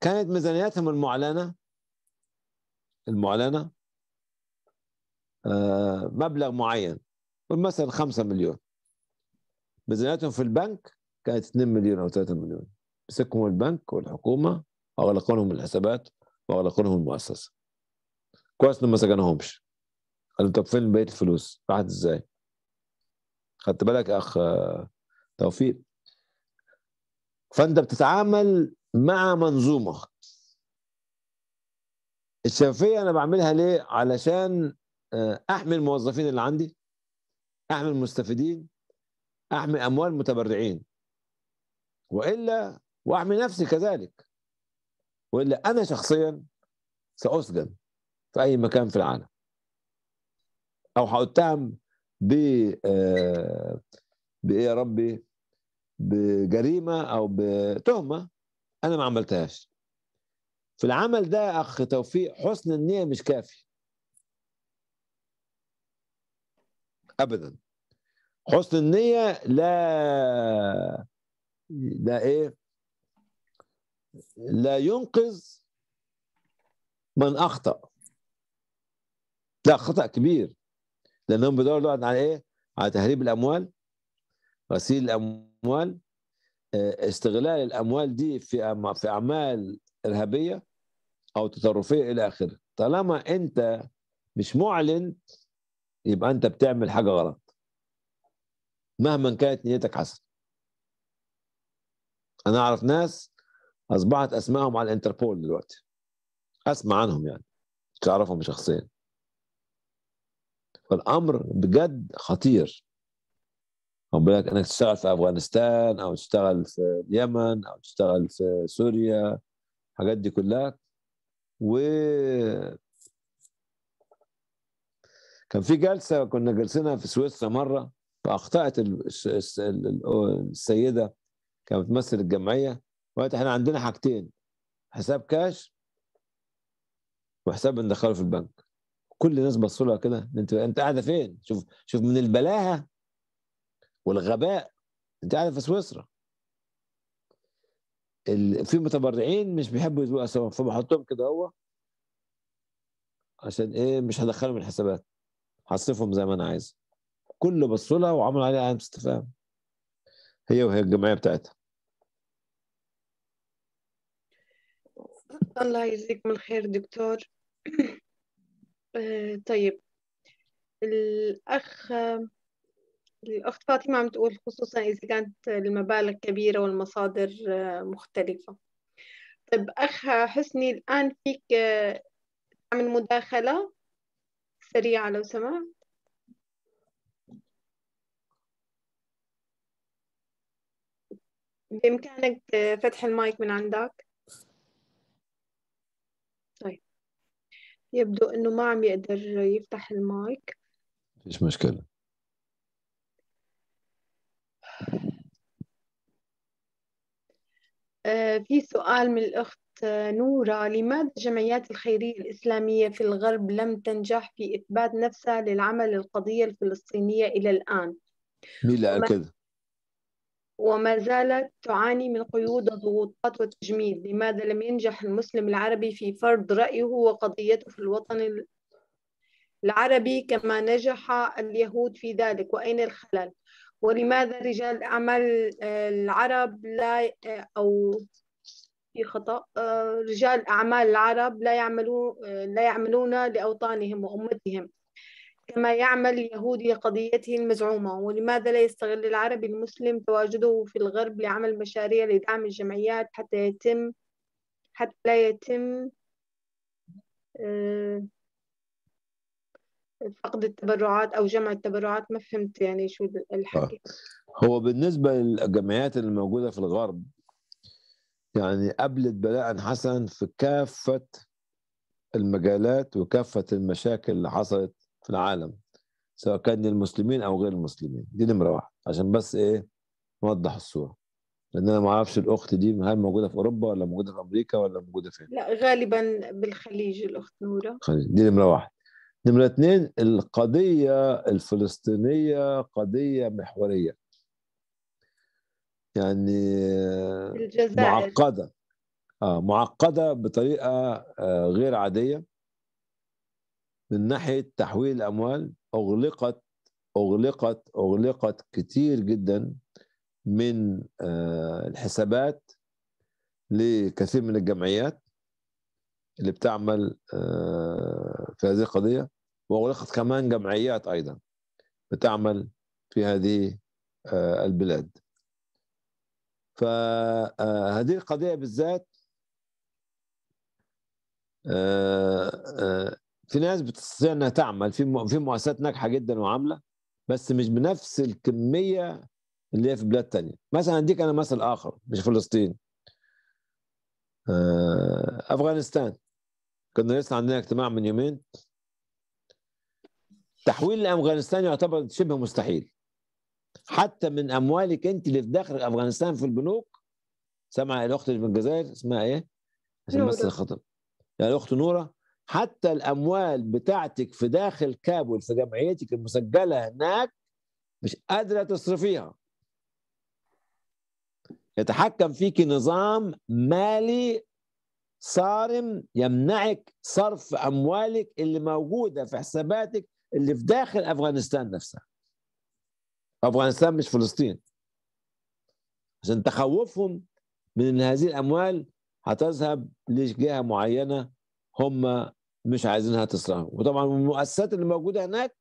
كانت ميزانياتهم المعلنه المعلنه آه، مبلغ معين مثلا 5 مليون ميزانياتهم في البنك كانت 2 مليون او 3 مليون مسكهم البنك والحكومه واغلقوا لهم الحسابات واغلقوا لهم المؤسسه كويس انه ما سجنهمش قالوا طب فين بقيه الفلوس راحت ازاي خدت بالك اخ توفيق فانت بتتعامل مع منظومه الشفافيه انا بعملها ليه علشان آه، احمي الموظفين اللي عندي احمي المستفيدين احمي اموال المتبرعين والا واحمي نفسي كذلك والا انا شخصيا ساسجن في أي مكان في العالم أو هتتهم ب آه، بإيه يا ربي بجريمة أو بتهمة أنا ما عملتهاش في العمل ده أخ توفيق حسن النية مش كافي أبدا حسن النية لا لا إيه لا ينقذ من أخطأ لا خطا كبير لانهم بيدوروا دلوقتي على ايه؟ على تهريب الاموال غسيل الاموال آه، استغلال الاموال دي في في اعمال ارهابيه او تطرفيه الى اخره طالما انت مش معلن يبقى انت بتعمل حاجه غلط مهما كانت نيتك حسنه انا اعرف ناس اصبحت اسمائهم على الانتربول دلوقتي اسمع عنهم يعني تعرفهم شخصيا فالامر بجد خطير خد بالك انك تشتغل في افغانستان او تشتغل في اليمن او تشتغل في سوريا الحاجات دي كلها و كان في جلسه كنا جالسينها في سويسرا مره فاخطات السيده كانت بتمثل الجمعيه وقالت احنا عندنا حاجتين حساب كاش وحساب ندخله في البنك كل الناس بصوا لها كده انت انت قاعده فين شوف شوف من البلاهه والغباء انت قاعده في سويسرا في متبرعين مش بيحبوا يسبقوا اسهم فبحطهم كده هو عشان ايه مش هدخلهم الحسابات هصرفهم زي ما انا عايز كله بصوا لها وعملوا عليها علامه استفهام هي وهي الجمعيه بتاعتها الله يجزيك من خير دكتور آه، طيب الأخ الأخت فاطمة عم تقول خصوصا إذا كانت المبالغ كبيرة والمصادر آه، مختلفة طيب أخ حسني الآن فيك آه، تعمل مداخلة سريعة لو سمحت بإمكانك فتح المايك من عندك يبدو أنه ما عم يقدر يفتح المايك مفيش مشكلة آه، في سؤال من الأخت آه، نورة لماذا الجمعيات الخيرية الإسلامية في الغرب لم تنجح في إثبات نفسها للعمل القضية الفلسطينية إلى الآن؟ مين اللي قال وما زالت تعاني من قيود وضغوطات وتجميد لماذا لم ينجح المسلم العربي في فرض رأيه وقضيته في الوطن العربي كما نجح اليهود في ذلك وأين الخلل ولماذا رجال الأعمال آه، العرب لا آه، أو في خطأ آه، رجال أعمال العرب لا يعملون لا يعملون لأوطانهم وأمتهم كما يعمل يهودي قضيته المزعومة ولماذا لا يستغل العربي المسلم تواجده في الغرب لعمل مشاريع لدعم الجمعيات حتى يتم حتى لا يتم آه، فقد التبرعات أو جمع التبرعات ما فهمت يعني شو الحكي آه، هو بالنسبة للجمعيات الموجودة في الغرب يعني قبلت بلاء حسن في كافة المجالات وكافة المشاكل اللي حصلت في العالم سواء كان للمسلمين او غير المسلمين دي نمره واحد عشان بس ايه نوضح الصوره لان انا ما اعرفش الاخت دي هل موجوده في اوروبا ولا موجوده في امريكا ولا موجوده فين لا غالبا بالخليج الاخت نوره دي نمره واحد نمرة اثنين القضية الفلسطينية قضية محورية يعني الجزائر. معقدة آه معقدة بطريقة آه غير عادية من ناحيه تحويل الاموال اغلقت اغلقت اغلقت كتير جدا من آه، الحسابات لكثير من الجمعيات اللي بتعمل آه، في هذه القضيه واغلقت كمان جمعيات ايضا بتعمل في هذه آه، البلاد فهذه القضيه بالذات في ناس بتستطيع انها تعمل في في مؤسسات ناجحه جدا وعامله بس مش بنفس الكميه اللي هي في بلاد تانية مثلا اديك انا مثل اخر مش فلسطين آه، افغانستان كنا لسه عندنا اجتماع من يومين تحويل لافغانستان يعتبر شبه مستحيل حتى من اموالك انت اللي في داخل افغانستان في البنوك سامعه الاخت اللي من الجزائر اسمها ايه؟ عشان بس الخطر يعني الاخت نوره حتى الاموال بتاعتك في داخل كابول في جمعيتك المسجله هناك مش قادره تصرفيها يتحكم فيك نظام مالي صارم يمنعك صرف اموالك اللي موجوده في حساباتك اللي في داخل افغانستان نفسها افغانستان مش فلسطين عشان تخوفهم من ان هذه الاموال هتذهب لجهه معينه هم مش عايزينها تصلح وطبعا المؤسسات اللي موجوده هناك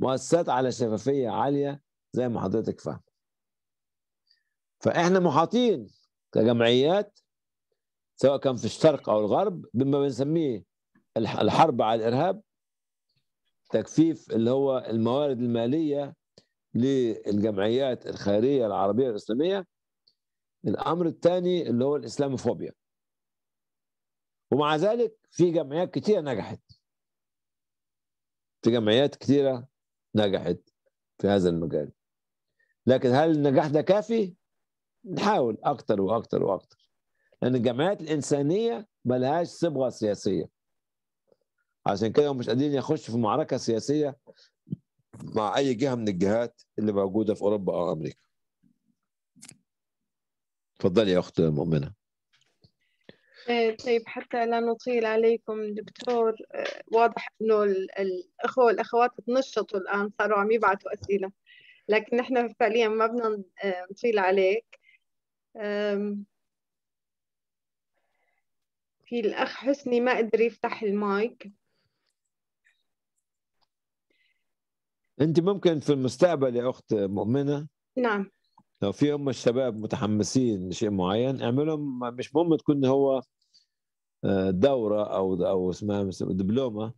مؤسسات على شفافيه عاليه زي ما حضرتك فاهم فاحنا محاطين كجمعيات سواء كان في الشرق او الغرب بما بنسميه الحرب على الارهاب تجفيف اللي هو الموارد الماليه للجمعيات الخيريه العربيه الاسلاميه الامر الثاني اللي هو الاسلاموفوبيا ومع ذلك في جمعيات كتيرة نجحت في جمعيات كتيرة نجحت في هذا المجال لكن هل النجاح ده كافي؟ نحاول أكتر وأكتر وأكتر لأن الجمعيات الإنسانية ملهاش صبغة سياسية عشان كده هم مش قادرين يخشوا في معركة سياسية مع أي جهة من الجهات اللي موجودة في أوروبا أو أمريكا اتفضلي يا أخت مؤمنة آه، طيب حتى لا نطيل عليكم دكتور آه، واضح انه الاخوه والاخوات تنشطوا الان صاروا عم يبعثوا اسئله لكن نحن فعليا ما بدنا آه، نطيل عليك في الاخ حسني ما قدر يفتح المايك انت ممكن في المستقبل يا اخت مؤمنه نعم لو في هم الشباب متحمسين لشيء معين اعملهم مش مهم تكون هو دوره او او اسمها دبلومه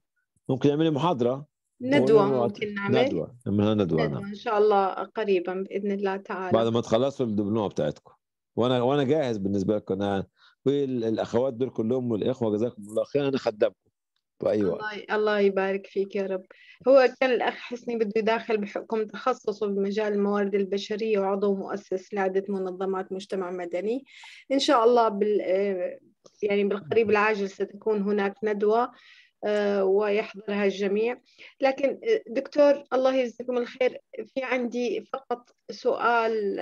ممكن نعمل محاضره ندوه ممكن نعمل ندوه نعملها ندوه, ندوة ان شاء الله قريبا باذن الله تعالى بعد ما تخلصوا الدبلومه بتاعتكم وانا وانا جاهز بالنسبه لكم انا والاخوات دول كلهم والاخوه جزاكم الله خير انا خدامكم أيوة. الله الله يبارك فيك يا رب هو كان الاخ حسني بده يداخل بحكم تخصصه بمجال الموارد البشريه وعضو مؤسس لعده منظمات مجتمع مدني ان شاء الله بال آه، يعني بالقريب العاجل ستكون هناك ندوه آه، ويحضرها الجميع لكن آه، دكتور الله يجزيكم الخير في عندي فقط سؤال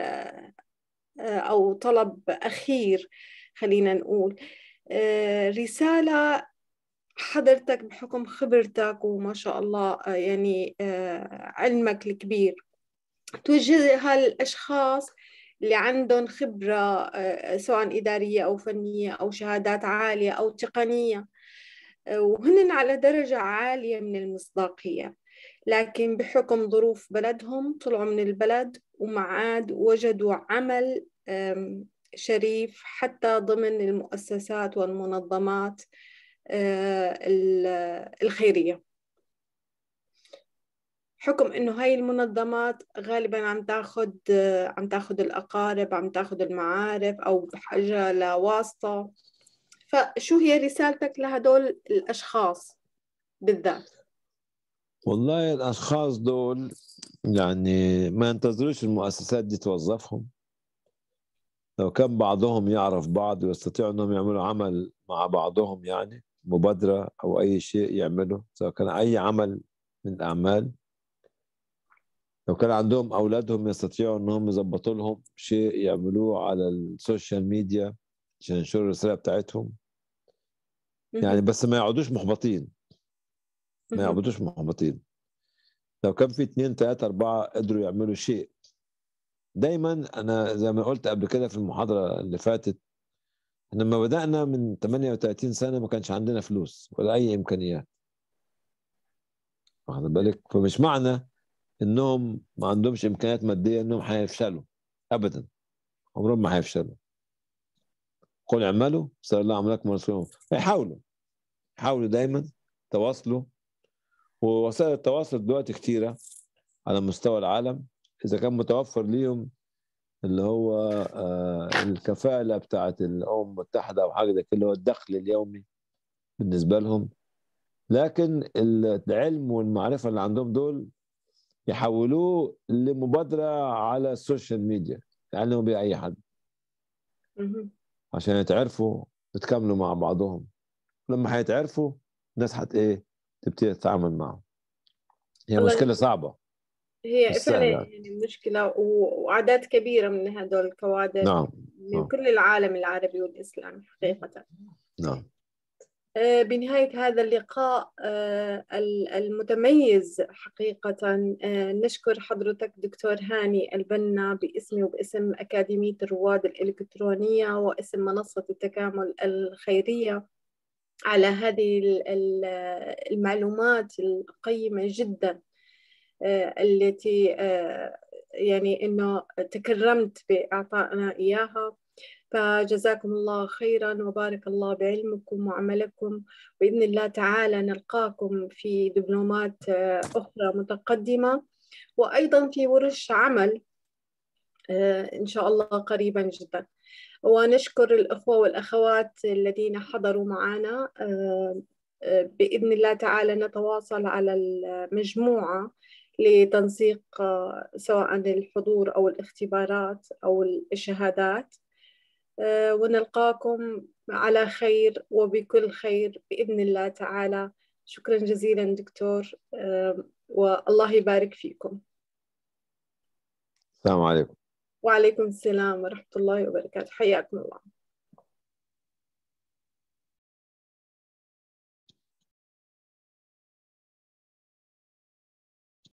او طلب اخير خلينا نقول رساله حضرتك بحكم خبرتك وما شاء الله آه، يعني آه، علمك الكبير توجه هالأشخاص اللي عندهم خبرة آه، سواء إدارية أو فنية أو شهادات عالية أو تقنية وهن على درجة عالية من المصداقية لكن بحكم ظروف بلدهم طلعوا من البلد وما عاد وجدوا عمل شريف حتى ضمن المؤسسات والمنظمات آه، الخيرية حكم انه هاي المنظمات غالبا عم تاخذ عم تاخذ الاقارب عم تاخذ المعارف او بحاجه لواسطه فشو هي رسالتك لهدول الاشخاص بالذات والله الاشخاص دول يعني ما ينتظروش المؤسسات دي توظفهم لو كان بعضهم يعرف بعض ويستطيع انهم يعملوا عمل مع بعضهم يعني مبادرة أو أي شيء يعمله سواء كان أي عمل من الأعمال لو كان عندهم أولادهم يستطيعوا أنهم يظبطوا لهم شيء يعملوه على السوشيال ميديا عشان ينشروا الرسالة بتاعتهم يعني بس ما يقعدوش محبطين ما يقعدوش محبطين لو كان في اثنين ثلاثة أربعة قدروا يعملوا شيء دايما أنا زي ما قلت قبل كده في المحاضرة اللي فاتت لما بدأنا من 38 سنة ما كانش عندنا فلوس ولا أي إمكانيات واخد بالك فمش معنى إنهم ما عندهمش إمكانيات مادية إنهم هيفشلوا أبدا عمرهم ما هيفشلوا قل اعملوا سأل الله عملكم ورسولهم يحاولوا حاولوا دايما تواصلوا ووسائل التواصل دلوقتي كتيرة على مستوى العالم إذا كان متوفر ليهم اللي هو آه، الكفاله بتاعة الأمم المتحدة أو حاجة اللي هو الدخل اليومي بالنسبة لهم لكن العلم والمعرفة اللي عندهم دول يحولوه لمبادرة على السوشيال ميديا يعلموا يعني بيه أي حد عشان يتعرفوا يتكاملوا مع بعضهم لما هيتعرفوا الناس هت إيه تبتدي تتعامل معهم هي مشكلة صعبة هي فعلا يعني مشكلة وأعداد كبيرة من هذول الكوادر نعم. من نعم. كل العالم العربي والإسلامي حقيقة نعم آه، بنهاية هذا اللقاء آه، المتميز حقيقة آه، نشكر حضرتك دكتور هاني البنا باسمي وباسم أكاديمية الرواد الإلكترونية واسم منصة التكامل الخيرية على هذه المعلومات القيمة جدا آه، التي آه، يعني أنه تكرمت بإعطائنا إياها فجزاكم الله خيرا وبارك الله بعلمكم وعملكم بإذن الله تعالى نلقاكم في دبلومات آه، أخرى متقدمة وأيضا في ورش عمل إن شاء الله قريبا جدا ونشكر الأخوة والأخوات الذين حضروا معنا بإذن الله تعالى نتواصل على المجموعة لتنسيق آه، سواء الحضور أو الاختبارات أو الشهادات آه، ونلقاكم على خير وبكل خير بإذن الله تعالى شكرا جزيلا دكتور والله يبارك فيكم السلام عليكم وعليكم السلام ورحمة الله وبركاته حياكم الله